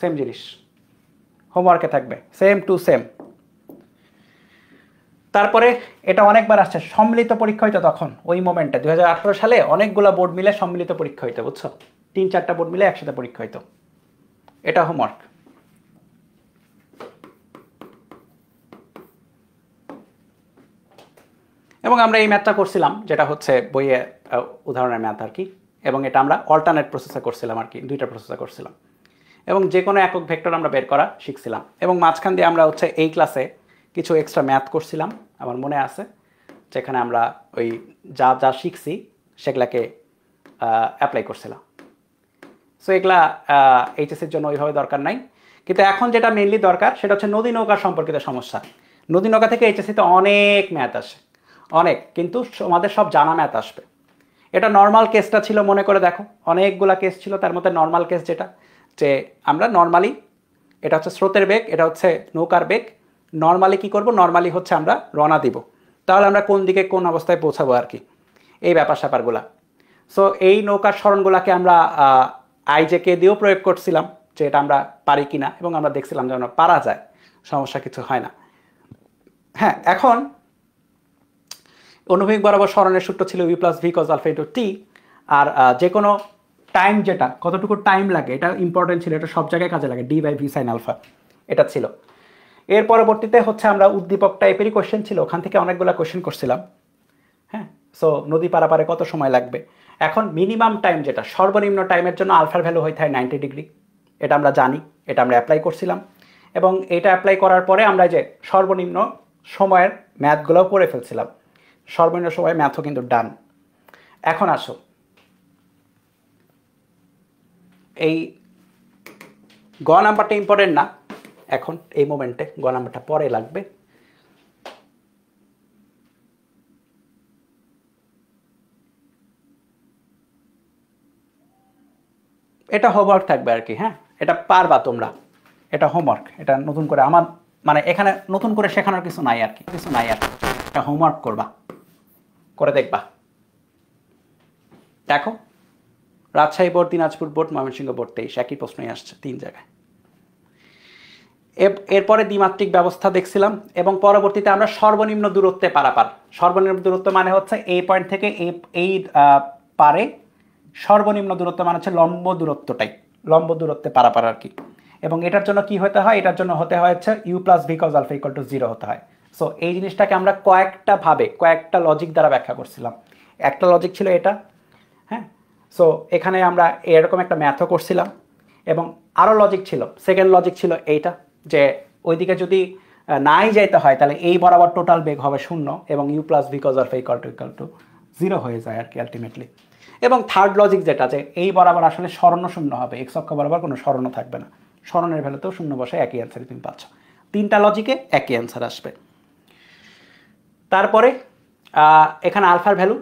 সেম জিনিস হোমওয়ার্কে থাকবে সেম টু সেম তারপরে এটা অনেকবার আসছে সম্মিলিত পরীক্ষা হইতো তখন ওই মোমেন্টে দু সালে অনেকগুলো বোর্ড মিলে সম্মিলিত পরীক্ষা হইতো বুঝছো তিন চারটা বোর্ড মিলে একসাথে পরীক্ষা হইতো এটা হোমওয়ার্ক এবং আমরা এই ম্যাথটা করছিলাম যেটা হচ্ছে বইয়ে উদাহরণের ম্যাথ আর কি এবং এটা আমরা অল্টারনেট প্রসেসে করছিলাম আর কি দুইটা প্রসেসে করছিলাম এবং যে কোনো একক ভেক্টর আমরা বের করা শিখছিলাম এবং মাঝখান দিয়ে আমরা হচ্ছে এই ক্লাসে কিছু এক্সট্রা ম্যাথ করছিলাম আমার মনে আছে যেখানে আমরা ওই যা যা শিখছি সেগুলাকে অ্যাপ্লাই করছিলাম সো এগুলা এইচএসের জন্য ওইভাবে দরকার নাই কিন্তু এখন যেটা মেনলি দরকার সেটা হচ্ছে নদী নৌকা সম্পর্কিত সমস্যা নদী নৌকা থেকে এইচএসিতে e অনেক ম্যাথ আসে অনেক কিন্তু আমাদের সব জানা ম্যাথ আসবে এটা নর্মাল কেসটা ছিল মনে করে দেখো অনেকগুলা কেস ছিল তার মধ্যে নর্মাল কেস যেটা যে আমরা নর্মালি এটা হচ্ছে স্রোতের বেগ এটা হচ্ছে নৌকার বেগ নর্মালি কি করব নর্মালি হচ্ছে আমরা রওনা দিব তাহলে আমরা কোন দিকে কোন অবস্থায় পৌঁছাবো আর কি এই ব্যাপার স্যাপারগুলা সো এই নৌকার স্মরণগুলাকে আমরা আইজেকে দিয়েও প্রয়োগ করছিলাম যে এটা আমরা পারি কিনা এবং আমরা দেখছিলাম যে আমরা পারা যায় সমস্যা কিছু হয় না হ্যাঁ এখন অনুভূমিক বরাবর স্মরণের সূত্র ছিল v plus v cos alpha into t আর যে কোনো টাইম যেটা কতটুকু টাইম লাগে এটা ইম্পর্টেন্ট ছিল এটা সব জায়গায় কাজে লাগে d by v sine alpha এটা ছিল এর পরবর্তীতে হচ্ছে আমরা উদ্দীপক টাইপেরই কোশ্চেন ছিল ওখান থেকে অনেকগুলো কোশ্চেন করছিলাম হ্যাঁ সো নদী পারাপারে কত সময় লাগবে এখন মিনিমাম টাইম যেটা সর্বনিম্ন টাইমের জন্য আলফার ভ্যালু হয়ে থাকে নাইনটি ডিগ্রি এটা আমরা জানি এটা আমরা অ্যাপ্লাই করছিলাম এবং এটা অ্যাপ্লাই করার পরে আমরা যে সর্বনিম্ন সময়ের ম্যাথগুলোও করে ফেলছিলাম সর্বনিম্ন সময়ের ম্যাথও কিন্তু ডান এখন আসো এই গ নাম্বারটা ইম্পর্টেন্ট না এখন এই মোমেন্টে গ নাম্বারটা পরে লাগবে এটা হোমওয়ার্ক থাকবে আর কি হ্যাঁ এটা পারবা তোমরা এটা হোমওয়ার্ক এটা নতুন করে আমার মানে এখানে নতুন করে শেখানোর কিছু নাই আর কি কিছু নাই আর এটা হোমওয়ার্ক করবা করে দেখবা দেখো Rajshahi board Dinajpur board Mymensingh board তেইশ একই প্রশ্নই আসছে তিন জায়গায় এরপরে দ্বিমাত্রিক ব্যবস্থা দেখছিলাম এবং পরবর্তীতে আমরা সর্বনিম্ন দূরত্বে পারাপার সর্বনিম্ন দূরত্ব মানে হচ্ছে এই পয়েন্ট থেকে এই এই পারে সর্বনিম্ন দূরত্ব মানে হচ্ছে লম্ব দূরত্বটাই লম্ব দূরত্বে পারাপার আর কি এবং এটার জন্য কি হতে হয় এটার জন্য হতে হয় হচ্ছে u plus v cos alpha equal to zero হতে হয় সো এই জিনিসটাকে আমরা কয়েকটা ভাবে কয়েকটা লজিক দ্বারা ব্যাখ্যা করছিলাম একটা লজিক ছিল এটা সো এখানে আমরা এরকম একটা ম্যাথও করছিলাম এবং আরও লজিক ছিল সেকেন্ড লজিক ছিল এইটা যে ওইদিকে যদি নাই যাইতে হয় তাহলে এই বরাবর টোটাল বেগ হবে শূন্য এবং u plus because of equal to equal to zero হয়ে যায় আর কি আলটিমেটলি এবং থার্ড লজিক যেটা যে এই বরাবর আসলে স্মরণ শূন্য হবে এক অক্ষ বরাবর কোনো স্মরণও থাকবে না স্মরণের ভ্যালুতেও শূন্য বসে একই অ্যান্সারই তুমি পাচ্ছ তিনটা লজিকে একই অ্যান্সার আসবে তারপরে এখানে আলফার ভ্যালু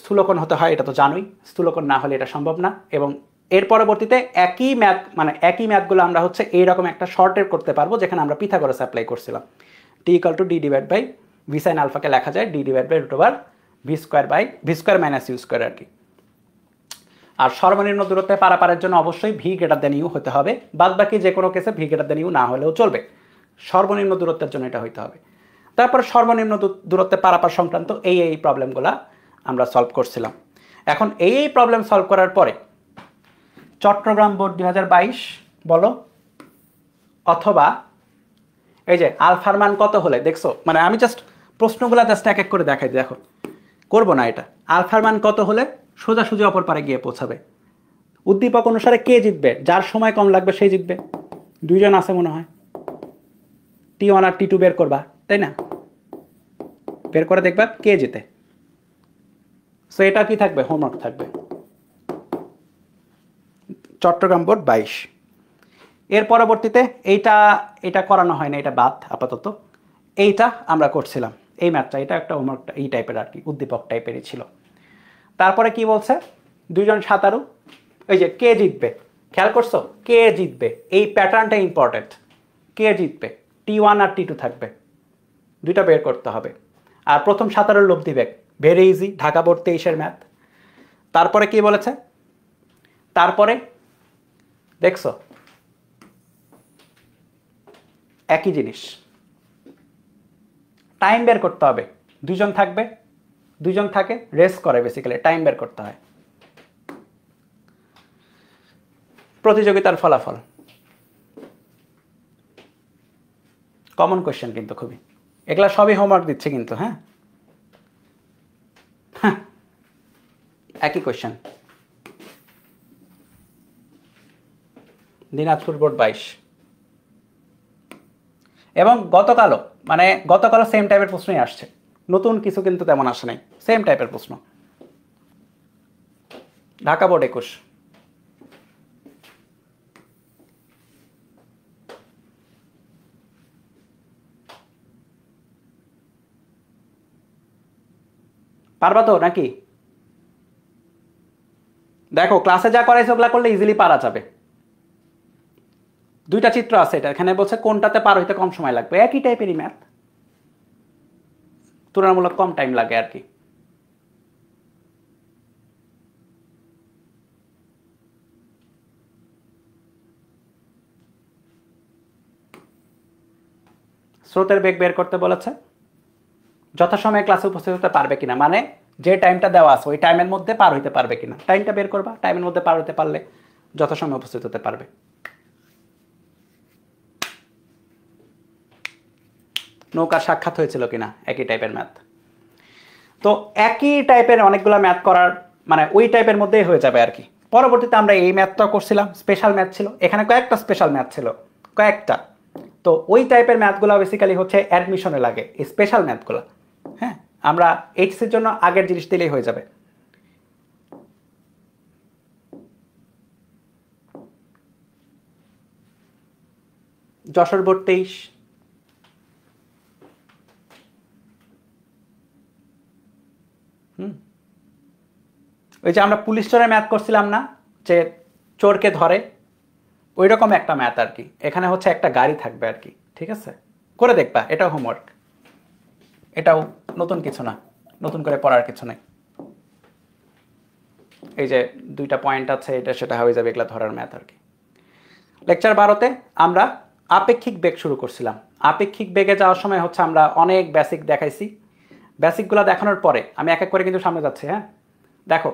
স্থূলকোণ হতে হয় এটা তো জানোই স্থূলকোণ না হলে এটা সম্ভব না এবং এর পরবর্তীতে একই ম্যাথ মানে একই ম্যাথগুলো আমরা হচ্ছে এইরকম একটা শর্টের করতে পারবো যেখানে আমরা পিথাগোরাস অ্যাপ্লাই করছিলাম t equal to d divide by v sine আলফাকে লেখা যায় d divide by root over v square by v square minus u square আর কি আর সর্বনিম্ন দূরত্বে পারাপারের জন্য অবশ্যই ভি গ্রেটার দেন ইউ হতে হবে বাদ বাকি যে কোনো কেসে ভি গ্রেটার দেন ইউ না হলেও চলবে সর্বনিম্ন দূরত্বের জন্য এটা হইতে হবে তারপর সর্বনিম্ন দূরত্বে পারাপার সংক্রান্ত এই এই প্রবলেমগুলো আমরা সলভ করছিলাম এখন এই এই প্রবলেম সলভ করার পরে চট্টগ্রাম বোর্ড দুই বলো অথবা এই যে আলফার মান কত হলে দেখছো মানে আমি জাস্ট প্রশ্নগুলো জাস্ট এক এক করে দেখাই দেখো করবো না এটা আলফার মান কত হলে সোজাসুজি অপর পারে গিয়ে পৌঁছাবে উদ্দীপক অনুসারে কে জিতবে যার সময় কম লাগবে সেই জিতবে দুইজন আছে মনে হয় টি ওয়ান আর টি টু বের করবা তাই না বের করে দেখবা কে জিতে সো এটা কি থাকবে হোমওয়ার্ক থাকবে চট্টগ্রাম বোর্ড বাইশ এর পরবর্তীতে এইটা এটা করানো হয় না এটা বাদ আপাতত এইটা আমরা করছিলাম এই ম্যাথটা এটা একটা হোমওয়ার্ক এই টাইপের আর কি উদ্দীপক টাইপেরই ছিল তারপরে কি বলছে দুজন সাঁতারু ওই যে কে জিতবে খেয়াল করছো কে জিতবে এই প্যাটার্নটা ইম্পর্টেন্ট কে জিতবে টি ওয়ান আর টি টু থাকবে দুইটা বের করতে হবে আর প্রথম সাঁতারের লোভ দিবে ভেরি ইজি ঢাকা বোর্ড তেইশের ম্যাথ তারপরে কি বলেছে তারপরে দেখছো একই জিনিস টাইম বের করতে হবে দুজন থাকবে দুজন থাকে রেস করে বেসিক্যালি টাইম বের করতে হয় প্রতিযোগিতার ফলাফল কমন কোয়েশ্চেন কিন্তু খুবই এগুলা সবই হোমওয়ার্ক দিচ্ছে কিন্তু হ্যাঁ, হ্যাঁ। একই কোয়েশ্চেন দিনাজপুর বোর্ড বাইশ এবং গতকালও মানে গতকালও সেম টাইপের প্রশ্নই আসছে নতুন কিছু কিন্তু তেমন আসে নাই সেম টাইপের প্রশ্ন ঢাকা বোর্ড একুশ পারবা তো নাকি দেখো ক্লাসে যা করাইছে ওগুলা করলে ইজিলি পারা যাবে দুইটা চিত্র আছে এটা এখানে বলছে কোনটাতে পার হইতে কম সময় লাগবে একই টাইপেরই ম্যাথ তুলনামূলক কম টাইম লাগে আর কি স্রোতের বেগ বের করতে বলেছে যথাসময়ে ক্লাসে উপস্থিত হতে পারবে কিনা মানে যে টাইমটা দেওয়া আছে ওই টাইমের মধ্যে পার হইতে পারবে কিনা টাইমটা বের করবা টাইমের মধ্যে পার হতে পারলে যথাসময়ে উপস্থিত হতে পারবে নৌকার সাক্ষাৎ হয়েছিল কিনা একই টাইপের ম্যাথ তো একই টাইপের অনেকগুলো ম্যাথ করার মানে ওই টাইপের মধ্যেই হয়ে যাবে আর কি পরবর্তীতে আমরা এই ম্যাথটাও করছিলাম স্পেশাল ম্যাথ ছিল এখানে কয়েকটা স্পেশাল ম্যাথ ছিল কয়েকটা তো ওই টাইপের ম্যাথগুলো বেসিক্যালি হচ্ছে অ্যাডমিশনে লাগে এই স্পেশাল ম্যাথগুলো আমরা এর জন্য আগের জিনিস দিলেই হয়ে যাবে যশোর বোর্ড তেইশ ওই যে আমরা পুলিশ চোরের ম্যাথ করছিলাম না যে চোরকে ধরে ওই রকম একটা ম্যাথ আর কি এখানে হচ্ছে একটা গাড়ি থাকবে আর কি ঠিক আছে করে দেখবা এটা হোমওয়ার্ক এটাও নতুন কিছু না নতুন করে পড়ার কিছু নেই এই যে দুইটা পয়েন্ট আছে এটা সেটা হয়ে যাবে এগুলো ধরার ম্যাথ আর কি লেকচার বারোতে আমরা আপেক্ষিক বেগ শুরু করছিলাম আপেক্ষিক বেগে যাওয়ার সময় হচ্ছে আমরা অনেক বেসিক দেখাইছি বেসিকগুলো দেখানোর পরে আমি এক এক করে কিন্তু সামনে যাচ্ছি হ্যাঁ দেখো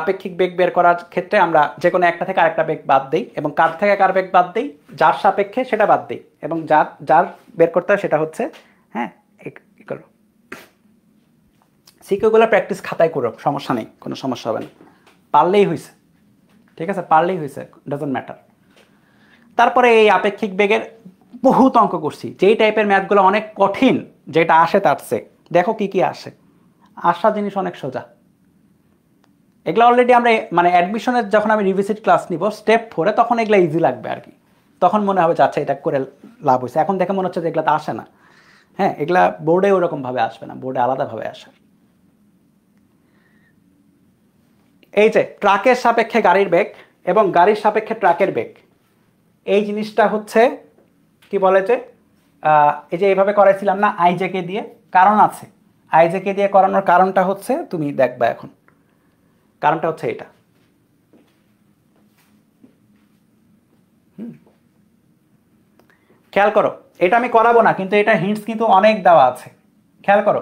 আপেক্ষিক বেগ বের করার ক্ষেত্রে আমরা যে কোনো একটা থেকে আরেকটা বেগ বাদ দিই এবং কার থেকে কার বেগ বাদ দিই যার সাপেক্ষে সেটা বাদ দিই এবং যার যার বের করতে হয় সেটা হচ্ছে হ্যাঁ সিকিউগুলো প্র্যাকটিস খাতায় করো সমস্যা নেই কোনো সমস্যা হবে না পারলেই হয়েছে ঠিক আছে পারলেই হয়েছে ডাজন্ট ম্যাটার তারপরে এই আপেক্ষিক বেগের বহুত অঙ্ক করছি যেই টাইপের ম্যাথগুলো অনেক কঠিন যেটা আসে তার সে দেখো কি কি আসে আসা জিনিস অনেক সোজা এগুলো অলরেডি আমরা মানে অ্যাডমিশনের যখন আমি রিভিসিট ক্লাস নিব স্টেপ ফোরে তখন এগুলো ইজি লাগবে আর কি তখন মনে হবে যে আচ্ছা এটা করে লাভ হয়েছে এখন দেখে মনে হচ্ছে যে এগুলো তো আসে না হ্যাঁ এগুলা বোর্ডে ওরকমভাবে আসবে না বোর্ডে আলাদাভাবে আসে এই যে ট্রাকের সাপেক্ষে গাড়ির বেগ এবং গাড়ির সাপেক্ষে ট্রাকের বেগ এই জিনিসটা হচ্ছে কি বলে যে এই যে এইভাবে করাইছিলাম না আইজেকে দিয়ে কারণ আছে আইজেকে দিয়ে করানোর কারণটা হচ্ছে তুমি দেখবা এখন কারণটা হচ্ছে এটা খেয়াল করো এটা আমি করাবো না কিন্তু এটা হিন্টস কিন্তু অনেক দেওয়া আছে খেয়াল করো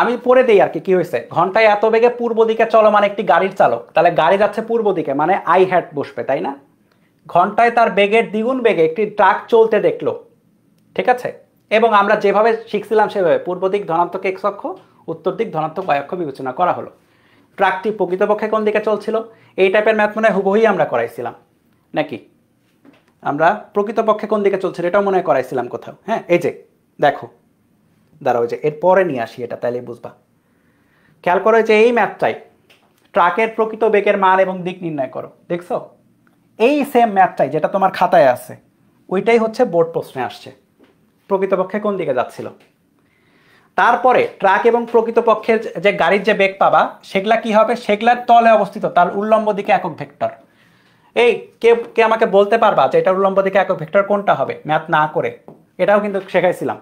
আমি পড়ে দেই আর কি হয়েছে ঘন্টায় এত বেগে পূর্ব দিকে মানে একটি গাড়ির চালক তাহলে গাড়ি যাচ্ছে পূর্ব দিকে মানে আই হ্যাট বসবে তাই না ঘন্টায় তার বেগের দ্বিগুণ বেগে একটি ট্রাক চলতে দেখলো ঠিক আছে এবং আমরা যেভাবে শিখছিলাম সেভাবে পূর্ব দিক ধনাত্মক এক অক্ষ উত্তর দিক ধনাত্মক y অক্ষ বিবেচনা করা হলো ট্রাকটি প্রকৃতপক্ষে কোন দিকে চলছিল এই টাইপের ম্যাথ মনে হয় হুবহুই আমরা করাইছিলাম নাকি আমরা প্রকৃতপক্ষে কোন দিকে চলছিল এটাও মনে হয় করাইছিলাম কোথাও হ্যাঁ এই যে দেখো দাঁড়াও যে এরপরে নিয়ে আসি এটা তাহলে বুঝবা খেয়াল করো যে এই ম্যাথটাই ট্রাকের প্রকৃত বেগের মান এবং দিক নির্ণয় করো দেখছো এই সেম ম্যাথটাই যেটা তোমার খাতায় আছে ওইটাই হচ্ছে বোর্ড প্রশ্নে আসছে প্রকৃতপক্ষে কোন দিকে যাচ্ছিল তারপরে ট্রাক এবং প্রকৃতপক্ষের যে গাড়ির যে বেগ পাবা সেগুলা কি হবে সেগুলার তলে অবস্থিত তার উল্লম্ব দিকে একক ভেক্টর এই কে কে আমাকে বলতে পারবা যে এটা উল্লম্ব দিকে একক ভেক্টর কোনটা হবে ম্যাথ না করে এটাও কিন্তু শেখাইছিলাম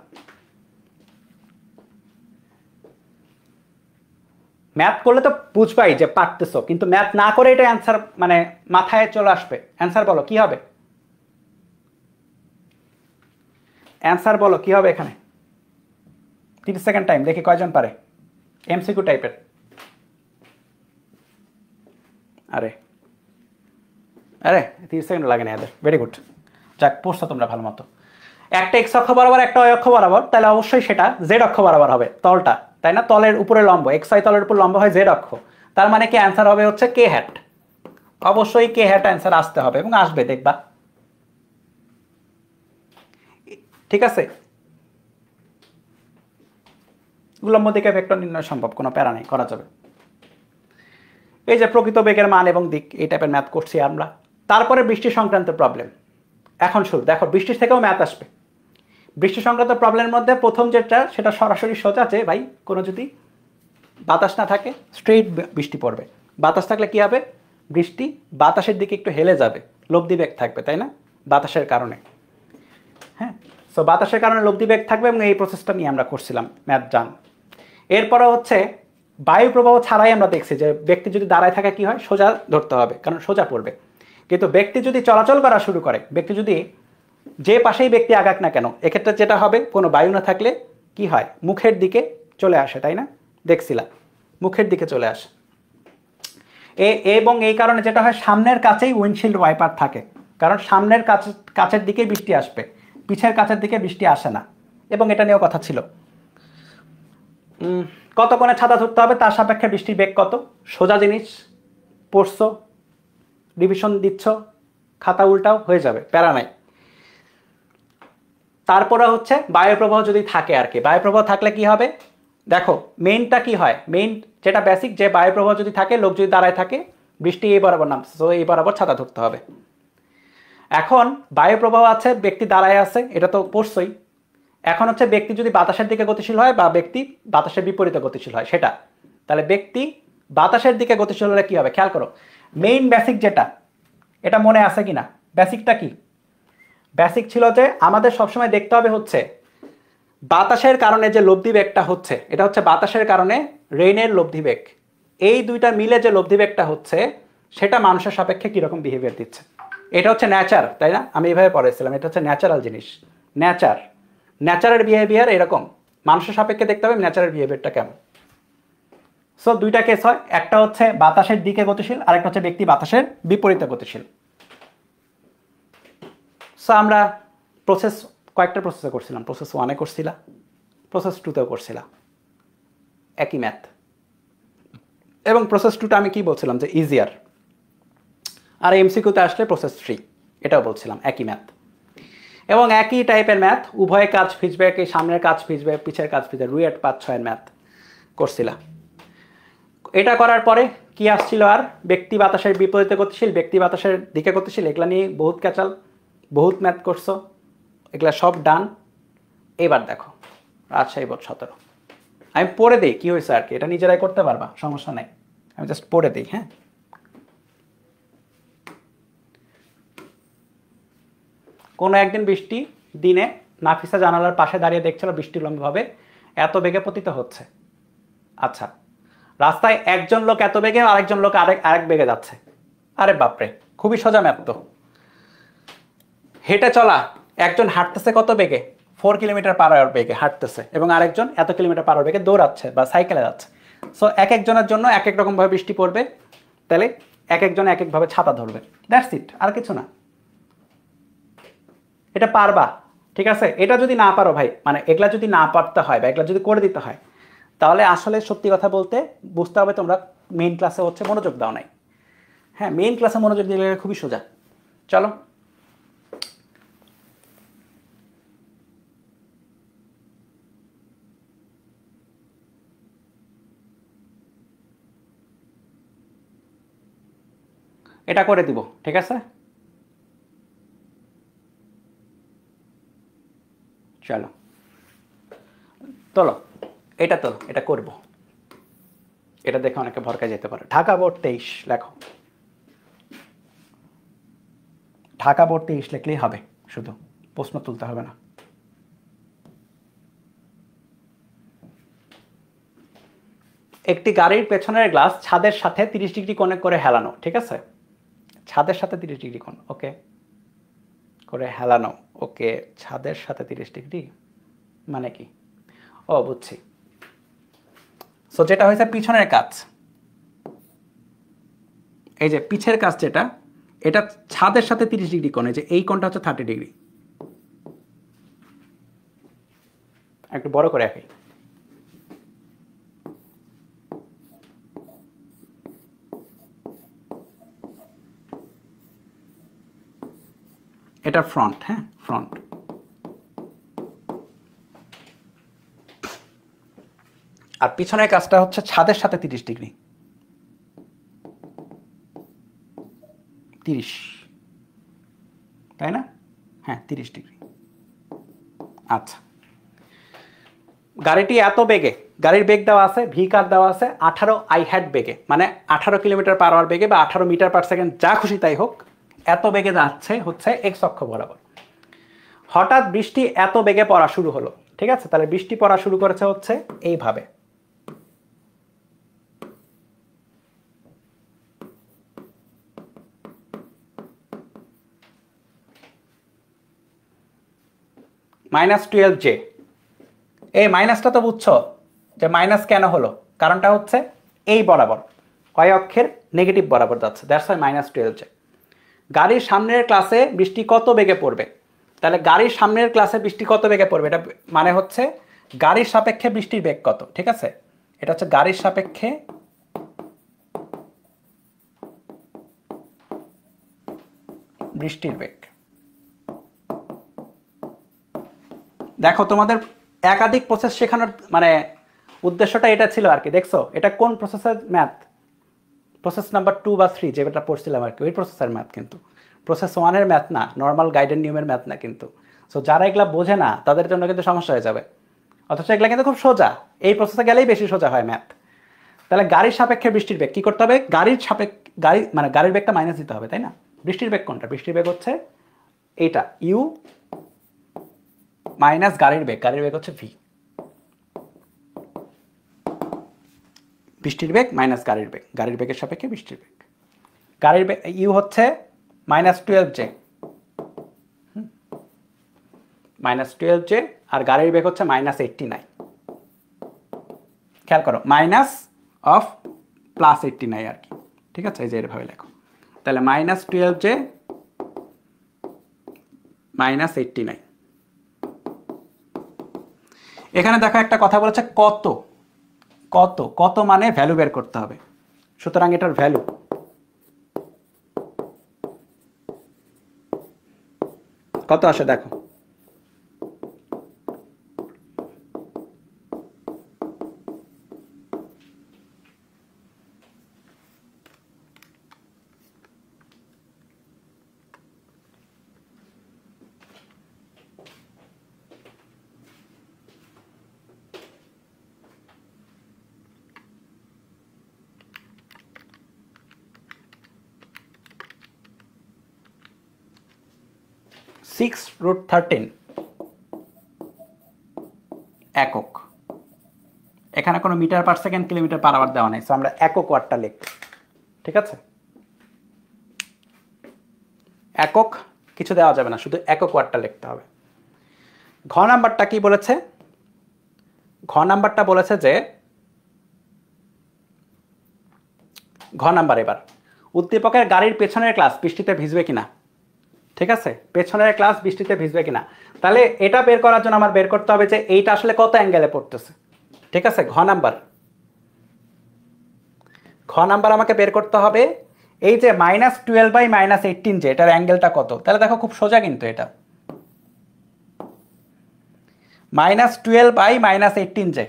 ম্যাথ করলে তো বুঝবাই যে পারতেছো কিন্তু ম্যাথ না করে এটা অ্যান্সার মানে মাথায় চলে আসবে অ্যান্সার বলো কি হবে অ্যান্সার বলো কি হবে এখানে তিরিশ সেকেন্ড টাইম দেখি কয়জন পারে এমসিকিউ টাইপের আরে আরে তিরিশ সেকেন্ড লাগে না এদের ভেরি গুড যাক পড়ছো তোমরা ভালো মতো একটা এক্স অক্ষ বরাবর একটা অক্ষ বরাবর তাহলে অবশ্যই সেটা জেড অক্ষ বরাবর হবে তলটা তাই না তলের উপরে লম্ব এক্স ওয়াই তলের উপর লম্ব হয় জেড অক্ষ তার মানে কি অ্যান্সার হবে হচ্ছে কে হ্যাট অবশ্যই কে হ্যাট অ্যান্সার আসতে হবে এবং আসবে দেখবা ঠিক আছে উলম্ব দিকে ভেক্টর নির্ণয় সম্ভব কোনো প্যারা নেই করা যাবে এই যে প্রকৃত বেগের মান এবং দিক এই টাইপের ম্যাথ করছি আমরা তারপরে বৃষ্টি সংক্রান্ত প্রবলেম এখন শুরু দেখো বৃষ্টির থেকেও ম্যাথ আসবে বৃষ্টি সংক্রান্ত প্রবলেমের মধ্যে প্রথম যেটা সেটা সরাসরি সোজাতে ভাই কোনো যদি বাতাস না থাকে স্ট্রেট বৃষ্টি পড়বে বাতাস থাকলে কি হবে বৃষ্টি বাতাসের দিকে একটু হেলে যাবে লব্ধি বেগ থাকবে তাই না বাতাসের কারণে হ্যাঁ সো বাতাসের কারণে লব্ধি বেগ থাকবে এবং এই প্রসেসটা নিয়ে আমরা করছিলাম ম্যাথ জান এরপরে হচ্ছে বায়ু প্রবাহ ছাড়াই আমরা দেখছি যে ব্যক্তি যদি দাঁড়ায় থাকা কি হয় সোজা ধরতে হবে কারণ সোজা পড়বে কিন্তু ব্যক্তি যদি চলাচল করা শুরু করে ব্যক্তি যদি যে পাশেই ব্যক্তি আগাক না কেন এক্ষেত্রে যেটা হবে কোনো বায়ু না থাকলে কি হয় মুখের দিকে চলে আসে তাই না দেখছিলাম মুখের দিকে চলে আসে এ এবং এই কারণে যেটা হয় সামনের কাছেই উইন্ডশিল্ড ওয়াইপার থাকে কারণ সামনের কাছে কাছের দিকেই বৃষ্টি আসবে পিছের কাছের দিকে বৃষ্টি আসে না এবং এটা নিয়েও কথা ছিল কত কোণে ছাতা ধরতে হবে তার সাপেক্ষে বৃষ্টির বেগ কত সোজা জিনিস পড়ছো ডিভিশন দিচ্ছ খাতা উল্টাও হয়ে যাবে প্যারা নাই তারপরে হচ্ছে বায়ুপ্রবাহ যদি থাকে আর কি বায়ুপ্রবাহ থাকলে কি হবে দেখো মেইনটা কি হয় মেইন যেটা বেসিক যে বায়ুপ্রবাহ যদি থাকে লোক যদি দাঁড়ায় থাকে বৃষ্টি এই বরাবর নামছে তো এই বরাবর ছাতা ধরতে হবে এখন বায়ুপ্রবাহ আছে ব্যক্তি দাঁড়ায় আছে এটা তো পড়ছই এখন হচ্ছে ব্যক্তি যদি বাতাসের দিকে গতিশীল হয় বা ব্যক্তি বাতাসের বিপরীতে গতিশীল হয় সেটা তাহলে ব্যক্তি বাতাসের দিকে গতিশীল হলে কী হবে খেয়াল করো মেইন বেসিক যেটা এটা মনে আছে কি না বেসিকটা কী বেসিক ছিল যে আমাদের সবসময় দেখতে হবে হচ্ছে বাতাসের কারণে যে লব্ধিবেগটা হচ্ছে এটা হচ্ছে বাতাসের কারণে রেইনের লব্ধিবেগ এই দুইটা মিলে যে লব্ধিবেগটা হচ্ছে সেটা মানুষের সাপেক্ষে কীরকম বিহেভিয়ার দিচ্ছে এটা হচ্ছে ন্যাচার তাই না আমি এভাবে পড়েছিলাম এটা হচ্ছে ন্যাচারাল জিনিস ন্যাচার ন্যাচারের বিহেভিয়ার এরকম মানুষের সাপেক্ষে দেখতে হবে ন্যাচারের বিহেভিয়ারটা কেমন সো দুইটা কেস হয় একটা হচ্ছে বাতাসের দিকে গতিশীল আরেকটা হচ্ছে ব্যক্তি বাতাসের বিপরীতে গতিশীল সো আমরা প্রসেস কয়েকটা প্রসেসে করছিলাম প্রসেস ওয়ানে করছিলাম প্রসেস টুতেও করছিলাম একই ম্যাথ এবং প্রসেস টুটা আমি কি বলছিলাম যে ইজিয়ার আর এমসিকিউতে আসলে প্রসেস থ্রি এটাও বলছিলাম একই ম্যাথ এবং একই টাইপের ম্যাথ উভয় কাজ ফিজবে কি সামনের কাজ ফিজবে পিছের কাজ ফিজবে রুই আট পাঁচ ছয়ের ম্যাথ করছিলাম এটা করার পরে কি আসছিল আর ব্যক্তি বাতাসের বিপরীতে গতিশীল ব্যক্তি বাতাসের দিকে গতিশীল এগুলা নিয়ে বহুত ক্যাচাল বহুত ম্যাথ করছো এগুলা সব ডান এবার দেখো রাজশাহী বোর্ড সতেরো আমি পড়ে দিই কী হয়েছে আর কি এটা নিজেরাই করতে পারবা সমস্যা নেই আমি জাস্ট পড়ে দিই হ্যাঁ কোনো একদিন বৃষ্টি দিনে নাফিসা জানালার পাশে দাঁড়িয়ে দেখছিল বৃষ্টিলম্বভাবে এত বেগে পতিত হচ্ছে আচ্ছা রাস্তায় একজন লোক এত বেগে আরেকজন লোক আরেক আরেক বেগে যাচ্ছে আরে বাপরে খুবই সোজা ম্যাপ তো হেঁটে চলা একজন হাঁটতেছে কত বেগে ফোর কিলোমিটার পার আওয়ার বেগে হাঁটতেছে এবং আরেকজন এত কিলোমিটার পার আওয়ার বেগে দৌড়াচ্ছে বা সাইকেলে যাচ্ছে সো এক একজনের জন্য এক এক রকমভাবে বৃষ্টি পড়বে তাহলে এক একজন এক একভাবে ছাতা ধরবে দ্যাটস ইট আর কিছু না এটা পারবা ঠিক আছে এটা যদি না পারো ভাই মানে এগুলা যদি না পারতে হয় বা এগুলা যদি করে দিতে হয় তাহলে আসলে সত্যি কথা বলতে বুঝতে হবে তোমরা মেইন ক্লাসে হচ্ছে মনোযোগ দাও নাই হ্যাঁ মেইন ক্লাসে মনোযোগ দিলে খুবই সোজা চলো এটা করে দিব ঠিক আছে চলো তোলো এটা তোলো এটা করব এটা দেখে অনেকে ভরকা যেতে পারে ঢাকা বোর্ড তেইশ লেখো ঢাকা বোর্ড তেইশ লেখলেই হবে শুধু প্রশ্ন তুলতে হবে না একটি গাড়ির পেছনের গ্লাস ছাদের সাথে তিরিশ ডিগ্রি কোণে করে হেলানো ঠিক আছে ছাদের সাথে তিরিশ ডিগ্রি কোণ ওকে করে হেলানো ওকে ছাদের সাথে তিরিশ ডিগ্রি মানে কি ও বুঝছি সো যেটা হয়েছে পিছনের কাজ এই যে পিছের কাজ যেটা এটা ছাদের সাথে তিরিশ ডিগ্রি কোণে যে এই কোণটা হচ্ছে থার্টি ডিগ্রি একটু বড় করে একই এটা ফ্রন্ট হ্যাঁ ফ্রন্ট আর পিছনের কাজটা হচ্ছে ছাদের সাথে তিরিশ ডিগ্রি তিরিশ তাই না হ্যাঁ তিরিশ ডিগ্রি আচ্ছা গাড়িটি এত বেগে গাড়ির বেগ দেওয়া আছে ভি কার দেওয়া আছে আঠারো আই হ্যাড বেগে মানে আঠারো কিলোমিটার পার আওয়ার বেগে বা আঠারো মিটার পার সেকেন্ড যা খুশি তাই হোক এত বেগে যাচ্ছে হচ্ছে এক্স অক্ষ বরাবর হঠাৎ বৃষ্টি এত বেগে পড়া শুরু হলো ঠিক আছে তাহলে বৃষ্টি পড়া শুরু করেছে হচ্ছে এইভাবে মাইনাস টুয়েলভ জে এই মাইনাসটা তো বুঝছো যে মাইনাস কেন হলো কারণটা হচ্ছে এই বরাবর কয় অক্ষের নেগেটিভ বরাবর যাচ্ছে দ্যাটস হয় মাইনাস টুয়েলভ জে গাড়ির সামনের ক্লাসে বৃষ্টি কত বেগে পড়বে তাহলে গাড়ির সামনের ক্লাসে বৃষ্টি কত বেগে পড়বে এটা মানে হচ্ছে গাড়ির সাপেক্ষে বৃষ্টির বেগ কত ঠিক আছে এটা হচ্ছে গাড়ির সাপেক্ষে বৃষ্টির বেগ দেখো তোমাদের একাধিক প্রসেস শেখানোর মানে উদ্দেশ্যটা এটা ছিল আর কি দেখছো এটা কোন প্রসেসের ম্যাথ প্রসেস নাম্বার টু বা থ্রি যেটা পড়ছিলাম আর কি ওই প্রসেসের ম্যাথ কিন্তু প্রসেস ওয়ানের ম্যাথ না নর্মাল গাইডেন নিয়মের ম্যাথ না কিন্তু সো যারা এগুলো বোঝে না তাদের জন্য কিন্তু সমস্যা হয়ে যাবে অথচ এগুলো কিন্তু খুব সোজা এই প্রসেসে গেলেই বেশি সোজা হয় ম্যাথ তাহলে গাড়ির সাপেক্ষে বৃষ্টির বেগ কী করতে হবে গাড়ির সাপেক্ষে গাড়ি মানে গাড়ির বেগটা মাইনাস দিতে হবে তাই না বৃষ্টির বেগ কোনটা বৃষ্টির বেগ হচ্ছে এইটা ইউ মাইনাস গাড়ির বেগ গাড়ির বেগ হচ্ছে ভি বৃষ্টির বেগ মাইনাস গাড়ির বেগ গাড়ির বেগের সাপেক্ষে বৃষ্টির বেগ গাড়ির বেগ ইউ হচ্ছে minus twelve j minus twelve j আর গাড়ির বেগ হচ্ছে মাইনাস এইটটি নাইন খেয়াল করো minus of plus eighty nine আর কি ঠিক আছে এই যে এরভাবে লেখো তাহলে minus twelve j minus eighty nine এখানে দেখো একটা কথা বলেছে কত কত কত মানে ভ্যালু বের করতে হবে সুতরাং এটার ভ্যালু কত আসে দেখো সিক্স রুট থার্টিন একক এখানে কোনো metre per second kilometre per hour দেওয়া নেই সো আমরা একক ওয়ার্ডটা লিখ ঠিক আছে একক কিছু দেওয়া যাবে না শুধু একক ওয়ার্ডটা লিখতে হবে ঘ নাম্বারটা কি বলেছে ঘ নাম্বারটা বলেছে যে ঘ নাম্বার এবার উদ্দীপকের গাড়ির পেছনের ক্লাস বৃষ্টিতে ভিজবে কিনা ঠিক আছে পেছনের ক্লাস বৃষ্টিতে ভিজবে কিনা তাহলে এটা বের করার জন্য আমার বের করতে হবে যে এইটা আসলে কত অ্যাঙ্গেলে পড়তেছে ঠিক আছে ঘ নাম্বার ঘ নাম্বার আমাকে বের করতে হবে এই যে minus twelve by minus eighteen যে এটার অ্যাঙ্গেলটা কত তাহলে দেখো খুব সোজা কিন্তু এটা minus twelve i minus eighteen যে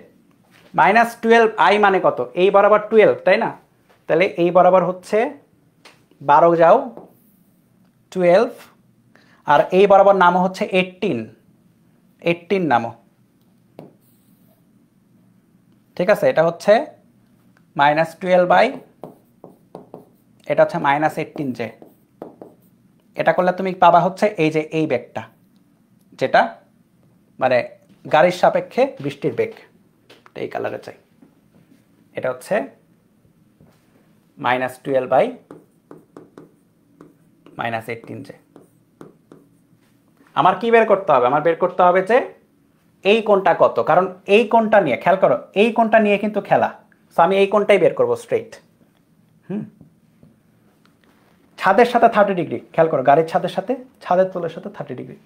মাইনাস টুয়েলভ আই মানে কত এই বরাবর টুয়েলভ তাই না তাহলে এই বরাবর হচ্ছে বারো যাও টুয়েলভ আর এই বরাবর নামও হচ্ছে এইটিন এইটিন নামও ঠিক আছে এটা হচ্ছে মাইনাস টুয়েলভ বাই এটা হচ্ছে মাইনাস এইটিন জে এটা করলে তুমি পাবা হচ্ছে এই যে এই বেগটা যেটা মানে গাড়ির সাপেক্ষে বৃষ্টির বেগ এই কালারে চাই এটা হচ্ছে minus twelve by minus eighteen j আমার কি বের করতে হবে আমার বের করতে হবে যে এই কোনটা কত কারণ এই কোনটা নিয়ে খেয়াল করো এই কোনটা নিয়ে কিন্তু খেলা সো আমি এই কোনটাই বের করব স্ট্রেট হুম ছাদের সাথে থার্টি ডিগ্রি খেয়াল করো গাড়ির ছাদের সাথে ছাদের তোলের সাথে থার্টি ডিগ্রি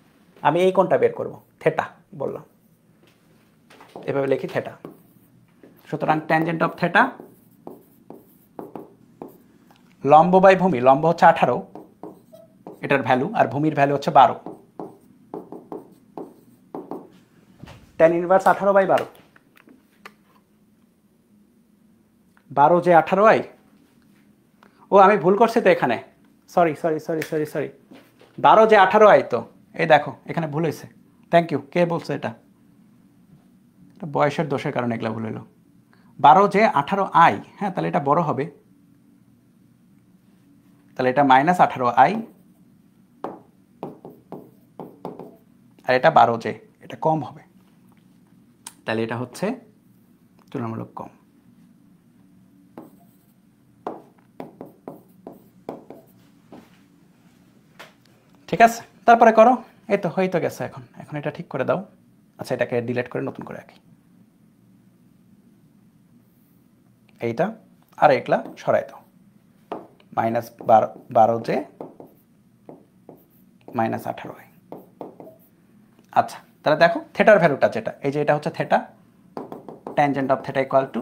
আমি এই কোনটা বের করব থেটা বললাম এভাবে লিখি থেটা সুতরাং ট্যানজেন্ট অফ থেটা লম্ব বাই ভূমি লম্ব হচ্ছে আঠারো এটার ভ্যালু আর ভূমির ভ্যালু হচ্ছে বারো ট্যান ইনভার্স আঠারো বাই বারো বারো যে আঠারো আই ও আমি ভুল করছি তো এখানে sorry sorry sorry sorry sorry বারো যে আঠারো আই তো এই দেখো এখানে ভুল হয়েছে থ্যাংক ইউ কে বলছে এটা বয়সের দোষের কারণে এগুলো ভুল হলো বারো যে আঠারো আই হ্যাঁ তাহলে এটা বড় হবে তাহলে এটা মাইনাস আঠারো আই আর এটা বারো যে এটা কম হবে তাহলে এটা হচ্ছে তুলনামূলক কম ঠিক আছে তারপরে করো এই তো হয়তো গেছে এখন এখন এটা ঠিক করে দাও আচ্ছা এটাকে ডিলেট করে নতুন করে রাখি এইটা আর একলা সরাই দাও মাইনাস বারো বারো যে মাইনাস আঠারো আচ্ছা তাহলে দেখো থেটার ভ্যালুটা যেটা এই যে এটা হচ্ছে theta tangent of theta equal to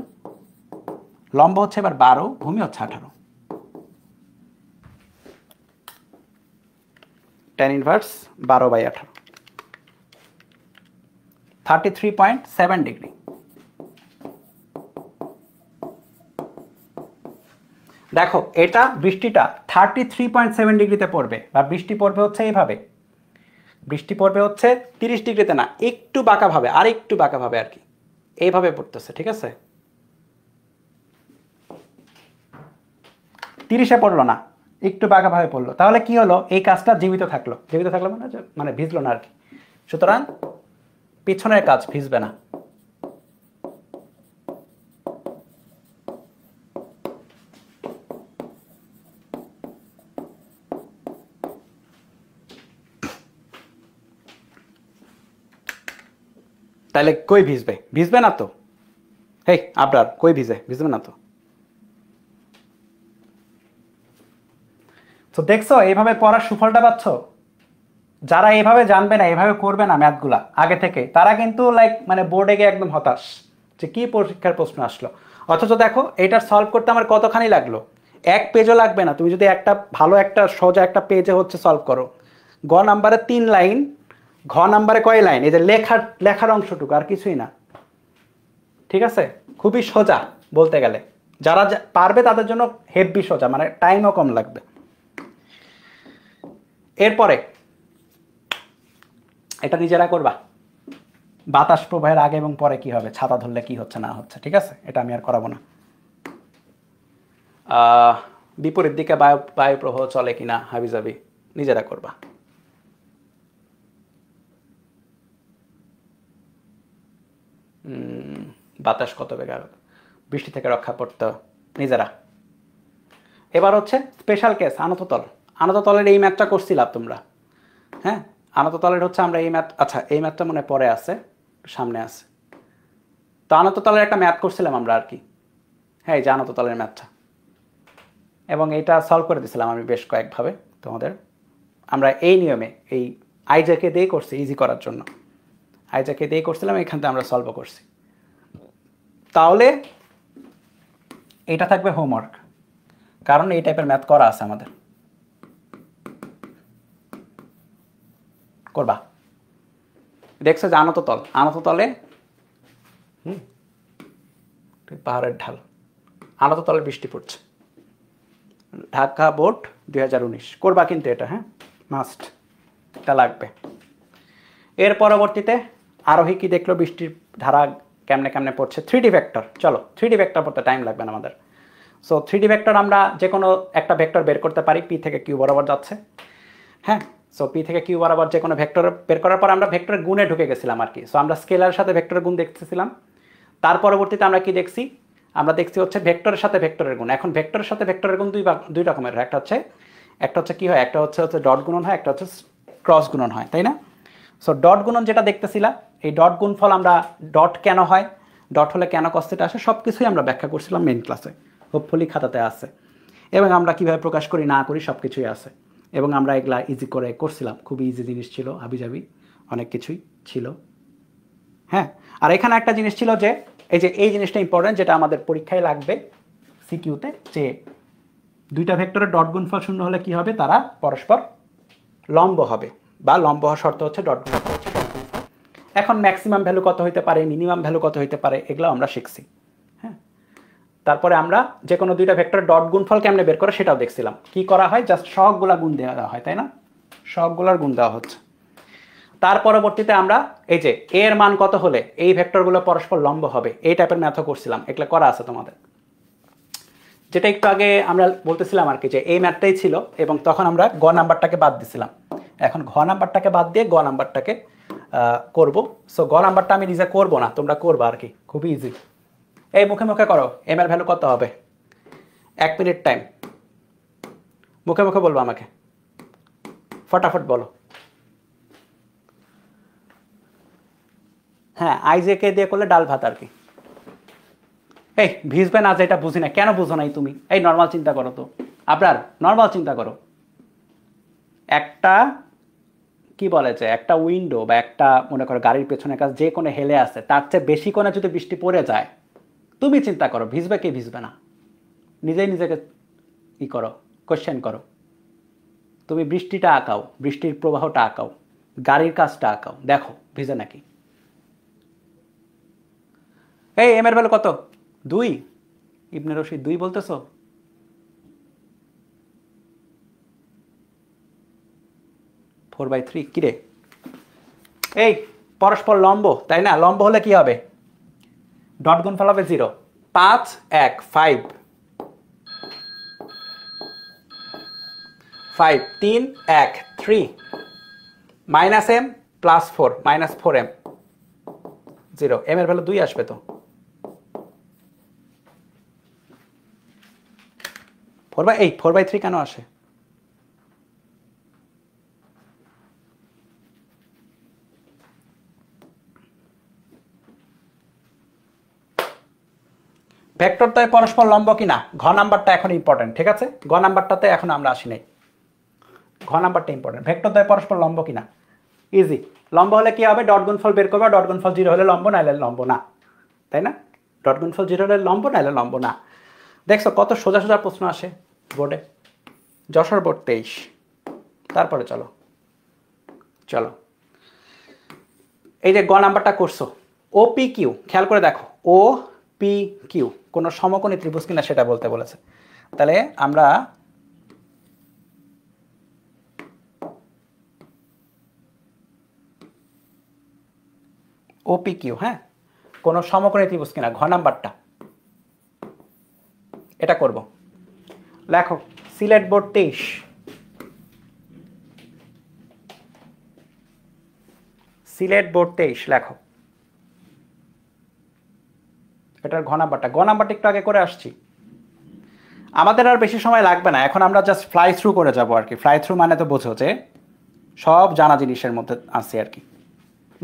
লম্ব হচ্ছে এবার বারো ভূমি হচ্ছে আঠারো টেন ইনভার্স বারো বাই আঠারো thirty three point seven degree দেখো এটা বৃষ্টিটা থার্টি থ্রি পয়েন্ট সেভেন ডিগ্রিতে পড়বে বা বৃষ্টি পড়বে হচ্ছে এইভাবে বৃষ্টি পড়বে হচ্ছে তিরিশ ডিগ্রিতে না একটু বাঁকাভাবে আর একটু বাঁকাভাবে আর কি এইভাবে পড়তেছে ঠিক আছে তিরিশে পড়লো না একটু বাঁকাভাবে পড়লো তাহলে কি হলো এই কাজটা জীবিত থাকলো জীবিত থাকলো মানে মানে ভিজলো না আর কি সুতরাং পিছনের কাজ ভিজবে না তাহলে কই ভিজবে ভিজবে না তো হে আপনার কই ভিজে ভিজবে না তো তো দেখছো এইভাবে পড়ার সুফলটা পাচ্ছ যারা এইভাবে জানবে না এভাবে করবে না ম্যাথগুলা আগে থেকে তারা কিন্তু লাইক মানে বোর্ডে গিয়ে একদম হতাশ যে কি পরীক্ষার প্রশ্ন আসলো অথচ দেখো এটা সলভ করতে আমার কতখানি লাগলো এক পেজও লাগবে না তুমি যদি একটা ভালো একটা সোজা একটা পেজে হচ্ছে সলভ করো গ নাম্বারে তিন লাইন ঘ নাম্বারে কয় লাইন এই যে লেখার লেখার অংশটুকু আর কিছুই না ঠিক আছে খুবই সোজা বলতে গেলে যারা পারবে তাদের জন্য হেভি সোজা মানে টাইমও কম লাগবে এরপরে এটা নিজেরা করবা বাতাস প্রবাহের আগে এবং পরে কি হবে ছাতা ধরলে কি হচ্ছে না হচ্ছে ঠিক আছে এটা আমি আর করাবো না বিপরীত দিকে বায়ু বায়ু প্রবাহ চলে কিনা হাবিজাবি নিজেরা করবা বাতাস কত বেগ বৃষ্টি থেকে রক্ষা পড়ত নিজেরা এবার হচ্ছে স্পেশাল কেস আনততল আনততলের এই ম্যাচটা করছিলাম তোমরা হ্যাঁ আনততলের হচ্ছে আমরা এই ম্যাথ আচ্ছা এই ম্যাথটা মনে পরে আছে সামনে আছে তো আনততলের একটা ম্যাথ করছিলাম আমরা আর কি হ্যাঁ এই যে আনততলের ম্যাথটা এবং এটা সলভ করে দিয়েছিলাম আমি বেশ কয়েকভাবে তোমাদের আমরা এই নিয়মে এই আইজাকে দিয়ে করছি ইজি করার জন্য আইজাকে দিয়ে করছিলাম এখান থেকে আমরা সলভ করছি তাহলে এটা থাকবে হোমওয়ার্ক কারণ এই টাইপের ম্যাথ করা আছে আমাদের করবা দেখছো যে আনত তল আনত তলে হুম পাহাড়ের ঢাল আনত তলে বৃষ্টি পড়ছে ঢাকা বোর্ড দুই করবা কিন্তু এটা হ্যাঁ মাস্ট এটা লাগবে এর পরবর্তীতে আরোহী কী দেখলো বৃষ্টির ধারা কেমনে কেমনে পড়ছে থ্রি ডি ভেক্টর চলো থ্রি ডি ভেক্টর পড়তে টাইম লাগবে না আমাদের সো থ্রি ডি ভেক্টর আমরা যে কোনো একটা ভেক্টর বের করতে পারি পি থেকে কিউ বরাবর যাচ্ছে হ্যাঁ সো পি থেকে কিউ বরাবর যে কোনো ভেক্টর বের করার পর আমরা ভেক্টরের গুণে ঢুকে গেছিলাম আর কি সো আমরা স্কেলার সাথে ভেক্টর গুণ দেখতেছিলাম তার পরবর্তীতে আমরা কি দেখছি আমরা দেখছি হচ্ছে ভেক্টরের সাথে ভেক্টরের গুণ এখন ভেক্টরের সাথে ভেক্টরের গুণ দুই দুই রকমের একটা হচ্ছে একটা হচ্ছে কি হয় একটা হচ্ছে হচ্ছে ডট গুণন হয় একটা হচ্ছে ক্রস গুণন হয় তাই না সো ডট গুণন যেটা দেখতেছিলাম এই ডট গুণফল আমরা ডট কেন হয় ডট হলে কেন কস আসে সব কিছুই আমরা ব্যাখ্যা করছিলাম মেন ক্লাসে হোপফুলি খাতাতে আছে এবং আমরা কিভাবে প্রকাশ করি না করি সব কিছুই আছে এবং আমরা এগুলা ইজি করে করছিলাম খুবই ইজি জিনিস ছিল হাবিজাবি অনেক কিছুই ছিল হ্যাঁ আর এখানে একটা জিনিস ছিল যে এই যে এই জিনিসটা ইম্পর্টেন্ট যেটা আমাদের পরীক্ষায় লাগবে সিকিউতে যে দুইটা ভেক্টরের ডট গুণফল শূন্য হলে কি হবে তারা পরস্পর লম্ব হবে বা লম্ব হওয়ার শর্ত হচ্ছে ডট গুণফল এখন ম্যাক্সিমাম ভ্যালু কত হইতে পারে মিনিমাম ভ্যালু কত হইতে পারে এগুলো আমরা শিখছি হ্যাঁ তারপরে আমরা যে কোনো দুইটা ভেক্টর ডট গুণফল কেমনে বের করে সেটাও দেখছিলাম কি করা হয় জাস্ট সহগগুলা গুণ দেওয়া হয় তাই না সহগগুলার গুণ দেওয়া হচ্ছে তার পরবর্তীতে আমরা এই যে এর মান কত হলে এই ভেক্টরগুলো পরস্পর লম্ব হবে এই টাইপের ম্যাথও করছিলাম এগুলো করা আছে তোমাদের যেটা একটু আগে আমরা বলতেছিলাম আর কি যে এই ম্যাথটাই ছিল এবং তখন আমরা গ নাম্বারটাকে বাদ দিছিলাম এখন ঘ নাম্বারটাকে বাদ দিয়ে গ নাম্বারটাকে করব সো গ নাম্বারটা আমি নিজে করব না তোমরা করবো আর কি খুবই ইজি এই মুখে মুখে করো এম এর ভ্যালু কত হবে এক মিনিট টাইম মুখে মুখে বলবো আমাকে ফটাফট বলো হ্যাঁ কে দিয়ে করলে ডাল ভাত আর কি এই ভিজবে না যে এটা বুঝি না কেন বুঝো নাই তুমি এই নর্মাল চিন্তা করো তো আপনার নর্মাল চিন্তা করো একটা কি বলে যে একটা উইন্ডো বা একটা মনে করো গাড়ির পেছনে কাজ যে কোনো হেলে আছে তার চেয়ে বেশি কোণে যদি বৃষ্টি পড়ে যায় তুমি চিন্তা করো ভিজবে কি ভিজবে না নিজেই নিজেকে ই করো কোশ্চেন করো তুমি বৃষ্টিটা আঁকাও বৃষ্টির প্রবাহটা আঁকাও গাড়ির কাজটা আঁকাও দেখো ভিজে নাকি এই এম এর ভ্যালু কত দুই ইবনে রশিদ দুই বলতেছো ফোর বাই থ্রি কিরে এই পরস্পর লম্ব তাই না লম্ব হলে কি হবে ডট গুণফল হবে জিরো পাঁচ এক ফাইভ ফাইভ তিন এক three minus m plus four minus four m zero m এর ভ্যালু দুই আসবে তো ফোর বাই এই ফোর বাই থ্রি কেন আসে ভেক্টর তয় পরস্পর লম্ব কি না ঘ নাম্বারটা এখন ইম্পর্টেন্ট ঠিক আছে ঘ নাম্বারটাতে এখন আমরা আসি নাই ঘ নাম্বারটা ইম্পর্টেন্ট ভেক্টর তয় পরস্পর লম্ব কি না ইজি লম্ব হলে কি হবে ডট গুণফল বের করবে ডট গুণফল জিরো হলে লম্ব না হলে লম্ব না তাই না ডট গুণফল জিরো হলে লম্ব না হলে লম্ব না দেখছো কত সোজা সোজা প্রশ্ন আসে বোর্ডে যশোর বোর্ড তেইশ তারপরে চলো চলো এই যে গ নাম্বারটা করছো ও পি কিউ খেয়াল করে দেখো ও পি কিউ কোনো সমকোণী ত্রিভুজ কিনা সেটা বলতে বলেছে তাহলে আমরা ওপি কিউ হ্যাঁ কোনো সমকোণী ত্রিভুজ কিনা ঘ নাম্বারটা এটা করব লেখো সিলেট বোর্ড তেইশ সিলেট বোর্ড তেইশ লেখো এটার ঘনাম্বারটা নাম্বারটা নাম্বারটা একটু আগে করে আসছি আমাদের আর বেশি সময় লাগবে না এখন আমরা জাস্ট ফ্লাই থ্রু করে যাব আর কি ফ্লাই থ্রু মানে তো বোঝো যে সব জানা জিনিসের মধ্যে আসছে আর কি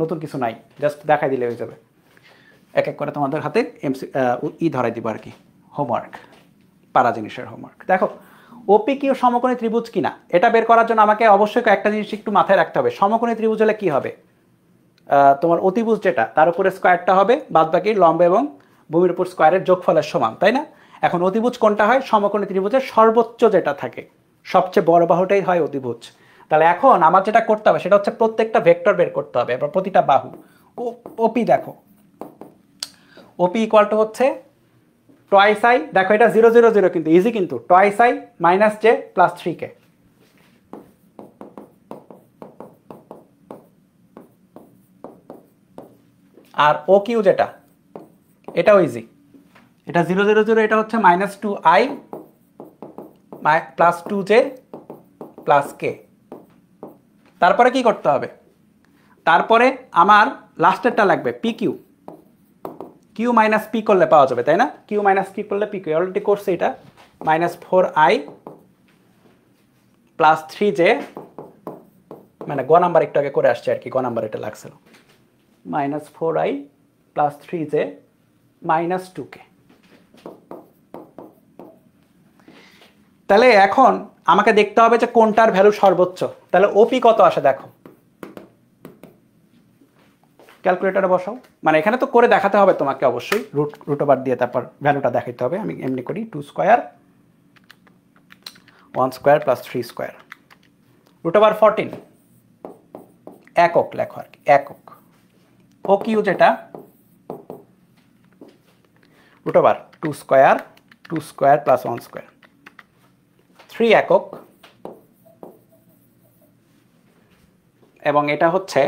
নতুন কিছু নাই জাস্ট দেখাই দিলে হয়ে যাবে এক এক করে তোমাদের হাতে এমসি ই ধরাই দিব আর কি হোমওয়ার্ক পারা জিনিসের হোমওয়ার্ক দেখো ওপি কিউ সমকোণী ত্রিভুজ কি না এটা বের করার জন্য আমাকে অবশ্যই একটা জিনিস একটু মাথায় রাখতে হবে সমকোণী ত্রিভুজ হলে কী হবে তোমার অতিভুজ যেটা তার উপরে স্কোয়ারটা হবে বাদ বাকি লম্ব এবং ভূমির উপর স্কোয়ারের যোগফলের সমান তাই না এখন অতিভুজ কোনটা হয় সমকোণী ত্রিভুজের সর্বোচ্চ যেটা থাকে সবচেয়ে বড় বাহুটাই হয় অতিভুজ তাহলে এখন আমার যেটা করতে হবে সেটা হচ্ছে প্রত্যেকটা ভেক্টর বের করতে হবে এবার প্রতিটা বাহু ওপি দেখো ওপি ইকুয়াল টু হচ্ছে টয়েস আই দেখো এটা জিরো জিরো জিরো কিন্তু ইজি কিন্তু twice i minus j plus three k আর ও কিউ যেটা এটাও ইজি এটা জিরো জিরো জিরো এটা হচ্ছে minus two i plus two j plus k তারপরে কি করতে হবে তারপরে আমার লাস্টেরটা লাগবে P Q Q minus P করলে পাওয়া যাবে তাই না কিউ মাইনাস পি করলে পি কিউ অলরেডি করছে এটা minus four I plus three j মানে গ নাম্বার একটু আগে করে আসছে আর কি গ নাম্বার এটা লাগছিল minus four I plus three j minus two তাহলে এখন আমাকে দেখতে হবে যে কোনটার ভ্যালু সর্বোচ্চ তাহলে ওপি কত আসে দেখো ক্যালকুলেটারে বসাও মানে এখানে তো করে দেখাতে হবে তোমাকে অবশ্যই রুট রুট ওভার দিয়ে তারপর ভ্যালুটা দেখাতে হবে আমি এমনি করি two square one square plus three square root over fourteen একক লেখো আর কি একক ও কিউ যেটা root over 2 square 2 square plus 1 square 3 একক এবং এটা হচ্ছে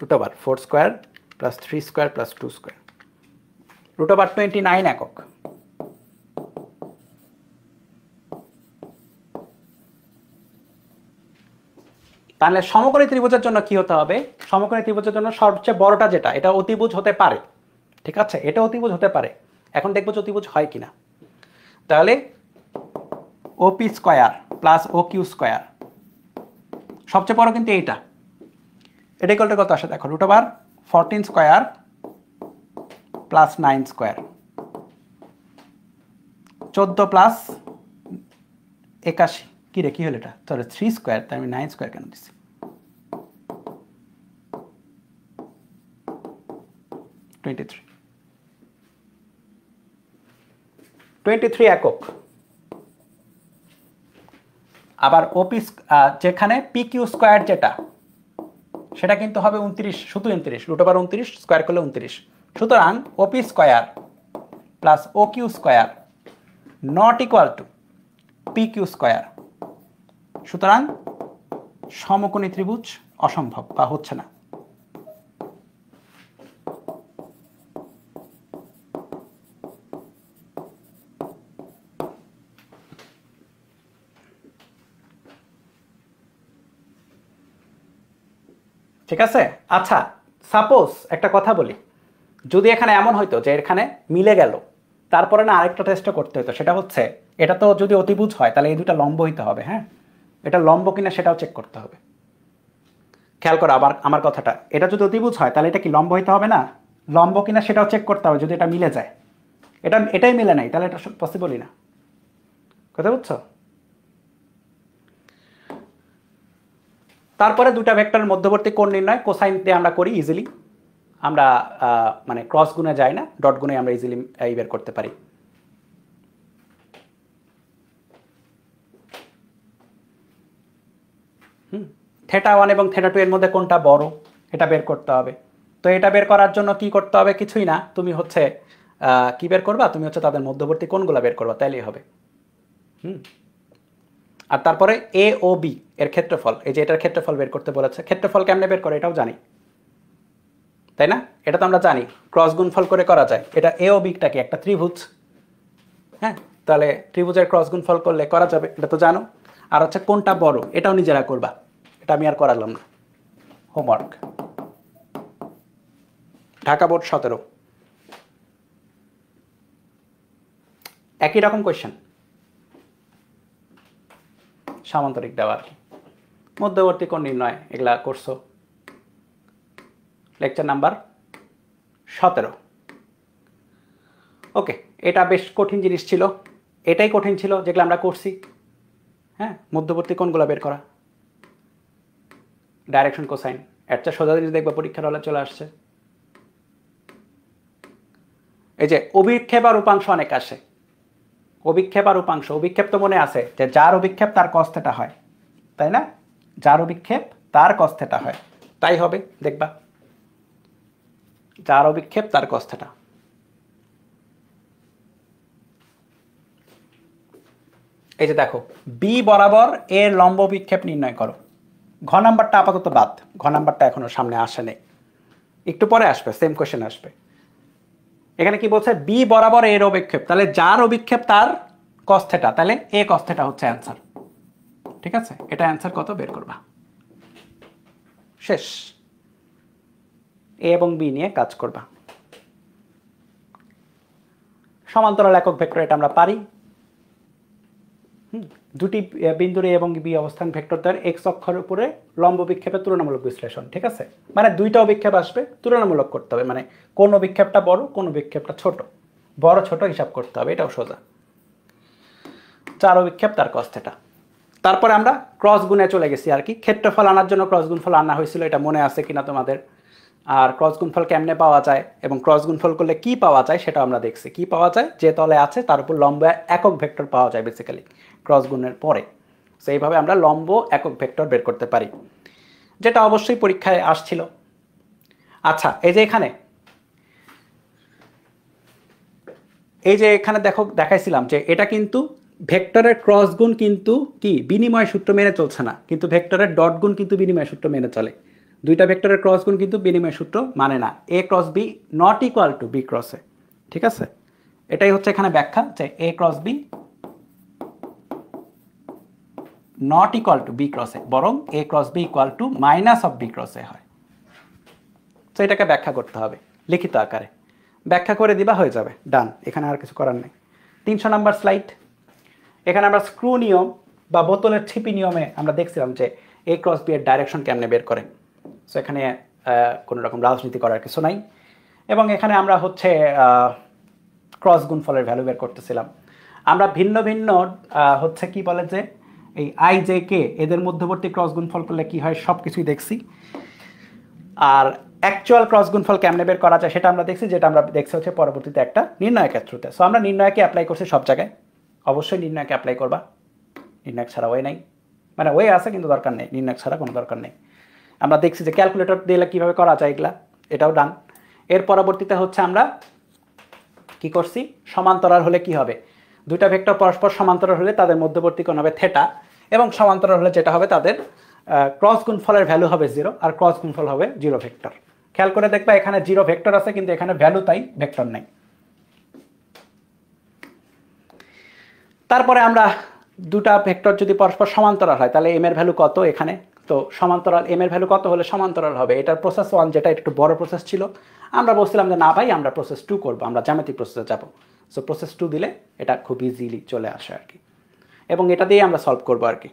root over 4 square plus 3 square plus 2 square root over 29 একক তাহলে সমকোণী ত্রিভুজের জন্য কি হতে হবে সমকোণী ত্রিভুজের জন্য সবচেয়ে বড়টা যেটা এটা অতিভুজ হতে পারে ঠিক আছে এটা অতিভুজ হতে পারে এখন দেখবো যে অতিভুজ হয় কিনা তাহলে OP square plus O Q square সবচেয়ে বড় কিন্তু এইটা এটা ইকলটা কত আসে দেখো root over fourteen square plus nine square চোদ্দো প্লাস একাশি কী রে কী হলো এটা তাহলে থ্রি স্কোয়ার তাই আমি নাইন স্কোয়ার কেন দিচ্ছি টোয়েন্টি থ্রি টোয়েন্টি থ্রি একক আবার ওপি যেখানে পি স্কোয়ার যেটা সেটা কিন্তু হবে উনত্রিশ শুধু উনত্রিশ রুট ওভার উনত্রিশ স্কোয়ার করলে উনত্রিশ সুতরাং OP square plus O Q square not equal to P Q square সুতরাং সমকোণী ত্রিভুজ অসম্ভব বা হচ্ছে না ঠিক আছে আচ্ছা সাপোজ একটা কথা বলি যদি এখানে এমন হইতো যে এখানে মিলে গেল তারপরে না আরেকটা টেস্টও করতে হতো সেটা হচ্ছে এটা তো যদি অতিভুজ হয় তাহলে এই দুটা লম্ব হইতে হবে হ্যাঁ এটা লম্ব কিনা সেটাও চেক করতে হবে খেয়াল করো আবার আমার কথাটা এটা যদি অতিভুজ হয় তাহলে এটা কি লম্ব হইতে হবে না লম্ব কিনা সেটাও চেক করতে হবে যদি এটা মিলে যায় এটা এটাই মিলে নাই তাহলে এটা পসিবলই না কথা বুঝছো তারপরে দুটা ভেক্টরের মধ্যবর্তী কোণ নির্ণয় কোসাইন দিয়ে আমরা করি ইজিলি আমরা মানে ক্রস গুণে যাই না ডট গুণে আমরা ইজিলি এই বের করতে পারি থেটা ওয়ান এবং থেটা টু এর মধ্যে কোনটা বড় এটা বের করতে হবে তো এটা বের করার জন্য কি করতে হবে কিছুই না তুমি হচ্ছে কি বের করবা তুমি হচ্ছে তাদের মধ্যবর্তী কোনগুলো বের করবা তাইলেই হবে হুম আর তারপরে এ ও বি এর ক্ষেত্রফল এই যে এটার ক্ষেত্রফল বের করতে বলেছে ক্ষেত্রফল কেমনে বের করে এটাও জানি তাই না এটা তো আমরা জানি ক্রস গুণফল করে করা যায় এটা এ ও বিটা কি একটা ত্রিভুজ হ্যাঁ তাহলে ত্রিভুজের ক্রস গুণফল করলে করা যাবে এটা তো জানো আর হচ্ছে কোনটা বড় এটাও নিজেরা করবা এটা আমি আর করালাম না হোমওয়ার্ক ঢাকা বোর্ড সতেরো একই রকম কোয়েশ্চেন সামান্তরিক দেওয়া আর কি মধ্যবর্তী কোণ নির্ণয় এগুলা করছো লেকচার নাম্বার সতেরো ওকে এটা বেশ কঠিন জিনিস ছিল এটাই কঠিন ছিল যেগুলো আমরা করছি হ্যাঁ মধ্যবর্তী কোণগুলো বের করা ডাইরেকশন কোসাইন একটা সোজা জিনিস দেখবো পরীক্ষার হলে চলে আসছে এই যে অভিক্ষেপ আর উপাংশ অনেক আসে অভিক্ষেপ আর উপাংশ অভিক্ষেপ তো মনে আছে যে যার অভিক্ষেপ তার কস্থেটা হয় তাই না যার অভিক্ষেপ তার কস্থেটা হয় তাই হবে দেখবা যার অভিক্ষেপ তার কস্থেটা এই যে দেখো বি বরাবর এর লম্ব বিক্ষেপ নির্ণয় করো ঘ নাম্বারটা আপাতত বাদ ঘ নাম্বারটা এখনো সামনে আসে নেই একটু পরে আসবে সেম কোয়েশ্চেন আসবে এখানে কি বলছে বি বরাবর এর অভিক্ষেপ তাহলে যার অভিক্ষেপ তার কস্থেটা তাহলে এ কস্থেটা হচ্ছে অ্যান্সার ঠিক আছে এটা অ্যান্সার কত বের করবা শেষ এ এবং বি নিয়ে কাজ করবা সমান্তরাল একক ভেক্টর এটা আমরা পারি দুটি বিন্দুর এবং বি অবস্থান ভেক্টর দ্বারা এক্স অক্ষর উপরে লম্ব বিক্ষেপে তুলনামূলক বিশ্লেষণ ঠিক আছে মানে দুইটা অভিক্ষেপ আসবে তুলনামূলক করতে হবে মানে কোন অভিক্ষেপটা বড় কোন অভিক্ষেপটা ছোট বড় ছোট হিসাব করতে হবে এটাও সোজা চার অভিক্ষেপ তার কস্তেটা তারপরে আমরা ক্রস গুণে চলে গেছি আর কি ক্ষেত্রফল আনার জন্য ক্রস গুণফল আনা হয়েছিল এটা মনে আছে কিনা তোমাদের আর ক্রস গুণফল কেমনে পাওয়া যায় এবং ক্রস গুণফল করলে কি পাওয়া যায় সেটা আমরা দেখছি কি পাওয়া যায় যে তলে আছে তার উপর লম্বা একক ভেক্টর পাওয়া যায় বেসিক্যালি ক্রস গুণের পরে সো এইভাবে আমরা লম্ব একক ভেক্টর বের করতে পারি যেটা অবশ্যই পরীক্ষায় আসছিল আচ্ছা এই যে এখানে এই যে এখানে দেখো দেখাইছিলাম যে এটা কিন্তু ভেক্টরের ক্রস গুণ কিন্তু কি বিনিময় সূত্র মেনে চলছে না কিন্তু ভেক্টরের ডট গুণ কিন্তু বিনিময় সূত্র মেনে চলে দুইটা ভেক্টরের ক্রস গুণ কিন্তু বিনিময় সূত্র মানে না A cross B not equal to B ক্রসে ঠিক আছে এটাই হচ্ছে এখানে ব্যাখ্যা যে A cross B not equal to B cross A বরং A cross B equal to minus of B cross A হয় তো এটাকে ব্যাখ্যা করতে হবে লিখিত আকারে ব্যাখ্যা করে দিবা হয়ে যাবে ডান এখানে আর কিছু করার নেই তিনশো নম্বর স্লাইড এখানে আমরা স্ক্রু নিয়ম বা বোতলের ছিপি নিয়মে আমরা দেখছিলাম যে এ ক্রস বি এর ডাইরেকশন কেমনে বের করে সো এখানে কোনো রকম রাজনীতি করার কিছু নাই এবং এখানে আমরা হচ্ছে ক্রস গুণফলের ভ্যালু বের করতেছিলাম আমরা ভিন্ন ভিন্ন হচ্ছে কি বলে যে এই আই জে কে এদের মধ্যবর্তী ক্রস গুণফল করলে কি হয় সব কিছুই দেখছি আর অ্যাকচুয়াল ক্রস গুণফল কেমনে বের করা যায় সেটা আমরা দেখছি যেটা আমরা দেখছি হচ্ছে পরবর্তীতে একটা নির্ণায়কের থ্রুতে সো আমরা নির্ণয়কে অ্যাপ্লাই করছি সব জায়গায় অবশ্যই নির্ণয়কে অ্যাপ্লাই করবা নির্ণয়ক ছাড়া ওয়ে নাই মানে ওয়ে আছে কিন্তু দরকার নেই নির্ণায়ক ছাড়া কোনো দরকার নেই আমরা দেখছি যে ক্যালকুলেটর দিলে কীভাবে করা যায় এগুলা এটাও ডান এর পরবর্তীতে হচ্ছে আমরা কি করছি সমান্তরাল হলে কি হবে দুইটা ভেক্টর পরস্পর সমান্তরাল হলে তাদের মধ্যবর্তী কোণ হবে থেটা এবং সমান্তরাল হলে যেটা হবে তাদের ক্রস গুণফলের ভ্যালু হবে জিরো আর ক্রস গুণফল হবে জিরো ভেক্টর খেয়াল করে দেখবা এখানে জিরো ভেক্টর আছে কিন্তু এখানে ভ্যালু তাই ভেক্টর নেই তারপরে আমরা দুটা ভেক্টর যদি পরস্পর সমান্তরাল হয় তাহলে এম এর ভ্যালু কত এখানে তো সমান্তরাল এম এর ভ্যালু কত হলে সমান্তরাল হবে এটার প্রসেস ওয়ান যেটা একটু বড় প্রসেস ছিল আমরা বলছিলাম যে না ভাই আমরা প্রসেস টু করবো আমরা জ্যামিতিক প্রসেসে যাবো সো প্রসেস টু দিলে এটা খুব ইজিলি চলে আসে আর কি এবং এটা দিয়ে আমরা সলভ করবো আর কি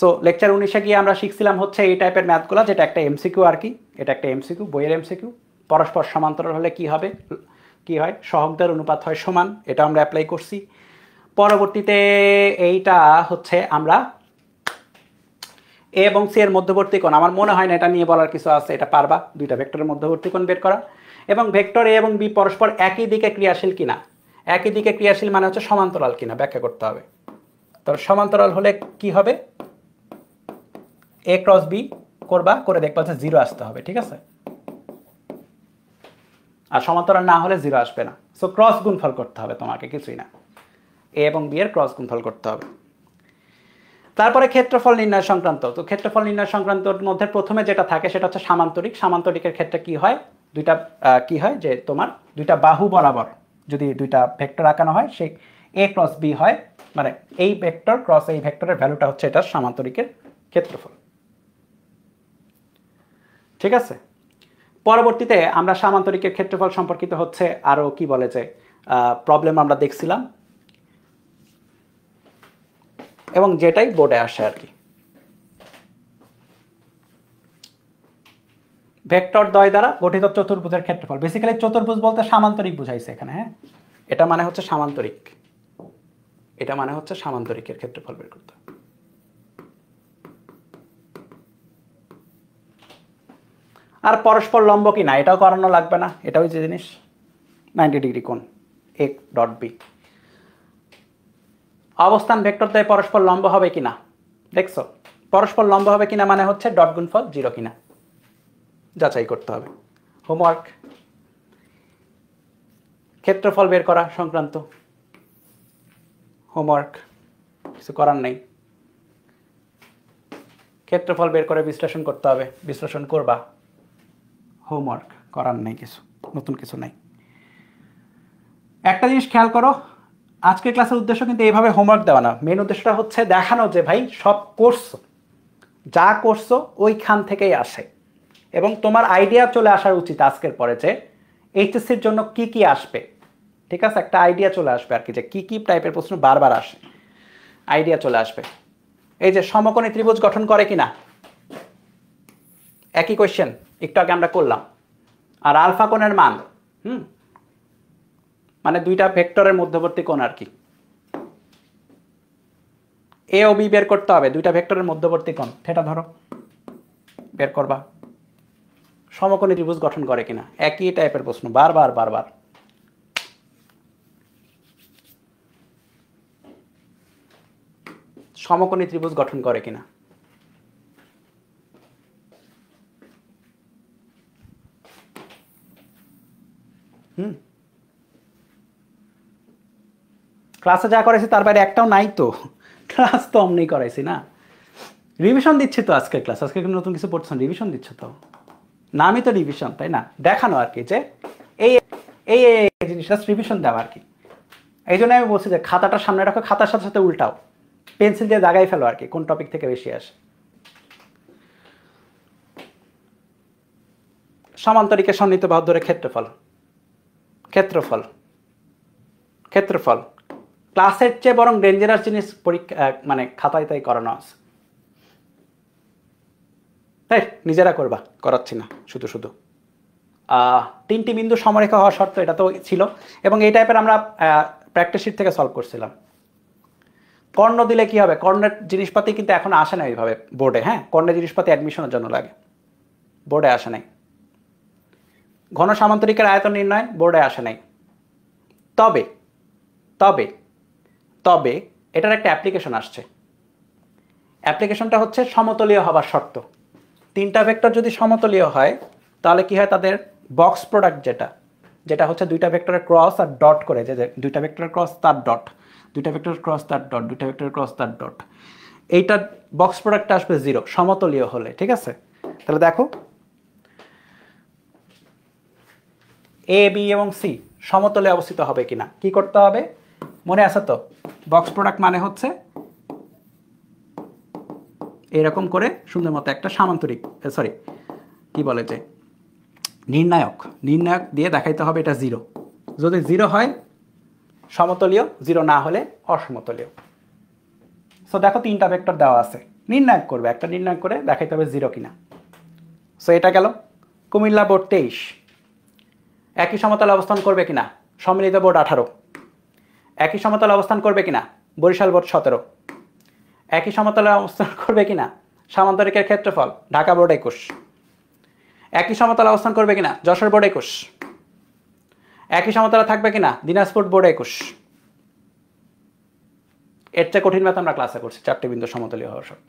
সো লেকচার উনিশে গিয়ে আমরা শিখছিলাম হচ্ছে এই টাইপের ম্যাথগুলো যেটা একটা এমসিকিউ আর কি এটা একটা এমসিকিউ বইয়ের এমসিকিউ পরস্পর সমান্তরাল হলে কি হবে কি হয় সহগদের অনুপাত হয় সমান এটা আমরা অ্যাপ্লাই করছি পরবর্তীতে এইটা হচ্ছে আমরা এ এবং সি এর মধ্যবর্তী কোণ আমার মনে হয় না এটা নিয়ে বলার কিছু আছে এটা পারবা দুইটা ভেক্টরের মধ্যবর্তী কোণ বের করা এবং ভেক্টর এ এবং বি পরস্পর একই দিকে ক্রিয়াশীল কিনা একই দিকে ক্রিয়াশীল মানে হচ্ছে সমান্তরাল কিনা ব্যাখ্যা করতে হবে তাহলে সমান্তরাল হলে কি হবে এ ক্রস বি করবা করে দেখবা যে জিরো আসতে হবে ঠিক আছে আর সমান্তরাল না হলে জিরো আসবে না সো ক্রস গুণফল করতে হবে তোমাকে কিছুই না এ এবং বি এর ক্রস গুণফল করতে হবে তারপরে ক্ষেত্রফল নির্ণয় সংক্রান্ত তো ক্ষেত্রফল নির্ণয় সংক্রান্তর মধ্যে প্রথমে যেটা থাকে সেটা হচ্ছে সামান্তরিক সামান্তরিকের ক্ষেত্রে কি হয় দুইটা কি হয় যে তোমার দুইটা বাহু বরাবর যদি দুইটা ভেক্টর আঁকানো হয় সেই এ ক্রস বি হয় মানে এই ভেক্টর ক্রস এই ভেক্টরের ভ্যালুটা হচ্ছে এটার সামান্তরিকের ক্ষেত্রফল ঠিক আছে পরবর্তীতে আমরা সামান্তরিকের ক্ষেত্রফল সম্পর্কিত হচ্ছে আরও কি বলে যে প্রবলেম আমরা দেখছিলাম এবং যেটাই বোর্ডে আসে আর কি ভেক্টর দ্বয় দ্বারা গঠিত চতুর্ভুজের ক্ষেত্রফল বেসিক্যালি চতুর্ভুজ বলতে সামান্তরিক বুঝাইছে এখানে হ্যাঁ এটা মানে হচ্ছে সামান্তরিক এটা মানে হচ্ছে সামান্তরিকের ক্ষেত্রফল বের করতে আর পরস্পর লম্ব কি না এটাও করানো লাগবে না এটাও যে জিনিস নাইনটি ডিগ্রি কোন এ ডট বি অবস্থান ভেক্টর দ্বয় পরস্পর লম্ব হবে কি না দেখছো পরস্পর লম্ব হবে কিনা মানে হচ্ছে ডট গুণফল জিরো কিনা যাচাই করতে হবে হোমওয়ার্ক ক্ষেত্রফল বের করা সংক্রান্ত হোমওয়ার্ক কিছু করার নেই ক্ষেত্রফল বের করে বিশ্লেষণ করতে হবে বিশ্লেষণ করবা হোমওয়ার্ক করার নেই কিছু নতুন কিছু নেই একটা জিনিস খেয়াল করো আজকের ক্লাসের উদ্দেশ্য কিন্তু এইভাবে হোমওয়ার্ক দেওয়া না মেন উদ্দেশ্যটা হচ্ছে দেখানো যে ভাই সব কোর্স যা করছো ওইখান থেকেই আসে এবং তোমার আইডিয়া চলে আসার উচিত আজকের পরে যে এইচএসসির জন্য কি কি আসবে ঠিক আছে একটা আইডিয়া চলে আসবে আর কি যে কী কী টাইপের প্রশ্ন বারবার আসে আইডিয়া চলে আসবে এই যে সমকোণী ত্রিভুজ গঠন করে কি না একই কোয়েশ্চেন একটু আগে আমরা করলাম আর আলফা কোণের মান হুম মানে দুইটা ভেক্টরের মধ্যবর্তী কোণ আর কি এ ও বি বের করতে হবে দুইটা ভেক্টরের মধ্যবর্তী কোণ সেটা ধরো বের করবা সমকোণী ত্রিভুজ গঠন করে কিনা একই টাইপের প্রশ্ন বারবার বারবার সমকোণী ত্রিভুজ গঠন করে কিনা ক্লাসে যা করেছি তার বাইরে একটাও নাই তো ক্লাস তো অমনি করাইছি না রিভিশন দিচ্ছে তো আজকের ক্লাস আজকে নতুন কিছু পড়ছো রিভিশন দিচ্ছে তো নামই তো রিভিশন তাই না দেখানো আর কি যে এই এই জিনিসটা রিভিশন দেওয়া আর কি এই জন্য আমি বলছি যে খাতাটা সামনে রাখো খাতার সাথে সাথে উল্টাও পেন্সিল দিয়ে দাগাই ফেলো আর কি কোন টপিক থেকে বেশি আসে সমান্তরিকে সন্নিহিত বাহু ধরে ক্ষেত্রফল ক্ষেত্রফল ক্ষেত্রফল ক্লাসের চেয়ে বরং ডেঞ্জারাস জিনিস পরীক্ষা মানে খাতায় তাই করানো আছে হ্যাঁ নিজেরা করবা করাচ্ছি না শুধু শুধু তিনটি বিন্দু সমরেখা হওয়া শর্ত এটা তো ছিল এবং এই টাইপের আমরা প্র্যাকটিস শিট থেকে সলভ করছিলাম কর্ণ দিলে কি হবে কর্ণের জিনিসপাতি কিন্তু এখন আসে না এইভাবে বোর্ডে হ্যাঁ কর্ণের জিনিসপাতি অ্যাডমিশনের জন্য লাগে বোর্ডে আসে নাই ঘন সামান্তরিকের আয়তন নির্ণয় বোর্ডে আসে নাই তবে তবে তবে এটার একটা অ্যাপ্লিকেশন আসছে অ্যাপ্লিকেশনটা হচ্ছে সমতলীয় হবার শর্ত তিনটা ভেক্টর যদি সমতলীয় হয় তাহলে কি হয় তাদের বক্স প্রোডাক্ট যেটা যেটা হচ্ছে দুইটা ভেক্টরের ক্রস আর ডট করে যে দুইটা ভেক্টরের ক্রস তার ডট দুইটা ভেক্টরের ক্রস তার ডট দুইটা ভেক্টরের ক্রস তার ডট এইটা বক্স প্রোডাক্টটা আসবে জিরো সমতলীয় হলে ঠিক আছে তাহলে দেখো এ বি এবং সি সমতলে অবস্থিত হবে কিনা কি করতে হবে মনে আছে তো বক্স প্রোডাক্ট মানে হচ্ছে এরকম করে সুন্দর মতো একটা সামান্তরিক সরি কি বলে যে নির্ণায়ক নির্ণায়ক দিয়ে দেখাইতে হবে এটা জিরো যদি জিরো হয় সমতলীয় জিরো না হলে অসমতলীয় সো দেখো তিনটা ভেক্টর দেওয়া আছে নির্ণায়ক করবে একটা নির্ণায়ক করে দেখাইতে হবে জিরো কিনা সো এটা গেল কুমিল্লা বোর্ড তেইশ একই সমতলে অবস্থান করবে কিনা সম্মিলিত বোর্ড আঠারো একই সমতলে অবস্থান করবে কিনা বরিশাল বোর্ড সতেরো একই সমতলে অবস্থান করবে কিনা সামান্তরিকের ক্ষেত্রফল ঢাকা বোর্ড একুশ একই সমতলে অবস্থান করবে কিনা যশোর বোর্ড একুশ একই সমতলে থাকবে কিনা দিনাজপুর বোর্ড একুশ এর চেয়ে কঠিন ম্যাথ আমরা ক্লাসে করছি চারটি বিন্দু সমতলীয় হওয়ার শর্ত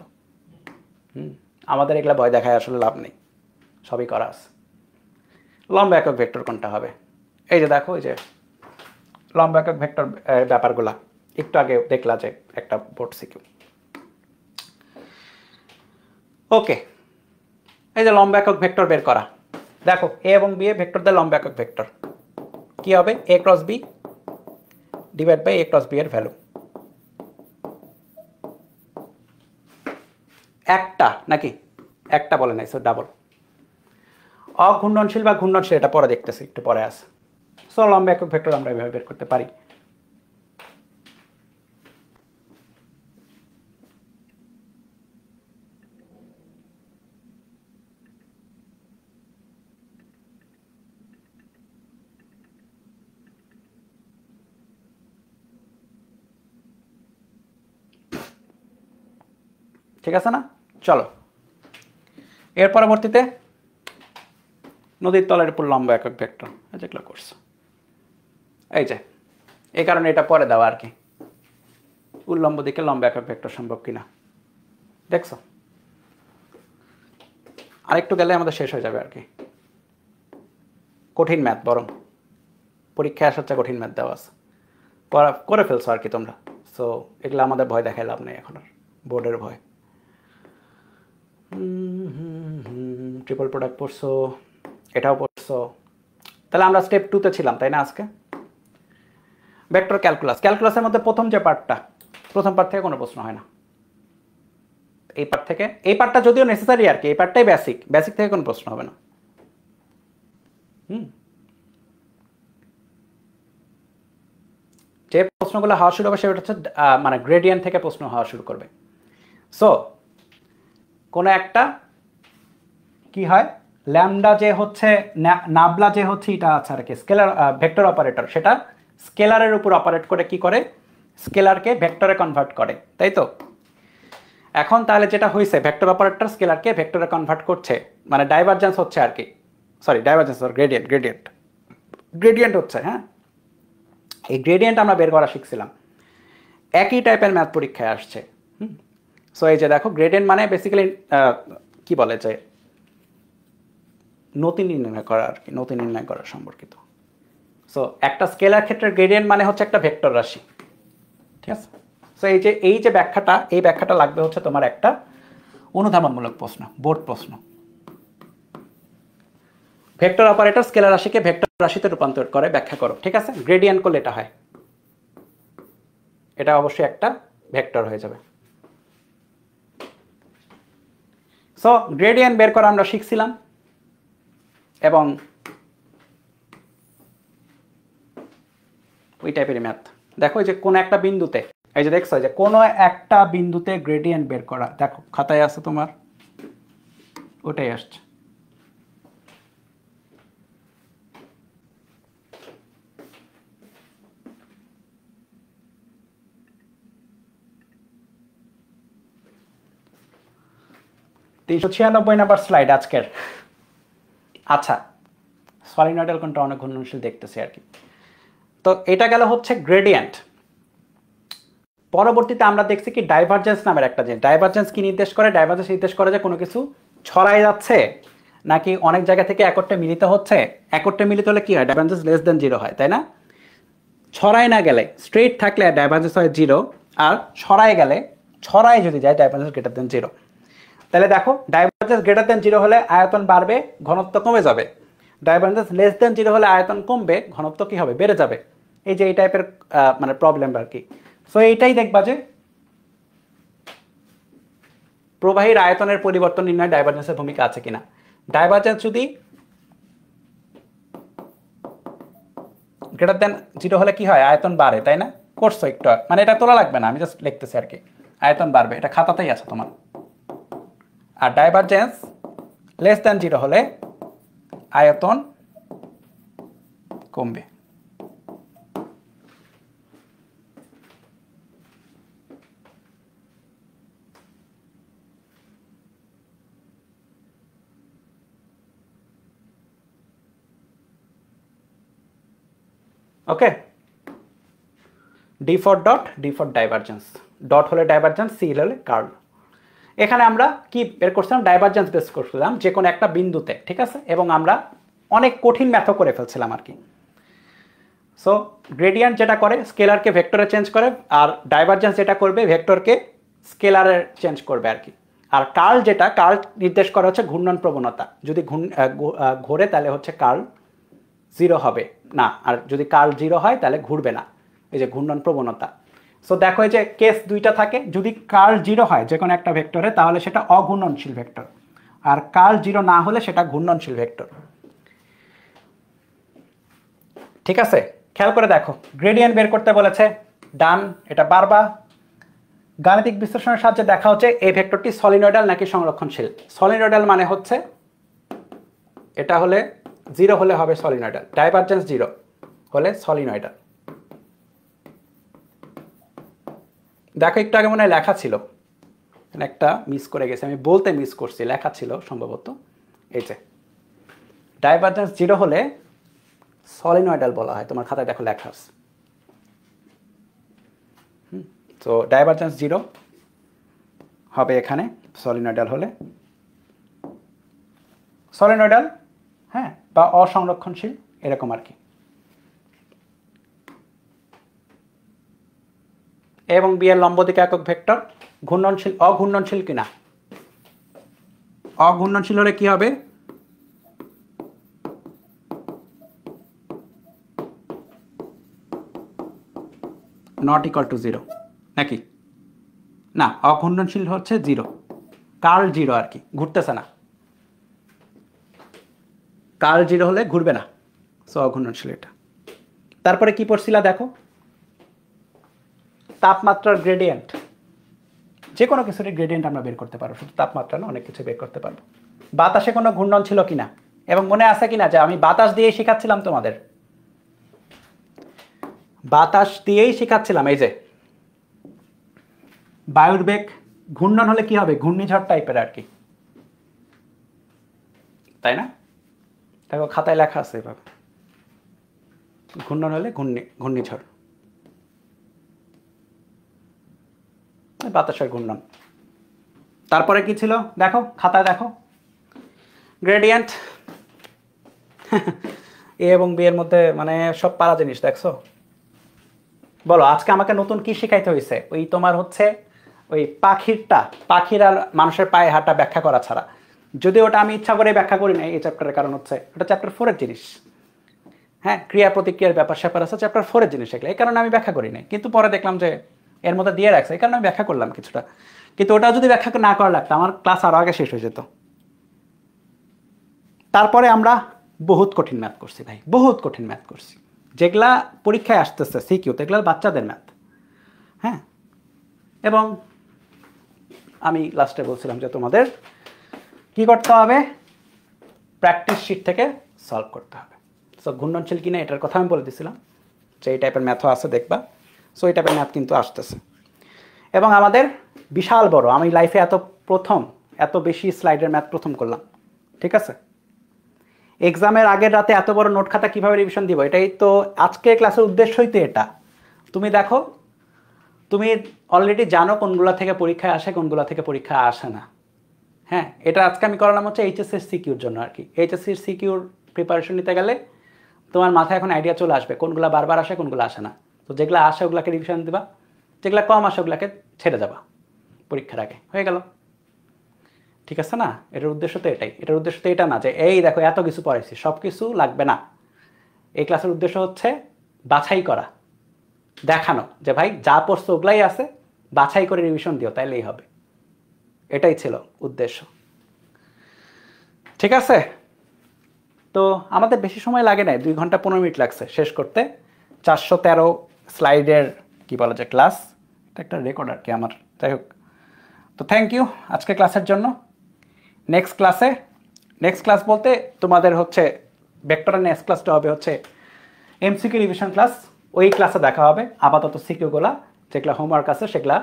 হুম আমাদের এগুলো ভয় দেখায় আসলে লাভ নেই সবই করা আছে লম্বা একক ভেক্টর কোনটা হবে এই যে দেখো এই যে লম্বা একক ভেক্টর ব্যাপারগুলা একটু আগে দেখলা যে একটা বোর্ড সিকিউ ওকে এই যে লম্বা একক ভেক্টর বের করা দেখো এ এবং বি এ ভেক্টর দেয় লম্বা একক ভেক্টর কি হবে A cross B divide by A cross B এর ভ্যালু একটা নাকি একটা বলে নাই সো ডাবল অঘূর্ণনশীল বা ঘূর্ণনশীল এটা পরে দেখতেছি একটু পরে আস সো লম্বা একক ভেক্টর আমরা এভাবে বের করতে পারি ঠিক আছে না চলো এর পরবর্তীতে নদীর তলের উপর লম্বা একক ভেক্টর যেগুলো করছো এই যে এই কারণে এটা পরে দেওয়া আর কি উল্লম্ব দিকে লম্বা একক ভেক্টর সম্ভব কিনা দেখছো আরেকটু গেলে আমাদের শেষ হয়ে যাবে আর কি কঠিন ম্যাথ বরং পরীক্ষায় আসার চেয়ে কঠিন ম্যাথ দেওয়া আছে করে ফেলছো আর কি তোমরা সো এগুলো আমাদের ভয় দেখায় লাভ নেই এখন আর বোর্ডের ভয় ট্রিপল প্রোডাক্ট পড়ছো এটাও পড়ছো তাহলে আমরা স্টেপ টুতে ছিলাম তাই না আজকে ভেক্টর ক্যালকুলাস ক্যালকুলাসের মধ্যে প্রথম যে পার্টটা প্রথম পার্ট থেকে কোনো প্রশ্ন হয় না এই পার্ট থেকে এই পার্টটা যদিও নেসেসারি আর কি এই পার্টটাই বেসিক বেসিক থেকে কোনো প্রশ্ন হবে না হুম যে প্রশ্নগুলো হওয়া শুরু হবে সেটা হচ্ছে মানে গ্রেডিয়েন্ট থেকে প্রশ্ন হওয়া শুরু করবে সো কোনো একটা কি হয় ল্যামডা যে হচ্ছে নাবলা যে হচ্ছে এটা আছে আর কি স্কেলার ভেক্টর অপারেটর সেটা স্কেলারের উপর অপারেট করে কি করে স্কেলারকে ভেক্টরে কনভার্ট করে তাই তো এখন তাহলে যেটা হয়েছে ভেক্টর অপারেটর স্কেলারকে ভেক্টরে কনভার্ট করছে মানে ডাইভারজেন্স হচ্ছে আর কি sorry divergence gradient gradient gradient হচ্ছে হ্যাঁ এই গ্রেডিয়েন্ট আমরা বের করা শিখছিলাম একই টাইপের ম্যাথ পরীক্ষায় আসছে সো এই যে দেখো গ্রেডেন্ট মানে বেসিক্যালি কি বলে যে নতুন নির্ণয় করা আর কি নতুন নির্ণয় করা সম্পর্কিত সো একটা স্কেলার ক্ষেত্রে গ্রেডিয়েন্ট মানে হচ্ছে একটা ভেক্টর রাশি ঠিক আছে সো এই যে এই যে ব্যাখ্যাটা এই ব্যাখ্যাটা লাগবে হচ্ছে তোমার একটা অনুধাবনমূলক প্রশ্ন বোর্ড প্রশ্ন ভেক্টর অপারেটর স্কেলার রাশিকে ভেক্টর রাশিতে রূপান্তর করে ব্যাখ্যা করো ঠিক আছে গ্রেডিয়েন্ট করলে এটা হয় এটা অবশ্যই একটা ভেক্টর হয়ে যাবে সো গ্রেডিয়েন্ট বের করা আমরা শিখছিলাম এবং ওই টাইপের ম্যাথ দেখো যে কোনো একটা বিন্দুতে এই যে দেখছো যে কোনো একটা বিন্দুতে গ্রেডিয়েন্ট বের করা দেখো খাতায় আছে তোমার ওটাই আসছে ছিয়ানব্বই নাম্বার স্লাইড আজকের আচ্ছা সলিনয়েডাল কোনটা অনেক ঘূর্ণনশীল দেখতেছি আর কি তো এটা গেল হচ্ছে গ্রেডিয়েন্ট পরবর্তীতে আমরা দেখছি কি ডাইভারজেন্স নামের একটা জিনিস ডাইভারজেন্স কি নির্দেশ করে ডাইভারজেন্স নির্দেশ করে যে কোনো কিছু ছড়াই যাচ্ছে নাকি অনেক জায়গা থেকে একত্রে মিলিত হচ্ছে একত্রে মিলিত হলে কি হয় ডাইভারজেন্স লেস দেন জিরো হয় তাই না ছড়াই না গেলে স্ট্রেট থাকলে ডাইভারজেন্স হয় জিরো আর ছড়ায় গেলে ছড়ায় যদি যায় ডাইভারজেন্স গ্রেটার দেন জিরো তাহলে দেখো ডাইভার্জেন্স গ্রেটার দেন জিরো হলে আয়তন বাড়বে ঘনত্ব কমে যাবে ডাইভার্জেন্স লেস দেন জিরো হলে আয়তন কমবে ঘনত্ব কী হবে বেড়ে যাবে এই যে এই টাইপের মানে প্রবলেম আর কি সো এইটাই দেখবা যে প্রবাহীর আয়তনের পরিবর্তন নির্ণয় ডাইভার্জেন্সের ভূমিকা আছে কিনা ডাইভার্জেন্স যদি গ্রেটার দেন জিরো হলে কি হয় আয়তন বাড়ে তাই না করছো একটু মানে এটা তোলা লাগবে না আমি জাস্ট লিখতেছি আর কি আয়তন বাড়বে এটা খাতাতেই আছে তোমার আর ডাইভারজেন্স লেস দ্যান জিরো হলে আয়তন কমবে okay D for dot D for divergence dot হলে ডাইভারজেন্স সি হলে কার্ড এখানে আমরা কি বের করছিলাম ডাইভারজেন্স বেস করছিলাম যে কোনো একটা বিন্দুতে ঠিক আছে এবং আমরা অনেক কঠিন ম্যাথও করে ফেলছিলাম আর কি সো গ্রেডিয়ান্ট যেটা করে স্কেলারকে ভেক্টরে চেঞ্জ করে আর ডাইভারজেন্স যেটা করবে ভেক্টরকে স্কেলারে চেঞ্জ করবে আর কি আর কার্ল যেটা কার্ল নির্দেশ করা হচ্ছে ঘূর্ণন প্রবণতা যদি ঘূর্ণ ঘোরে তাহলে হচ্ছে কার্ল জিরো হবে না আর যদি কার্ল জিরো হয় তাহলে ঘুরবে না এই যে ঘূর্ণন প্রবণতা সো দেখো যে কেস দুইটা থাকে যদি কার জিরো হয় যে কোনো একটা ভেক্টরে তাহলে সেটা অঘূর্ণনশীল ভেক্টর আর কার জিরো না হলে সেটা ঘূর্ণনশীল ভেক্টর ঠিক আছে খেয়াল করে দেখো গ্রেডিয়েন্ট বের করতে বলেছে ডান এটা বারবা গাণিতিক বিশ্লেষণের সাহায্যে দেখা হচ্ছে এই ভেক্টরটি সলিনয়েডাল নাকি সংরক্ষণশীল সলিনয়েডাল মানে হচ্ছে এটা হলে জিরো হলে হবে সলিনয়েডাল ডাইভারজেন্স জিরো হলে সলিনয়েডাল দেখো একটু আগে মনে হয় লেখা ছিল মানে একটা মিস করে গেছে আমি বলতে মিস করছি লেখা ছিল সম্ভবত এই যে ডাইভারজেন্স জিরো হলে সলিনয়েডাল বলা হয় তোমার খাতায় দেখো লেখা আছে তো ডাইভারজেন্স জিরো হবে এখানে সলিনয়েডাল হলে সলিনয়েডাল হ্যাঁ বা অসংরক্ষণশীল এরকম আর কি এবং বি এর লম্ব দিকে একক ভেক্টর ঘূর্ণনশীল অঘূর্ণনশীল কিনা অঘূর্ণনশীল হলে কি হবে নট ইকাল টু জিরো নাকি না অঘূর্ণনশীল হচ্ছে জিরো কাল জিরো আর কি ঘুরতেছে না কাল জিরো হলে ঘুরবে না সো অঘূর্ণনশীল এটা তারপরে কি পড়ছিলা দেখো তাপমাত্রার গ্রেডিয়েন্ট যে কোনো কিছুরই গ্রেডিয়েন্ট আমরা বের করতে পারবো শুধু তাপমাত্রা না অনেক কিছু বের করতে পারবো বাতাসে কোনো ঘূর্ণন ছিল কিনা এবং মনে আছে কিনা যে আমি বাতাস দিয়েই শেখাচ্ছিলাম তোমাদের বাতাস দিয়েই শেখাচ্ছিলাম এই যে বায়ুর বেগ ঘূর্ণন হলে কি হবে ঘূর্ণিঝড় টাইপের আর কি তাই না দেখো খাতায় লেখা আছে এভাবে ঘূর্ণন হলে ঘূর্ণি ঘূর্ণিঝড় বাতাসের ঘূর্ণন তারপরে কি ছিল দেখো খাতায় দেখো গ্রেডিয়েন্ট [laughs] এ এবং বি এর মধ্যে মানে সব পারা জিনিস দেখছো বলো আজকে আমাকে নতুন কি শেখাইতে হয়েছে ওই তোমার হচ্ছে ওই পাখিরটা পাখির আর মানুষের পায়ে হাঁটা ব্যাখ্যা করা ছাড়া যদি ওটা আমি ইচ্ছা করে ব্যাখ্যা করি না এই চ্যাপ্টারের কারণ হচ্ছে ওটা চ্যাপ্টার ফোরের জিনিস হ্যাঁ ক্রিয়া প্রতিক্রিয়ার ব্যাপার স্যাপার আছে চ্যাপ্টার ফোরের জিনিস এগুলো এই কারণে আমি ব্যাখ্যা করি নাই কিন্তু পরে দেখলাম যে এর মধ্যে দিয়ে রাখছে এই কারণে আমি ব্যাখ্যা করলাম কিছুটা কিন্তু ওটা যদি ব্যাখ্যা না করা লাগতো আমার ক্লাস আরও আগে শেষ হয়ে যেত তারপরে আমরা বহুত কঠিন ম্যাথ করছি ভাই বহুত কঠিন ম্যাথ করছি যেগুলা পরীক্ষায় আসতেছে তো এগুলা বাচ্চাদের ম্যাথ হ্যাঁ এবং আমি লাস্টে বলছিলাম যে তোমাদের কি করতে হবে প্র্যাকটিস শিট থেকে সলভ করতে হবে সো ঘূর্ণনশীল কিনা এটার কথা আমি বলে দিছিলাম যে এই টাইপের ম্যাথও আছে দেখবা সো এটা ম্যাপ কিন্তু আসতেছে এবং আমাদের বিশাল বড় আমি লাইফে এত প্রথম এত বেশি স্লাইডের ম্যাথ প্রথম করলাম ঠিক আছে এক্সামের আগের রাতে এত বড় নোট খাতা কীভাবে রিভিশন দিব এটাই তো আজকে ক্লাসের উদ্দেশ্যই তো এটা তুমি দেখো তুমি অলরেডি জানো কোনগুলো থেকে পরীক্ষায় আসে কোনগুলো থেকে পরীক্ষা আসে না হ্যাঁ এটা আজকে আমি করালাম হচ্ছে এইচএসসির সিকিউর জন্য আর কি এইচএসসির সিকিউর প্রিপারেশন নিতে গেলে তোমার মাথায় এখন আইডিয়া চলে আসবে কোনগুলো বারবার আসে কোনগুলো আসে না তো যেগুলো আসে ওগুলাকে রিভিশন দিবা যেগুলো কম আসে ওগুলাকে ছেড়ে যাবা পরীক্ষার আগে হয়ে গেল ঠিক আছে না এটার উদ্দেশ্য তো এটাই এটার উদ্দেশ্য তো এটা না যে এই দেখো এত কিছু পড়াইছি সব কিছু লাগবে না এই ক্লাসের উদ্দেশ্য হচ্ছে বাছাই করা দেখানো যে ভাই যা পড়ছো ওগুলাই আছে বাছাই করে রিভিশন দিও তাইলেই হবে এটাই ছিল উদ্দেশ্য ঠিক আছে তো আমাদের বেশি সময় লাগে নাই দুই ঘন্টা পনেরো মিনিট লাগছে শেষ করতে চারশো তেরো স্লাইডের কি বলা যায় ক্লাস এটা একটা রেকর্ড আর কি আমার যাই হোক তো থ্যাংক ইউ আজকে ক্লাসের জন্য নেক্সট ক্লাসে নেক্সট ক্লাস বলতে তোমাদের হচ্ছে ভেক্টরের নেক্সট ক্লাসটা হবে হচ্ছে এমসিকিউ রিভিশন ক্লাস ওই ক্লাসে দেখা হবে আপাতত সিকিউগুলা যেগুলো হোমওয়ার্ক আছে সেগুলা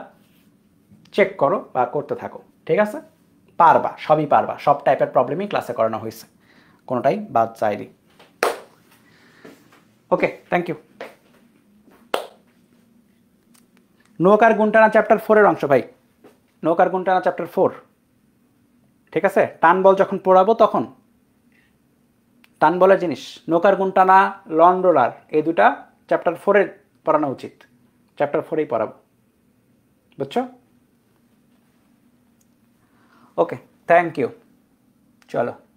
চেক করো বা করতে থাকো ঠিক আছে পারবা সবই পারবা সব টাইপের প্রবলেমই ক্লাসে করানো হয়েছে কোনোটাই বাদ চাইনি ওকে থ্যাংক ইউ নৌকার গুণটানা চ্যাপ্টার ফোরের অংশ ভাই নৌকার গুণটানা চ্যাপ্টার ফোর ঠিক আছে টান বল যখন পড়াবো তখন টান বলের জিনিস নৌকার গুণটানা লন রোলার এই দুটা চ্যাপ্টার ফোরে পড়ানো উচিত চ্যাপ্টার ফোরেই পড়াবো বুঝছো ওকে থ্যাংক ইউ চলো